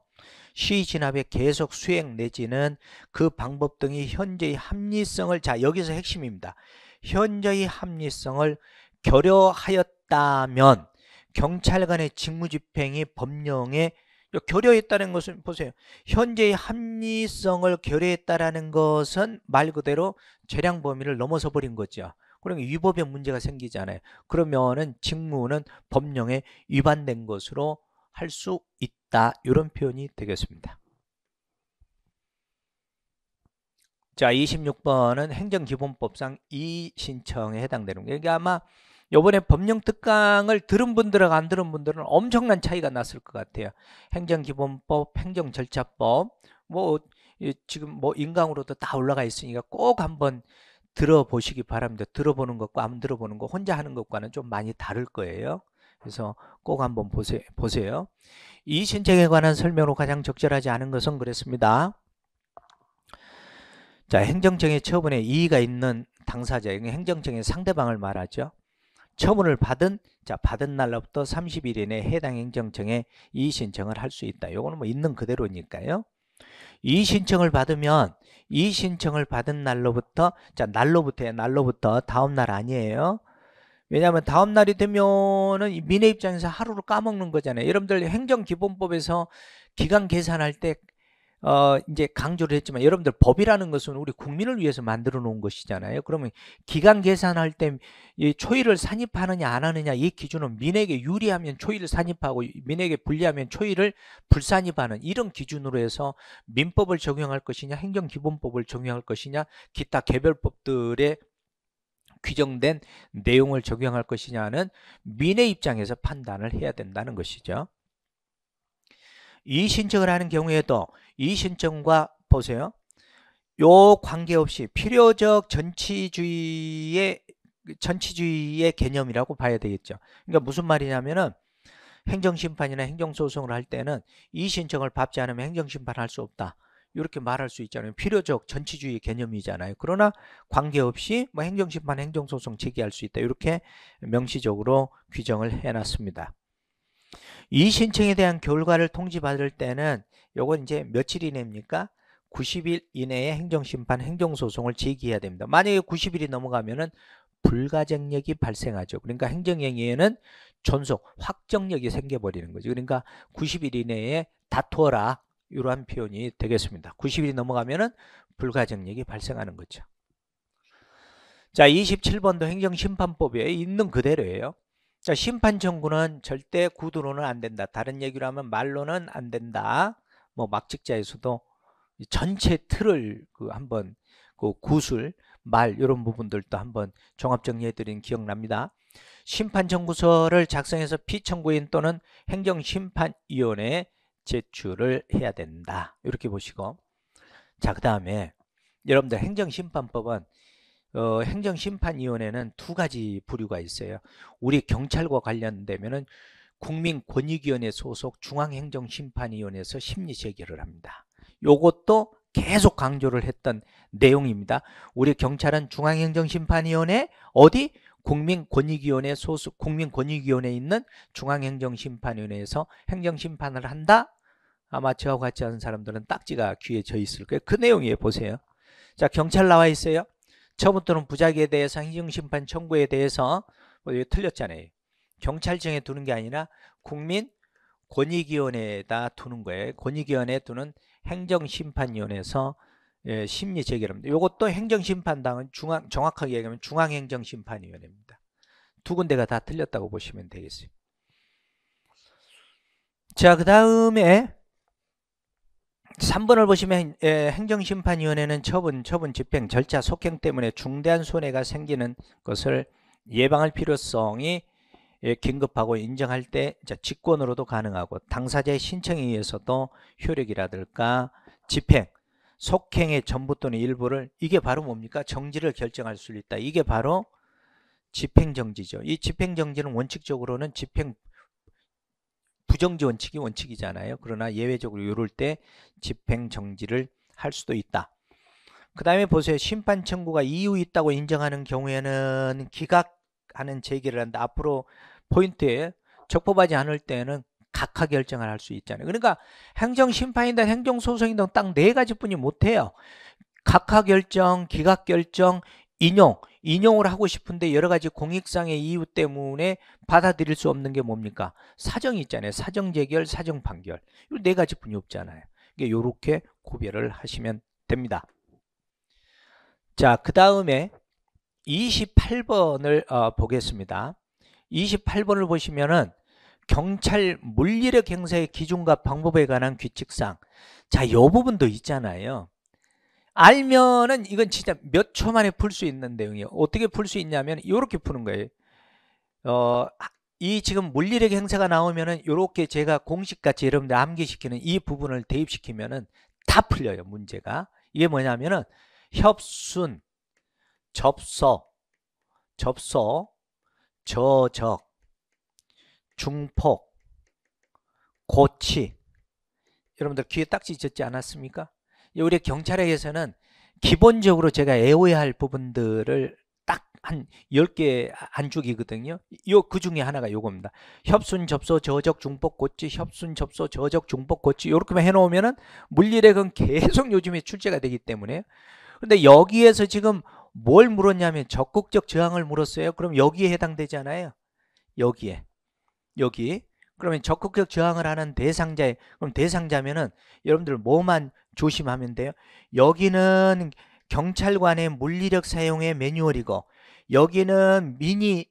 시위 진압의 계속 수행 내지는 그 방법 등이 현재의 합리성을 자 여기서 핵심입니다. 현재의 합리성을 결여하였다면 경찰관의 직무집행이 법령에 결여했다는 것은 보세요. 현재의 합리성을 결여했다라는 것은 말 그대로 재량 범위를 넘어서 버린 거죠. 그러면 그러니까 위법의 문제가 생기잖아요. 그러면은 직무는 법령에 위반된 것으로 할 수 있다. 이런 표현이 되겠습니다. 자, 26번은 행정기본법상 이 신청에 해당되는 거. 예요 이게 아마 요번에 법령 특강을 들은 분들하고 안 들은 분들은 엄청난 차이가 났을 것 같아요. 행정기본법, 행정절차법, 뭐 지금 뭐 인강으로도 다 올라가 있으니까 꼭 한번 들어보시기 바랍니다. 들어보는 것과 안 들어보는 것, 혼자 하는 것과는 좀 많이 다를 거예요. 그래서 꼭 한번 보세, 보세요. 이 신청에 관한 설명으로 가장 적절하지 않은 것은 그랬습니다. 자, 행정청의 처분에 이의가 있는 당사자, 행정청의 상대방을 말하죠. 처분을 받은 자 받은 날로부터 30일 이내 해당 행정청에 이의 신청을 할 수 있다. 요거는 뭐 있는 그대로니까요. 이의 신청을 받으면 이의 신청을 받은 날로부터 자날로부터 날로부터 다음 날 아니에요. 왜냐하면 다음 날이 되면은 민의 입장에서 하루를 까먹는 거잖아요. 여러분들 행정기본법에서 기간 계산할 때 어, 이제 강조를 했지만 여러분들 법이라는 것은 우리 국민을 위해서 만들어 놓은 것이잖아요. 그러면 기간 계산할 때 초일을 산입하느냐 안 하느냐 이 기준은 민에게 유리하면 초일을 산입하고 민에게 불리하면 초일을 불산입하는 이런 기준으로 해서 민법을 적용할 것이냐 행정기본법을 적용할 것이냐 기타 개별법들의 규정된 내용을 적용할 것이냐는 민의 입장에서 판단을 해야 된다는 것이죠. 이 신청을 하는 경우에도 이 신청과 보세요. 요 관계없이 필요적 전치주의의 전치주의의 개념이라고 봐야 되겠죠. 그러니까 무슨 말이냐면은 행정심판이나 행정소송을 할 때는 이 신청을 받지 않으면 행정심판을 할 수 없다. 이렇게 말할 수 있잖아요. 필요적 전치주의 개념이잖아요. 그러나 관계없이 뭐 행정심판, 행정소송 제기할 수 있다. 이렇게 명시적으로 규정을 해놨습니다. 이 신청에 대한 결과를 통지받을 때는 요건 이제 며칠 이내입니까? 90일 이내에 행정심판 행정소송을 제기해야 됩니다. 만약에 90일이 넘어가면은 불가정력이 발생하죠. 그러니까 행정행위에는 존속, 확정력이 생겨버리는 거죠. 그러니까 90일 이내에 다투어라 이러한 표현이 되겠습니다. 90일이 넘어가면은 불가정력이 발생하는 거죠. 자, 27번도 행정심판법에 있는 그대로예요. 자, 심판 청구는 절대 구두로는 안 된다. 다른 얘기로 하면 말로는 안 된다. 뭐 막직자에서도 전체 틀을 그 한번 그 구술, 말 이런 부분들도 한번 종합 정리해 드린 기억납니다. 심판 청구서를 작성해서 피청구인 또는 행정심판위원회에 제출을 해야 된다. 이렇게 보시고 자, 그다음에 여러분들 행정심판법은 어, 행정심판위원회는 두 가지 부류가 있어요. 우리 경찰과 관련되면 국민권익위원회 소속 중앙행정심판위원회에서 심리 재결를 합니다. 요것도 계속 강조를 했던 내용입니다. 우리 경찰은 중앙행정심판위원회 어디 국민권익위원회 소속 국민권익위원회에 있는 중앙행정심판위원회에서 행정심판을 한다. 아마 저와 같이 하는 사람들은 딱지가 귀에 져 있을 거예요. 그 내용이에요. 보세요. 자 경찰 나와 있어요. 처음부터는 부작위에 대해서 행정심판 청구에 대해서 뭐 이거 틀렸잖아요. 경찰청에 두는 게 아니라 국민 권익위원회에다 두는 거예요. 권익위원회에 두는 행정심판위원회에서 예, 심리 재결합니다. 이것도 행정심판당은 중앙, 정확하게 얘기하면 중앙행정심판위원회입니다. 두 군데가 다 틀렸다고 보시면 되겠어요. 자, 그 다음에 3번을 보시면 예, 행정심판위원회는 처분, 처분, 집행, 절차, 속행 때문에 중대한 손해가 생기는 것을 예방할 필요성이 예, 긴급하고 인정할 때 직권으로도 가능하고 당사자의 신청에 의해서도 효력이라든가 집행, 속행의 전부 또는 일부를 이게 바로 뭡니까? 정지를 결정할 수 있다. 이게 바로 집행정지죠. 이 집행정지는 원칙적으로는 집행 부정지 원칙이 원칙이잖아요. 그러나 예외적으로 요럴때 집행정지를 할 수도 있다. 그 다음에 보세요. 심판 청구가 이유 있다고 인정하는 경우에는 기각하는 제기를 한다. 앞으로 포인트에 적법하지 않을 때는 각하 결정을 할 수 있잖아요. 그러니까 행정심판이든 행정소송이든 딱네 가지뿐이 못해요. 각하 결정, 기각 결정, 인용 인용을 하고 싶은데 여러 가지 공익상의 이유 때문에 받아들일 수 없는 게 뭡니까? 사정이 있잖아요. 사정 재결, 사정 판결. 이네 가지 분이 없잖아요. 이게 요렇게 구별을 하시면 됩니다. 자, 그 다음에 28번을 어, 보겠습니다. 28번을 보시면은 경찰 물리력 행사의 기준과 방법에 관한 규칙상 자, 요 부분도 있잖아요. 알면은 이건 진짜 몇 초 만에 풀 수 있는 내용이에요. 어떻게 풀 수 있냐면 이렇게 푸는 거예요. 어, 이 지금 물리력 행사가 나오면은 이렇게 제가 공식같이 여러분들 암기시키는 이 부분을 대입시키면은 다 풀려요. 문제가. 이게 뭐냐면은 협순, 접서, 접서, 저적, 중폭, 고치 여러분들 귀에 딱지 젖지 않았습니까? 우리 경찰에서는 기본적으로 제가 애호해야 할 부분들을 딱 한 10개 안쪽이거든요. 요 그 중에 하나가 요겁니다. 협순 접소 저적 중복 고치 협순 접소 저적 중복 고치 요렇게만 해 놓으면은 물리력은 계속 요즘에 출제가 되기 때문에 근데 여기에서 지금 뭘 물었냐면 적극적 저항을 물었어요. 그럼 여기에 해당되잖아요. 여기에. 여기. 그러면 적극적 저항을 하는 대상자에 그럼 대상자면은 여러분들 뭐만 조심하면 돼요? 여기는 경찰관의 물리력 사용의 매뉴얼이고 여기는 미니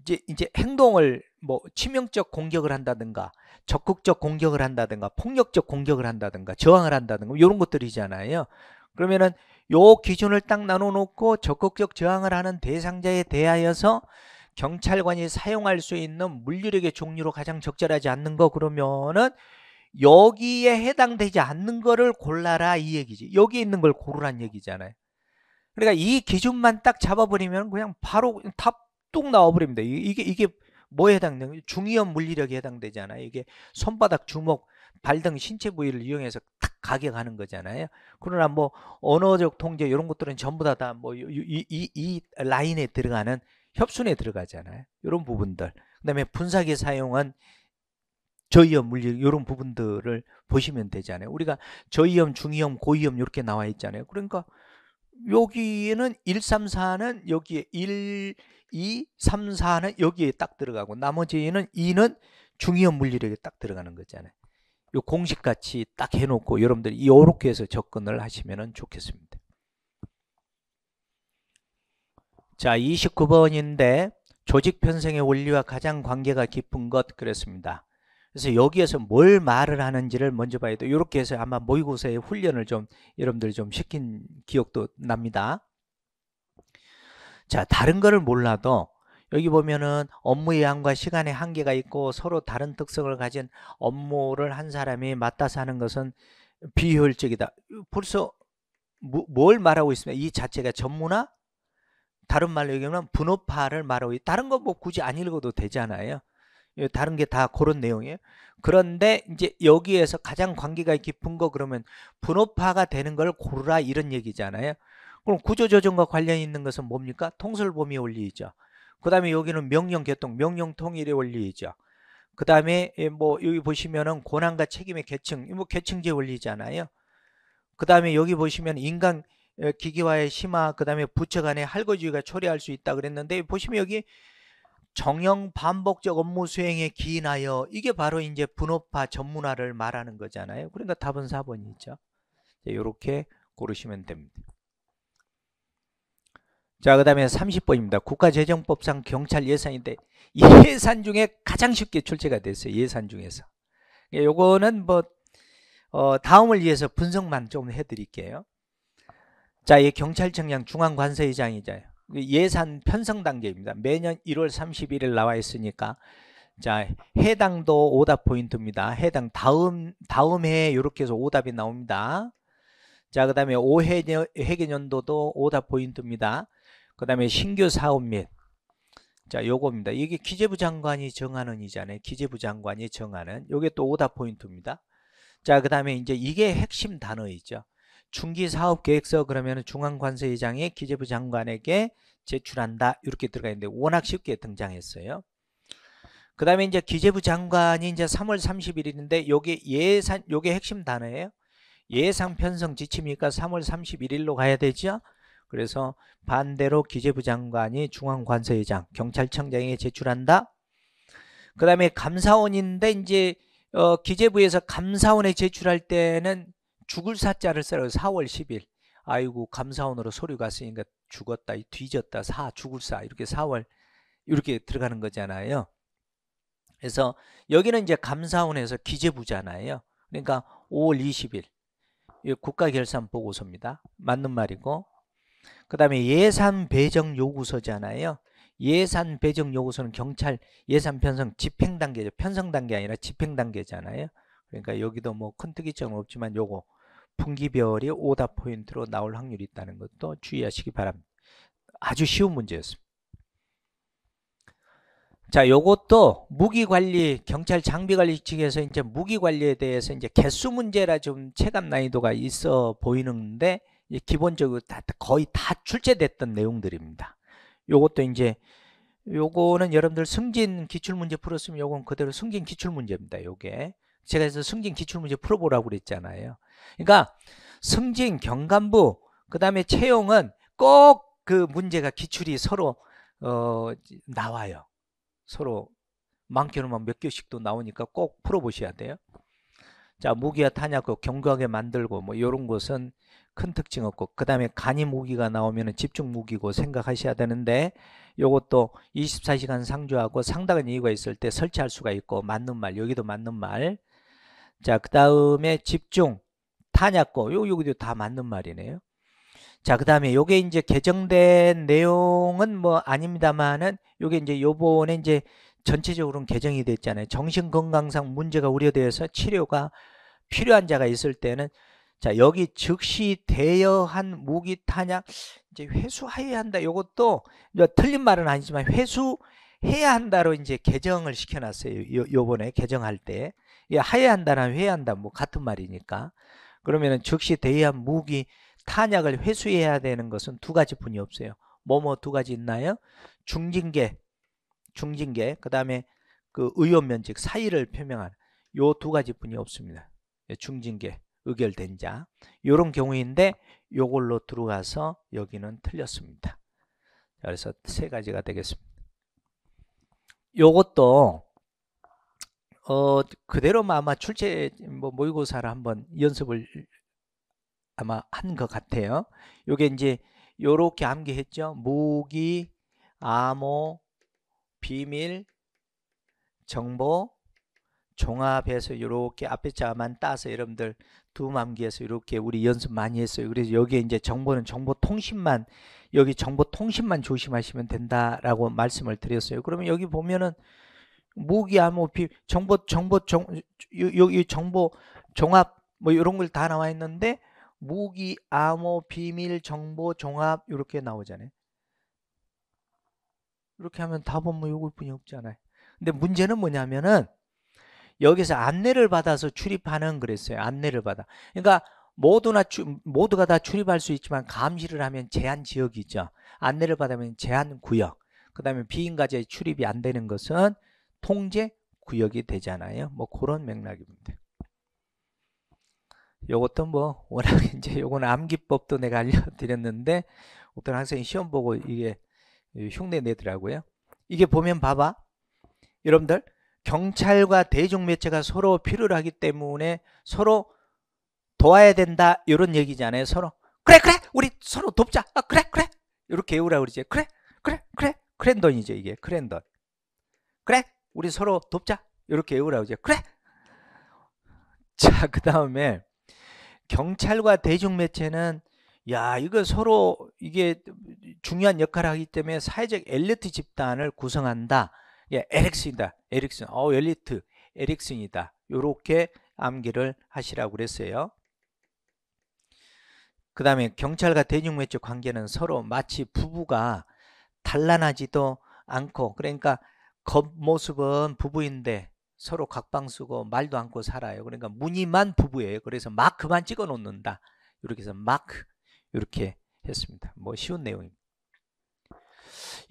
이제 이제 행동을 뭐 치명적 공격을 한다든가 적극적 공격을 한다든가 폭력적 공격을 한다든가 저항을 한다든가 이런 뭐 것들이잖아요. 그러면은 요 기준을 딱 나눠 놓고 적극적 저항을 하는 대상자에 대하여서 경찰관이 사용할 수 있는 물리력의 종류로 가장 적절하지 않는 거 그러면은 여기에 해당되지 않는 거를 골라라 이 얘기지 여기 있는 걸 고르란 얘기잖아요 그러니까 이 기준만 딱 잡아버리면 그냥 바로 탑뚝 나와버립니다 이게 이게 뭐에 해당되는 중이염 물리력에 해당되잖아요 이게 손바닥 주먹 발등 신체 부위를 이용해서 탁가격하는 거잖아요 그러나 뭐 언어적 통제 이런 것들은 전부 다 다 뭐 이 이 이, 이 라인에 들어가는 협순에 들어가잖아요. 이런 부분들. 그 다음에 분사기에 사용한 저이염 물리 이런 부분들을 보시면 되잖아요. 우리가 저이염, 중이염, 고이염 이렇게 나와 있잖아요. 그러니까 여기에는 1, 3, 4는 여기에 1, 2, 3, 4는 여기에 딱 들어가고 나머지는 2는 중이염 물리력에딱 들어가는 거잖아요. 요 공식같이 딱 해놓고 여러분들이 이렇게 해서 접근을 하시면 좋겠습니다. 자 29번인데 조직 편성의 원리와 가장 관계가 깊은 것 그랬습니다. 그래서 여기에서 뭘 말을 하는지를 먼저 봐야 돼. 요 이렇게 해서 아마 모의고사의 훈련을 좀 여러분들 이좀 시킨 기억도 납니다. 자, 다른 거를 몰라도 여기 보면은 업무의 양과 시간의 한계가 있고 서로 다른 특성을 가진 업무를 한 사람이 맡아서 하는 것은 비효율적이다. 벌써 뭐, 뭘 말하고 있습니까? 이 자체가 전문화 다른 말로 얘기하면 분업화를 말하고 다른 거 뭐 굳이 안 읽어도 되잖아요. 예, 다른 게 다 그런 내용이에요. 그런데 이제 여기에서 가장 관계가 깊은 거 그러면 분업화가 되는 걸 고르라 이런 얘기잖아요. 그럼 구조조정과 관련 있는 것은 뭡니까? 통솔범위 원리이죠. 그 다음에 여기는 명령개통, 명령통일의 원리이죠. 그 다음에 예, 뭐 여기 보시면은 권한과 책임의 계층, 뭐 계층제 원리잖아요. 그 다음에 여기 보시면 인간 어, 기기와의 심화 그 다음에 부처 간의 할거주의가 초래할 수 있다 그랬는데 보시면 여기 정형 반복적 업무 수행에 기인하여 이게 바로 이제 분업화 전문화를 말하는 거잖아요 그러니까 답은 4번이죠 이렇게 고르시면 됩니다 자, 그 다음에 30번입니다. 국가재정법상 경찰 예산인데 예산 중에 가장 쉽게 출제가 됐어요. 예산 중에서. 예, 요거는 뭐 어, 다음을 위해서 분석만 좀 해드릴게요. 자, 이 경찰청장 중앙관서의장이자 예산 편성 단계입니다. 매년 1월 31일 나와 있으니까 자 해당도 오답 포인트입니다. 해당 다음 다음 해 이렇게 해서 오답이 나옵니다. 자그 다음에 5회 회계년도도 오답 포인트입니다. 그 다음에 신규 사업 및 자, 요겁니다. 이게 기재부 장관이 정하는 이잖아요. 기재부 장관이 정하는. 요게 또 오답 포인트입니다. 자, 그 다음에 이제 이게 핵심 단어이죠. 중기 사업 계획서 그러면 중앙관세의장이 기재부 장관에게 제출한다 이렇게 들어가 있는데 워낙 쉽게 등장했어요. 그 다음에 이제 기재부 장관이 이제 3월 30일인데 요게 예산 요게 핵심 단어예요. 예상 편성 지침이니까 3월 31일로 가야 되죠. 그래서 반대로 기재부 장관이 중앙관세의장 경찰청장에게 제출한다. 그 다음에 감사원인데 이제 어, 기재부에서 감사원에 제출할 때는 죽을 사자를 써요. 4월 10일. 아이고 감사원으로 소리가 으니까 죽었다, 뒤졌다, 사, 죽을 사 이렇게 4월 이렇게 들어가는 거잖아요. 그래서 여기는 이제 감사원에서 기재부잖아요. 그러니까 5월 20일 국가결산 보고서입니다. 맞는 말이고 그 다음에 예산 배정 요구서잖아요. 예산 배정 요구서는 경찰 예산 편성 집행 단계죠. 편성 단계 아니라 집행 단계잖아요. 그러니까 여기도 뭐 큰 특이점은 없지만 요거 분기별이 오답 포인트로 나올 확률이 있다는 것도 주의하시기 바랍니다. 아주 쉬운 문제였습니다. 자, 요것도 무기관리, 경찰 장비관리 측에서 이제 무기관리에 대해서 이제 개수 문제라 좀 체감 난이도가 있어 보이는데, 기본적으로 다, 거의 다 출제됐던 내용들입니다. 요것도 이제, 요거는 여러분들 승진 기출문제 풀었으면 요건 그대로 승진 기출문제입니다. 요게. 제가 해서 승진 기출문제 풀어보라고 그랬잖아요. 그러니까 승진, 경감부, 그 다음에 채용은 꼭 그 문제가 기출이 서로 어, 나와요. 서로 많게는 뭐 몇개씩도 나오니까 꼭 풀어보셔야 돼요. 자 무기와 탄약고 그 견고하게 만들고 뭐 이런 것은 큰 특징 없고 그 다음에 간이 무기가 나오면 집중 무기고 생각하셔야 되는데 요것도 24시간 상주하고 상당한 이유가 있을 때 설치할 수가 있고 맞는 말 여기도 맞는 말자그 다음에 집중 탄약고 요 여기도 다 맞는 말이네요. 자, 그 다음에 요게 이제 개정된 내용은 뭐 아닙니다만은 요게 이제 요번에 이제 전체적으로는 개정이 됐잖아요. 정신건강상 문제가 우려되어서 치료가 필요한 자가 있을 때는 자, 여기 즉시 대여한 무기 탄약 이제 회수해야 한다. 요것도 이제 틀린 말은 아니지만 회수해야 한다로 이제 개정을 시켜놨어요. 요, 요번에 개정할 때. 예, 하야 한다랑 회야 한다 뭐 같은 말이니까. 그러면 즉시 대의한 무기 탄약을 회수해야 되는 것은 두 가지 분이 없어요. 뭐뭐 두 가지 있나요? 중징계, 중징계, 그 다음에 그 의원 면직 사의를 표명한요 두 가지 분이 없습니다. 예, 중징계, 의결된 자 요런 경우인데 요걸로 들어가서 여기는 틀렸습니다. 그래서 세 가지가 되겠습니다. 요것도 어, 그대로 아마 출제 뭐 모의고사를 한번 연습을 아마 한 것 같아요. 요게 이제 요렇게 암기했죠. 무기, 암호, 비밀, 정보, 종합해서 요렇게 앞에 자만 따서 여러분들 두암기에서 이렇게 우리 연습 많이 했어요. 그래서 여기에 이제 정보는 정보통신만 여기 정보통신만 조심하시면 된다라고 말씀을 드렸어요. 그러면 여기 보면은 무기암호피 뭐 정보 정보 정 여기 정보 종합 뭐 이런 걸 다 나와 있는데 무기 암호 비밀 정보 종합 이렇게 나오잖아요. 이렇게 하면 답은 뭐 요것뿐이 없잖아요. 근데 문제는 뭐냐면은 여기서 안내를 받아서 출입하는 그랬어요. 안내를 받아. 그러니까 모두나 주, 모두가 다 출입할 수 있지만 감시를 하면 제한 지역이 죠 안내를 받으면 제한 구역. 그 다음에 비인가제 출입이 안 되는 것은 통제 구역이 되잖아요. 뭐 그런 맥락입니다. 요것도 뭐 워낙 이제 요건 암기법도 내가 알려드렸는데 어떤 학생이 시험 보고 이게 흉내 내더라고요. 이게 보면 봐봐. 여러분들 경찰과 대중매체가 서로 필요하기 때문에 서로 도와야 된다 이런 얘기잖아요. 서로 그래 그래 우리 서로 돕자. 아, 그래 그래 이렇게 외우라 그러지. 그래 그래 그래 크랜돈이죠 이게 크랜돈. 그래 우리 서로 돕자 이렇게 외우라고 이제 그래 자그 다음에 경찰과 대중매체는 야 이거 서로 이게 중요한 역할을 하기 때문에 사회적 엘리트 집단을 구성한다 예, 에릭슨이다 에릭슨 어 엘리트 에릭슨이다 요렇게 암기를 하시라고 그랬어요 그 다음에 경찰과 대중매체 관계는 서로 마치 부부가 단란하지도 않고 그러니까 겉모습은 부부인데 서로 각방 쓰고 말도 않고 살아요. 그러니까 무늬만 부부예요. 그래서 마크만 찍어 놓는다. 이렇게 해서 마크 이렇게 했습니다. 뭐 쉬운 내용입니다.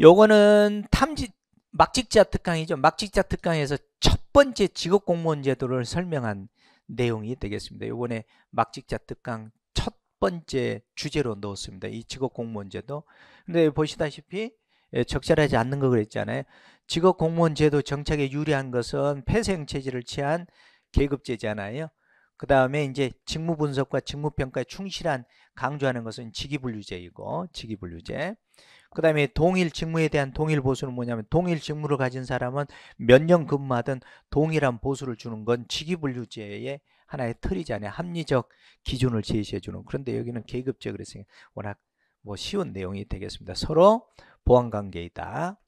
요거는 탐지 막직자 특강이죠. 막직자 특강에서 첫 번째 직업 공무원 제도를 설명한 내용이 되겠습니다. 요번에 막직자 특강 첫 번째 주제로 넣었습니다. 이 직업 공무원 제도. 근데 보시다시피 예, 적절하지 않는 거 그랬잖아요. 직업 공무원 제도 정착에 유리한 것은 폐쇄형 체제를 취한 계급제잖아요. 그 다음에 이제 직무 분석과 직무 평가에 충실한 강조하는 것은 직위분류제이고 직위분류제. 그 다음에 동일 직무에 대한 동일 보수는 뭐냐면 동일 직무를 가진 사람은 몇 년 근무하든 동일한 보수를 주는 건 직위분류제의 하나의 틀이잖아요. 합리적 기준을 제시해 주는. 그런데 여기는 계급제 그래서 워낙 뭐 쉬운 내용이 되겠습니다. 서로 보완관계이다.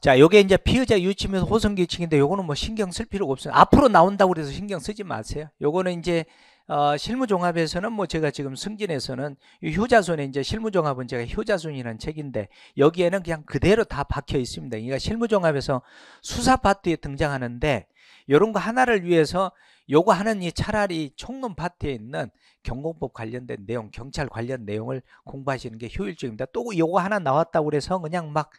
자, 요게 이제 피의자 유치면서 호성계층인데 요거는 뭐 신경 쓸 필요가 없어요. 앞으로 나온다고 그래서 신경 쓰지 마세요. 요거는 이제 어, 실무종합에서는 뭐 제가 지금 승진에서는 효자손에 이제 실무종합은 제가 효자손이라는 책인데 여기에는 그냥 그대로 다 박혀 있습니다. 그러니까 실무종합에서 수사파트에 등장하는데 요런거 하나를 위해서 요거 하는 이 차라리 총론 파트에 있는 경공법 관련된 내용, 경찰 관련 내용을 공부하시는 게 효율적입니다. 또 요거 하나 나왔다고 그래서 그냥 막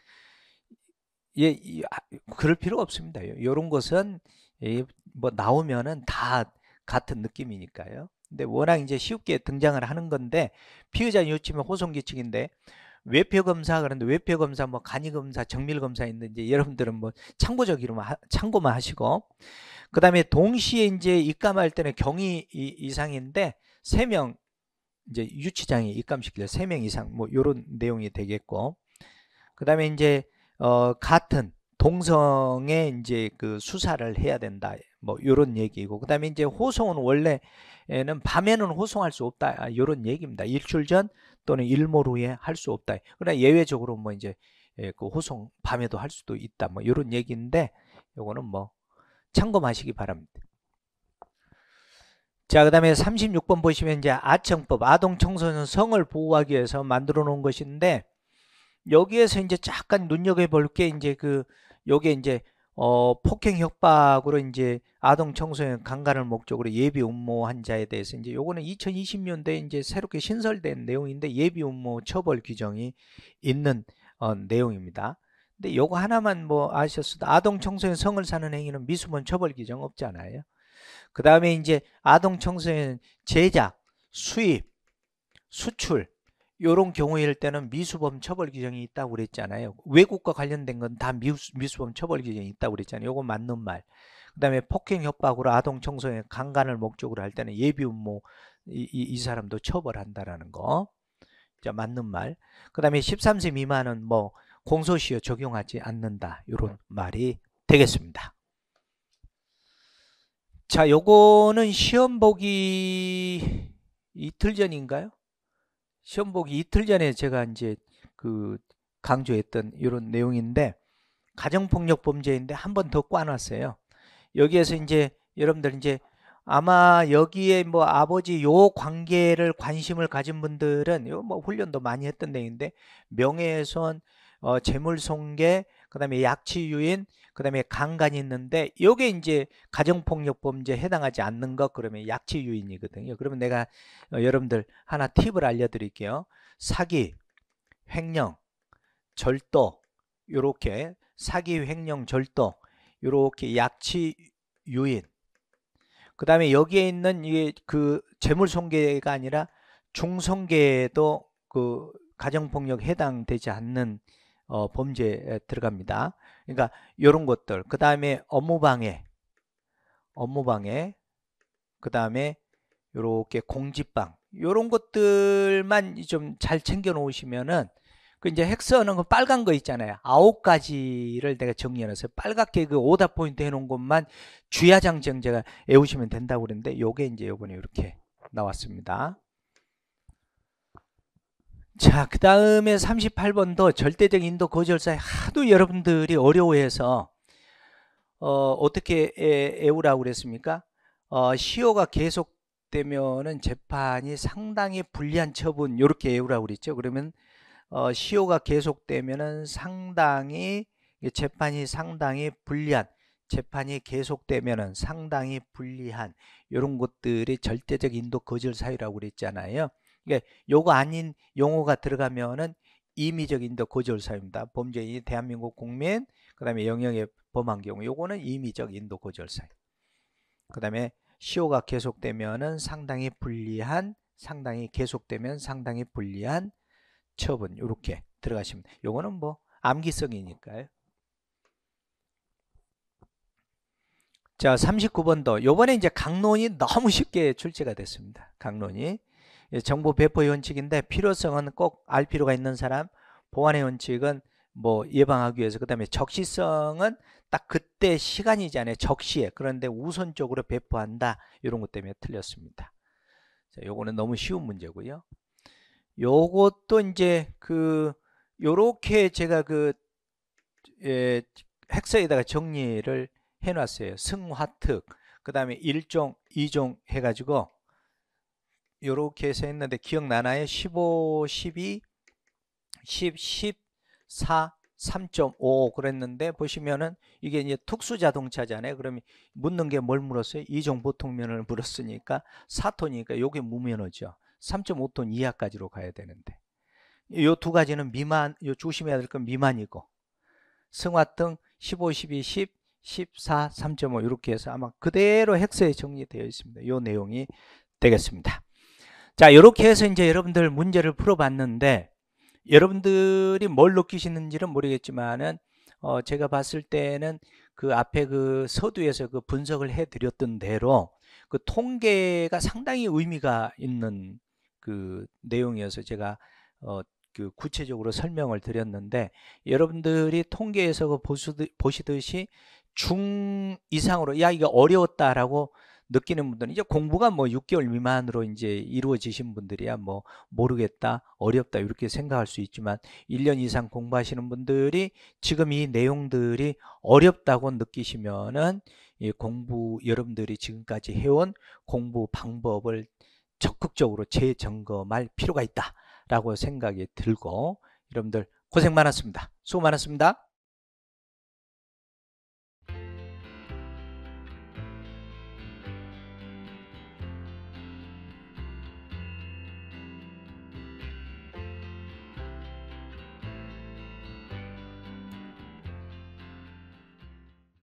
예, 아, 그럴 필요 가 없습니다. 이런 것은 예, 뭐 나오면은 다 같은 느낌이니까요. 근데 워낙 이제 쉽게 등장을 하는 건데 피의자 요치의호송기칙인데 외표 검사 그런데 외표 검사 뭐 간이 검사 정밀 검사 있는데 여러분들은 뭐 참고적으로만 참고만 하시고 그다음에 동시에 이제 입감할 때는 경위 이상인데 세 명 이제 유치장에 입감시킬 세 명 이상 뭐 요런 내용이 되겠고 그다음에 이제 어, 같은 동성의 이제 그 수사를 해야 된다. 뭐 요런 얘기고 그다음에 이제 호송은 원래는 밤에는 호송할 수 없다. 아, 요런 얘기입니다. 일출 전 또는 일몰 후에 할 수 없다. 그러나 예외적으로 뭐 이제 예, 그 호송 밤에도 할 수도 있다. 뭐 요런 얘기인데 요거는 뭐참고마시기 바랍니다. 자, 그 다음에 36번 보시면 이제 아청법, 아동 청소년 성을 보호하기 위해서 만들어 놓은 것인데 여기에서 이제 잠깐 눈여겨볼 게 이제 그 여기에 이제 어, 폭행 협박으로 이제 아동 청소년 강간을 목적으로 예비 음모한 자에 대해서 이제 요거는 2020년도에 이제 새롭게 신설된 내용인데 예비 음모 처벌 규정이 있는 어, 내용입니다. 근데 요거 하나만 뭐 아셨어도 아동 청소년 성을 사는 행위는 미수본 처벌 규정 없잖아요. 그 다음에 이제 아동 청소년 제작, 수입, 수출 이런 경우일 때는 미수범 처벌 규정이 있다고 그랬잖아요. 외국과 관련된 건 다 미수범 처벌 규정이 있다고 그랬잖아요. 이거 맞는 말. 그 다음에 폭행 협박으로 아동 청소년 강간을 목적으로 할 때는 예비 음모 이, 이, 이 사람도 처벌한다라는 거. 자, 맞는 말. 그 다음에 13세 미만은 뭐 공소시효 적용하지 않는다. 이런 네. 말이 되겠습니다. 자, 요거는 시험 보기 이틀 전인가요? 시험 보기 이틀 전에 제가 이제 그 강조했던 이런 내용인데 가정폭력 범죄인데 한 번더꼬아놨어요 여기에서 이제 여러분들 이제 아마 여기에 뭐 아버지 요 관계를 관심을 가진 분들은 요 뭐 훈련도 많이 했던 내용인데 명예훼손, 어, 재물손괴, 그다음에 약취 유인, 그 다음에 강간이 있는데 요게 이제 가정폭력범죄에 해당하지 않는 것 그러면 약취 유인이거든요 그러면 내가 어, 여러분들 하나 팁을 알려드릴게요 사기 횡령 절도 요렇게 사기 횡령 절도 요렇게 약취 유인 그 다음에 여기에 있는 이게 그 재물손괴가 아니라 중성계에도그 가정폭력 해당되지 않는 어, 범죄에 들어갑니다. 그러니까 이런 것들 그 다음에 업무방해 업무방해 그 다음에 이렇게 공지방 이런 것들만 좀 잘 챙겨 놓으시면은 그 이제 핵서는 그 빨간 거 있잖아요. 아홉 가지를 내가 정리해놨어 빨갛게 그 오답 포인트 해놓은 것만 주야장 정제가 외우시면 된다고 그랬는데 요게 이제 요번에 이렇게 나왔습니다. 자, 그 다음에 38번도 절대적 인도 거절사에 하도 여러분들이 어려워해서 어, 어떻게 애, 우라고 그랬습니까? 어, 시효가 계속되면은 재판이 상당히 불리한 처분 요렇게 애우라고 그랬죠. 그러면 어, 시효가 계속되면은 상당히 재판이 상당히 불리한 재판이 계속되면은 상당히 불리한 요런 것들이 절대적 인도 거절 사유라고 그랬잖아요. 그러니까 요거 아닌 용어가 들어가면은 임의적 인도 거절 사유입니다. 범죄인이 대한민국 국민, 그다음에 영역에 범한 경우 요거는 임의적 인도 거절 사유. 그다음에 시효가 계속되면은 상당히 불리한 상당히 계속되면 상당히 불리한 처분 요렇게 들어가시면 요거는 뭐 암기성이니까요. 자 39번도 요번에 이제 강론이 너무 쉽게 출제가 됐습니다. 강론이 예, 정보 배포의 원칙인데 필요성은 꼭 알 필요가 있는 사람 보안의 원칙은 뭐 예방하기 위해서 그 다음에 적시성은 딱 그때 시간이잖아요 적시에 그런데 우선적으로 배포한다 이런 것 때문에 틀렸습니다 자, 요거는 너무 쉬운 문제고요 요것도 이제 그 요렇게 제가 그 예, 핵서에다가 정리를 해놨어요 승화특 그 다음에 1종 2종 해가지고 요렇게 해서 했는데 기억나나요? 15, 12, 10, 14, 3.5 그랬는데 보시면은 이게 이제 특수 자동차잖아요. 그러면 묻는 게 뭘 물었어요? 이종 보통면을 물었으니까 4톤이니까 요게 무면허죠. 3.5톤 이하까지로 가야 되는데 요 두 가지는 미만 요 조심해야 될 건 미만이고 승화등 15, 12, 10, 14, 3.5 이렇게 해서 아마 그대로 헥스에 정리되어 있습니다. 요 내용이 되겠습니다. 자 이렇게 해서 이제 여러분들 문제를 풀어봤는데 여러분들이 뭘 느끼시는지는 모르겠지만은 어 제가 봤을 때는 그 앞에 그 서두에서 그 분석을 해드렸던 대로 그 통계가 상당히 의미가 있는 그 내용이어서 제가 어 그 구체적으로 설명을 드렸는데 여러분들이 통계에서 그 보시듯이 수보중 이상으로 야 이거 어려웠다라고 느끼는 분들은 이제 공부가 뭐 6개월 미만으로 이제 이루어지신 분들이야 뭐 모르겠다 어렵다 이렇게 생각할 수 있지만 1년 이상 공부하시는 분들이 지금 이 내용들이 어렵다고 느끼시면은 이 공부 여러분들이 지금까지 해온 공부 방법을 적극적으로 재점검할 필요가 있다라고 생각이 들고 여러분들 고생 많았습니다. 수고 많았습니다.